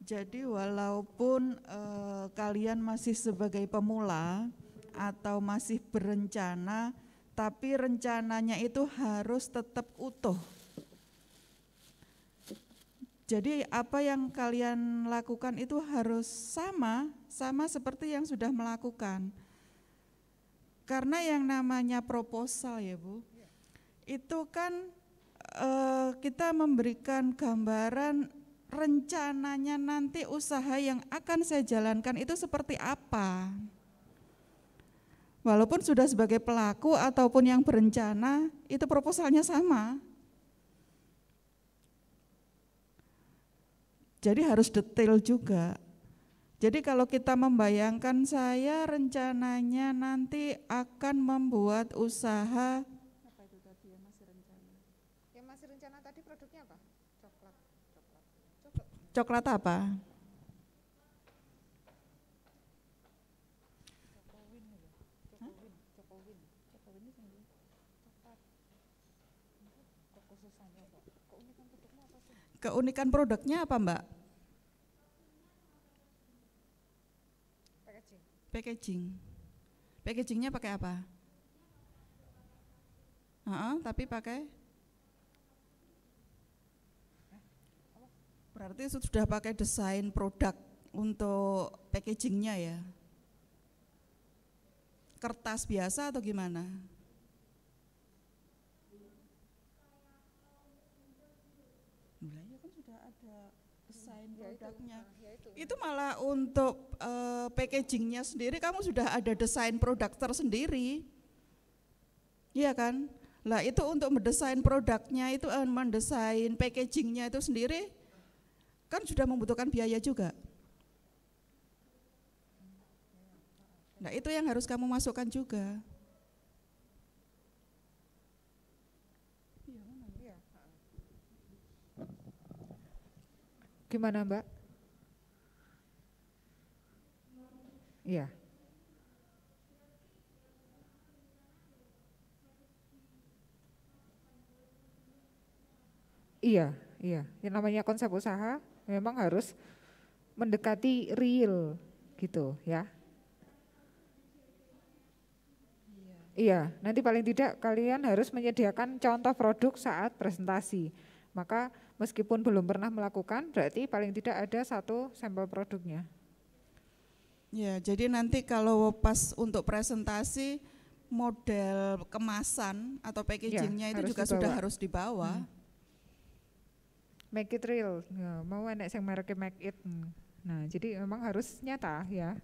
Jadi walaupun eh, kalian masih sebagai pemula atau masih berencana, tapi rencananya itu harus tetap utuh. Jadi apa yang kalian lakukan itu harus sama, sama seperti yang sudah melakukan. Karena yang namanya proposal ya Bu, itu kan eh, kita memberikan gambaran rencananya nanti usaha yang akan saya jalankan itu seperti apa. Walaupun sudah sebagai pelaku ataupun yang berencana, itu proposalnya sama. Jadi harus detail juga. Jadi kalau kita membayangkan saya rencananya nanti akan membuat usaha coklat apa? Keunikan produknya apa, Mbak? Packaging. Packagingnya pakai apa? Uh -uh, tapi pakai Berarti sudah pakai desain produk untuk packagingnya ya? Kertas biasa atau gimana? Ya kan sudah ada desain ya, produknya. Itu malah untuk uh, packagingnya sendiri kamu sudah ada desain produk tersendiri. Iya kan? Lah itu untuk mendesain produknya itu eh, mendesain packagingnya itu sendiri Kan sudah membutuhkan biaya juga. Nah, itu yang harus kamu masukkan juga. Gimana, Mbak? Iya. Iya, iya. Yang namanya konsep usaha memang harus mendekati real gitu ya. Iya, nanti paling tidak kalian harus menyediakan contoh produk saat presentasi. Maka meskipun belum pernah melakukan, berarti paling tidak ada satu sampel produknya. Ya, jadi nanti kalau pas untuk presentasi model kemasan atau packagingnya ya, itu juga dibawa. sudah harus dibawa. Hmm make it real ya, mau enek yang mereka make it hmm. nah jadi memang harus nyata ya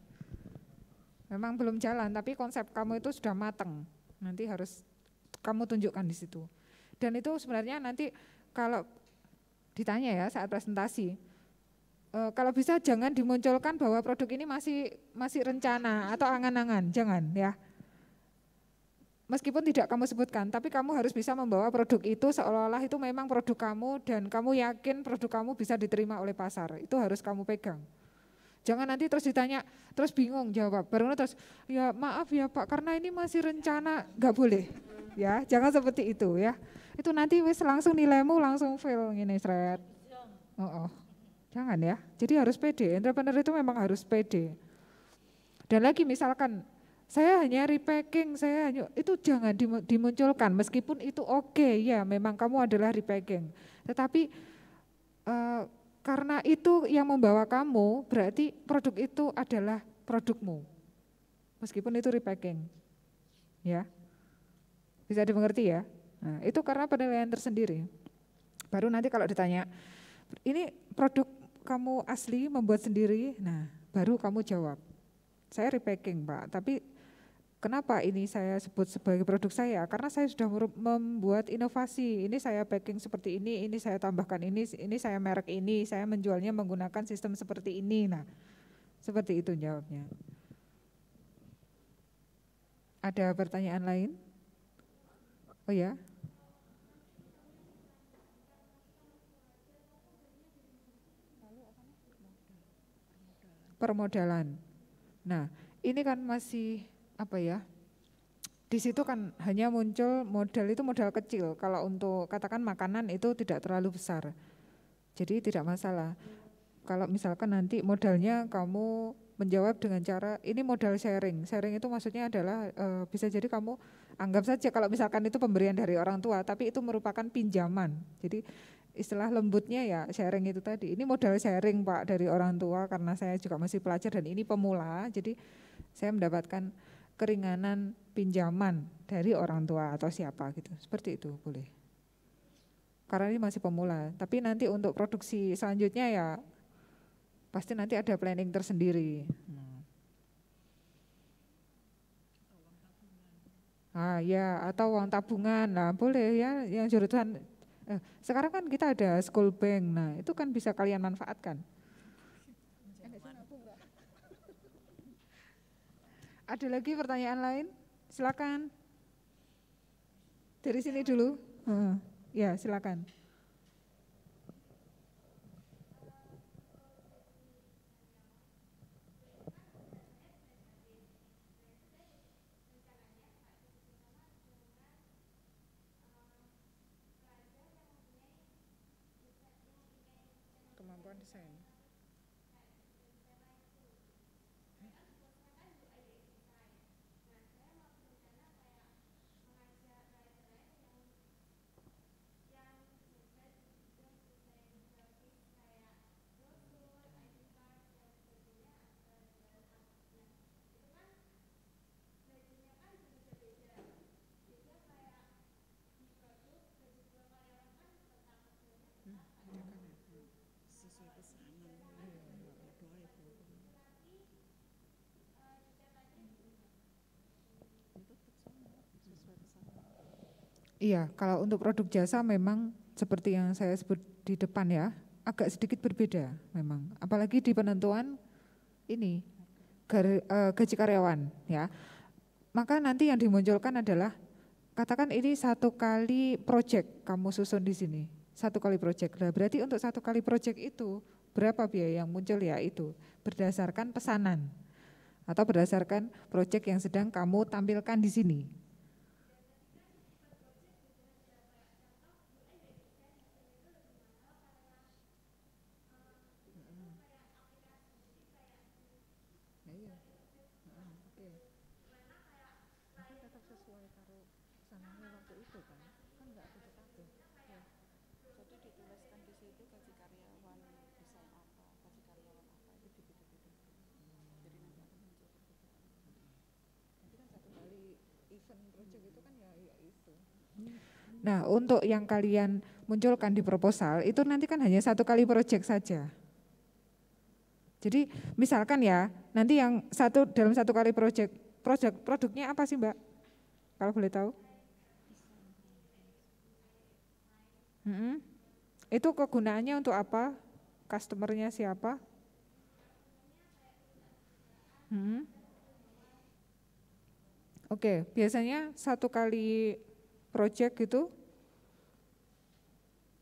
memang belum jalan tapi konsep kamu itu sudah mateng nanti harus kamu tunjukkan di situ dan itu sebenarnya nanti kalau ditanya ya saat presentasi e, kalau bisa jangan dimunculkan bahwa produk ini masih masih rencana atau angan-angan jangan ya meskipun tidak kamu sebutkan, tapi kamu harus bisa membawa produk itu seolah-olah itu memang produk kamu dan kamu yakin produk kamu bisa diterima oleh pasar. Itu harus kamu pegang. Jangan nanti terus ditanya, terus bingung jawab. Baru terus, ya maaf ya Pak, karena ini masih rencana, nggak boleh. Ya, jangan seperti itu ya. Itu nanti wis langsung nilaimu langsung fail ini seret. Oh, oh. Jangan ya. Jadi harus pede. Entrepreneur itu memang harus pede. Dan lagi misalkan saya hanya repacking, saya hanya itu jangan dimunculkan meskipun itu oke okay, ya memang kamu adalah repacking. Tetapi uh, karena itu yang membawa kamu berarti produk itu adalah produkmu. Meskipun itu repacking. Ya. Bisa dimengerti ya? Nah, itu karena penilaian tersendiri. Baru nanti kalau ditanya, ini produk kamu asli membuat sendiri, nah baru kamu jawab. Saya repacking Pak, tapi Kenapa ini saya sebut sebagai produk saya? Karena saya sudah membuat inovasi. Ini saya packing seperti ini, ini saya tambahkan ini, ini saya merek ini, saya menjualnya menggunakan sistem seperti ini. Nah, seperti itu jawabnya. Ada pertanyaan lain? Oh ya. Permodalan. Nah, ini kan masih apa ya di situ kan hanya muncul modal itu modal kecil kalau untuk katakan makanan itu tidak terlalu besar jadi tidak masalah kalau misalkan nanti modalnya kamu menjawab dengan cara ini modal sharing sharing itu maksudnya adalah e, bisa jadi kamu anggap saja kalau misalkan itu pemberian dari orang tua tapi itu merupakan pinjaman jadi istilah lembutnya ya sharing itu tadi ini modal sharing pak dari orang tua karena saya juga masih pelajar dan ini pemula jadi saya mendapatkan keringanan pinjaman dari orang tua atau siapa gitu. Seperti itu boleh. Karena ini masih pemula, tapi nanti untuk produksi selanjutnya ya pasti nanti ada planning tersendiri. nah. Ah ya, atau uang tabungan lah boleh ya yang jurusan eh, sekarang kan kita ada school bank. Nah, itu kan bisa kalian manfaatkan. Ada lagi pertanyaan lain? Silakan. Dari sini dulu. ya, silakan. Iya, kalau untuk produk jasa memang seperti yang saya sebut di depan ya, agak sedikit berbeda memang. Apalagi di penentuan ini eh, gaji karyawan ya. Maka nanti yang dimunculkan adalah katakan ini satu kali project kamu susun di sini. Satu kali project. Nah, berarti untuk satu kali project itu berapa biaya yang muncul ya itu berdasarkan pesanan atau berdasarkan project yang sedang kamu tampilkan di sini. Nah, untuk yang kalian munculkan di proposal itu nanti kan hanya satu kali project saja. Jadi misalkan ya, nanti yang satu dalam satu kali project, project produknya apa sih, Mbak? Kalau boleh tahu? -hmm. Itu kegunaannya untuk apa? Customernya siapa? -hmm. Oke, okay. biasanya satu kali project gitu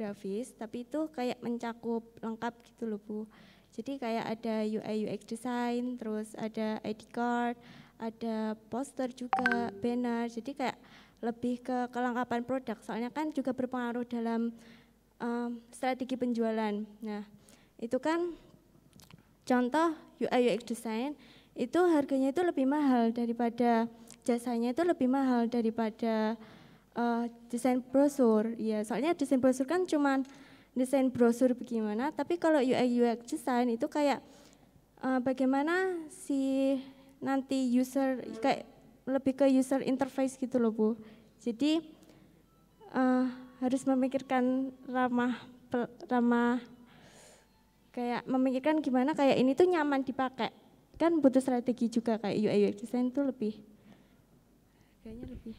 grafis, tapi itu kayak mencakup lengkap gitu loh Bu. Jadi kayak ada UI UX design, terus ada ID card, ada poster juga, banner. Jadi kayak lebih ke kelengkapan produk. Soalnya kan juga berpengaruh dalam um, strategi penjualan. Nah, itu kan contoh UI UX design itu harganya itu lebih mahal daripada jasanya itu lebih mahal daripada uh, desain brosur. Ya, soalnya desain brosur kan cuma desain brosur bagaimana, tapi kalau UI UX design itu kayak uh, bagaimana si nanti user kayak lebih ke user interface gitu loh Bu. Jadi uh, harus memikirkan ramah ramah kayak memikirkan gimana kayak ini tuh nyaman dipakai. Kan butuh strategi juga kayak UI UX design tuh lebih kayaknya lebih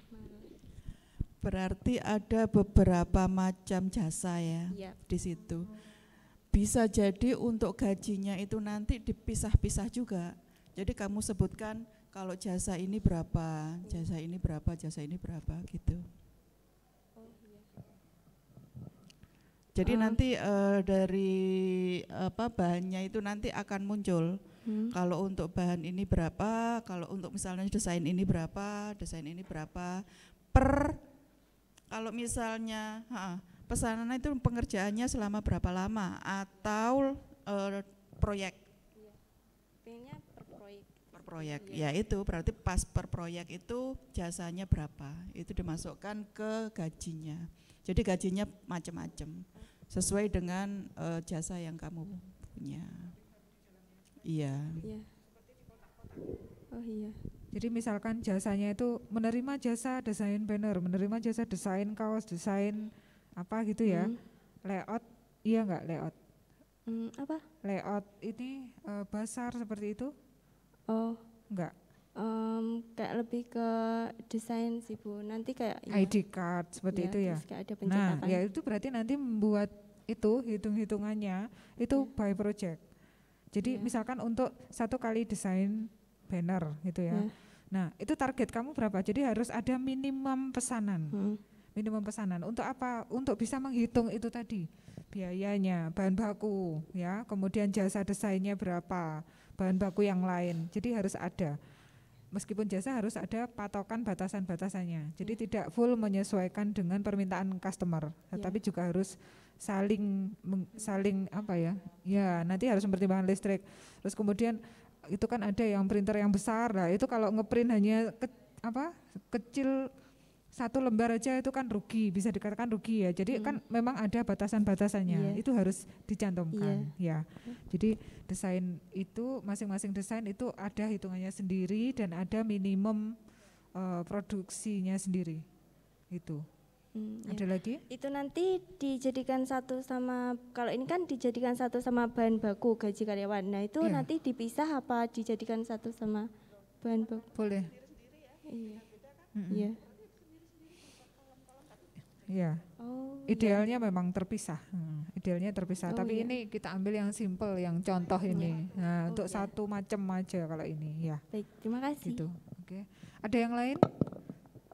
Berarti ada beberapa macam jasa ya yep. Ya. di situ. Bisa jadi untuk gajinya itu nanti dipisah-pisah juga. Jadi kamu sebutkan kalau jasa ini berapa, jasa ini berapa, jasa ini berapa gitu. Jadi uh. nanti uh, dari apa bahannya itu nanti akan muncul. Hmm. Kalau untuk bahan ini berapa, kalau untuk misalnya desain ini berapa, desain ini berapa per kalau misalnya ha, pesanan itu pengerjaannya selama berapa lama atau e, proyek? Iya, Pengennya per proyek. Per proyek, iya. ya. itu berarti pas per proyek itu jasanya berapa? Itu dimasukkan ke gajinya. Jadi gajinya macam-macam sesuai dengan e, jasa yang kamu punya. Iya. Iya. Oh iya. Jadi misalkan jasanya itu menerima jasa desain banner, menerima jasa desain kaos, desain apa gitu ya. Hmm. Layout, iya nggak layout? Hmm, apa? Layout ini e, basar seperti itu? Oh, nggak. Um, kayak lebih ke desain sih bu. Nanti kayak ya. ID card seperti ya, itu ya. Kayak ada Nah, ya itu berarti nanti membuat itu hitung-hitungannya itu ya. by project. Jadi ya. misalkan untuk satu kali desain banner gitu ya. Yeah. Nah, itu target kamu berapa? Jadi harus ada minimum pesanan. Hmm. Minimum pesanan untuk apa? Untuk bisa menghitung itu tadi biayanya, bahan baku ya, kemudian jasa desainnya berapa, bahan baku yang lain. Jadi harus ada. Meskipun jasa harus ada patokan batasan-batasannya. Jadi yeah. tidak full menyesuaikan dengan permintaan customer, yeah. Ya. juga harus saling saling apa ya? Ya, nanti harus mempertimbangkan listrik. Terus kemudian itu kan ada yang printer yang besar lah itu kalau ngeprint hanya ke, apa kecil satu lembar aja itu kan rugi bisa dikatakan rugi ya jadi hmm. kan memang ada batasan-batasannya yeah. itu harus dicantumkan yeah. ya hmm. jadi desain itu masing-masing desain itu ada hitungannya sendiri dan ada minimum uh, produksinya sendiri itu Hmm, Ada ya. lagi? Itu nanti dijadikan satu sama kalau ini kan dijadikan satu sama bahan baku gaji karyawan. Nah itu ya. nanti dipisah apa dijadikan satu sama bahan baku? Boleh. Iya. Iya. Iya. Oh, iya. Idealnya ya. memang terpisah. Hmm, idealnya terpisah. Oh, Tapi ya. ini kita ambil yang simple, yang contoh ini. Ya. Nah, oh, untuk ya. satu macam aja kalau ini, ya. Baik, terima kasih. Gitu. Oke. Ada yang lain?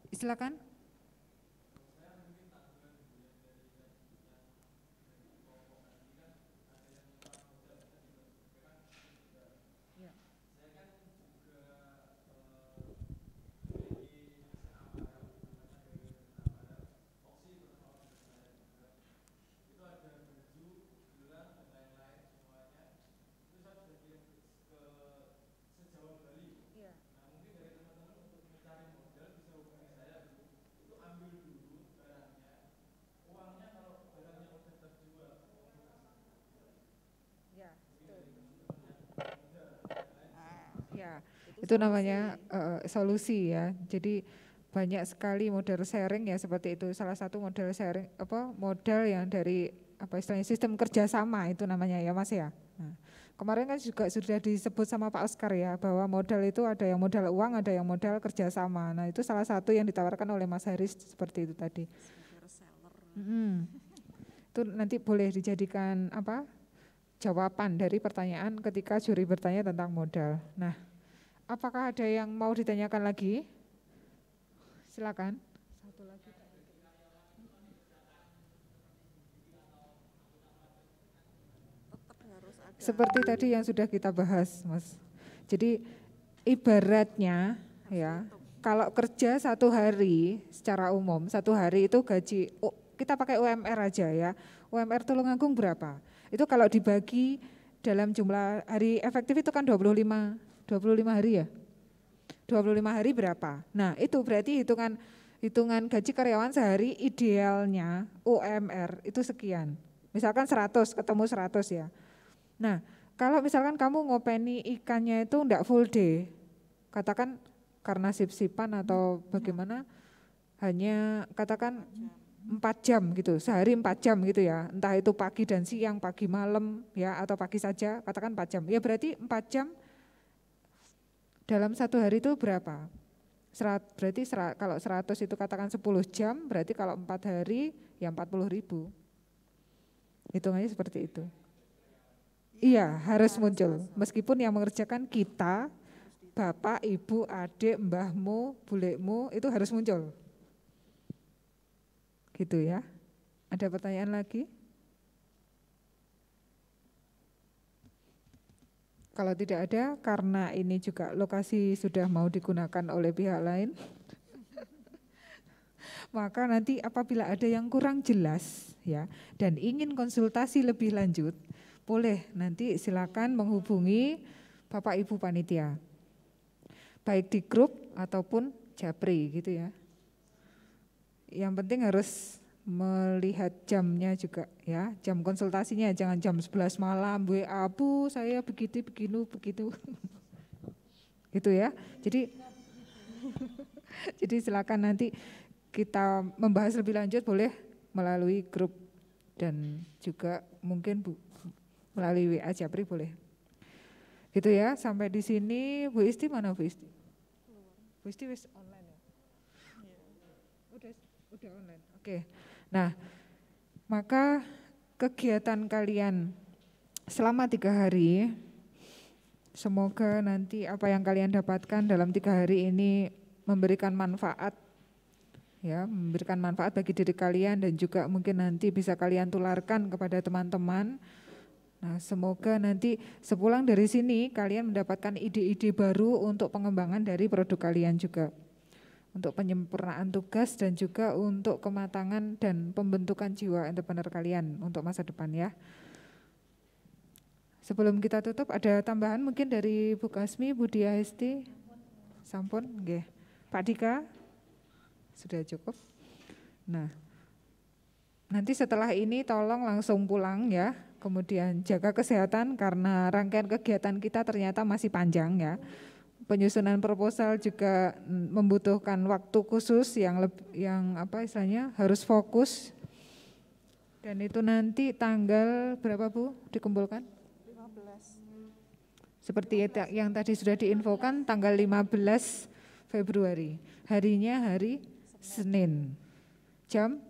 Silakan. itu namanya uh, solusi ya. Jadi banyak sekali model sharing ya seperti itu. Salah satu model sharing apa model yang dari apa istilahnya sistem kerjasama itu namanya ya Mas ya. Nah, kemarin kan juga sudah disebut sama Pak Oscar ya bahwa modal itu ada yang modal uang, ada yang modal kerjasama. Nah itu salah satu yang ditawarkan oleh Mas Haris seperti itu tadi. Hmm. Itu nanti boleh dijadikan apa jawaban dari pertanyaan ketika juri bertanya tentang modal. Nah Apakah ada yang mau ditanyakan lagi? Silakan. Satu lagi. Seperti tadi yang sudah kita bahas, Mas. Jadi ibaratnya ya, kalau kerja satu hari secara umum, satu hari itu gaji oh, kita pakai UMR aja ya. UMR Tulungagung berapa? Itu kalau dibagi dalam jumlah hari efektif itu kan 25 25 hari ya? 25 hari berapa? Nah, itu berarti hitungan hitungan gaji karyawan sehari idealnya UMR itu sekian. Misalkan 100 ketemu 100 ya. Nah, kalau misalkan kamu ngopeni ikannya itu enggak full day, katakan karena sip-sipan atau bagaimana hanya katakan empat jam gitu, sehari empat jam gitu ya, entah itu pagi dan siang, pagi malam ya atau pagi saja, katakan empat jam. Ya berarti empat jam dalam satu hari itu berapa? Serat, berarti serat, kalau 100 itu katakan 10 jam, berarti kalau 4 hari ya 40 ribu. Hitungannya seperti itu. Iya, harus muncul. Meskipun yang mengerjakan kita, bapak, ibu, adik, mbahmu, bulekmu, itu harus muncul. Gitu ya. Ada pertanyaan lagi? Kalau tidak ada, karena ini juga lokasi sudah mau digunakan oleh pihak lain, maka nanti apabila ada yang kurang jelas ya dan ingin konsultasi lebih lanjut, boleh nanti silakan menghubungi Bapak Ibu panitia. Baik di grup ataupun Japri gitu ya. Yang penting harus melihat jamnya juga ya jam konsultasinya jangan jam 11 malam WA bu saya begitu begitu begitu gitu ya jadi jadi silakan nanti kita membahas lebih lanjut boleh melalui grup dan juga mungkin bu melalui WA Japri boleh gitu ya sampai di sini Bu Isti mana Bu Isti Bu Isti wis online ya iya. udah udah online oke okay. Nah, maka kegiatan kalian selama tiga hari, semoga nanti apa yang kalian dapatkan dalam tiga hari ini memberikan manfaat ya memberikan manfaat bagi diri kalian dan juga mungkin nanti bisa kalian tularkan kepada teman-teman Nah, semoga nanti sepulang dari sini kalian mendapatkan ide-ide baru untuk pengembangan dari produk kalian juga untuk penyempurnaan tugas dan juga untuk kematangan dan pembentukan jiwa entrepreneur kalian untuk masa depan ya. Sebelum kita tutup ada tambahan mungkin dari Bu Kasmi, Bu Diahesti, sampun, nggih. Pak Dika, sudah cukup. Nah, nanti setelah ini tolong langsung pulang ya. Kemudian jaga kesehatan karena rangkaian kegiatan kita ternyata masih panjang ya penyusunan proposal juga mm, membutuhkan waktu khusus yang lebih, yang apa istilahnya harus fokus dan itu nanti tanggal berapa Bu dikumpulkan? 15. Seperti 15. yang tadi sudah diinfokan tanggal 15 Februari. Harinya hari Senin. Senin. Jam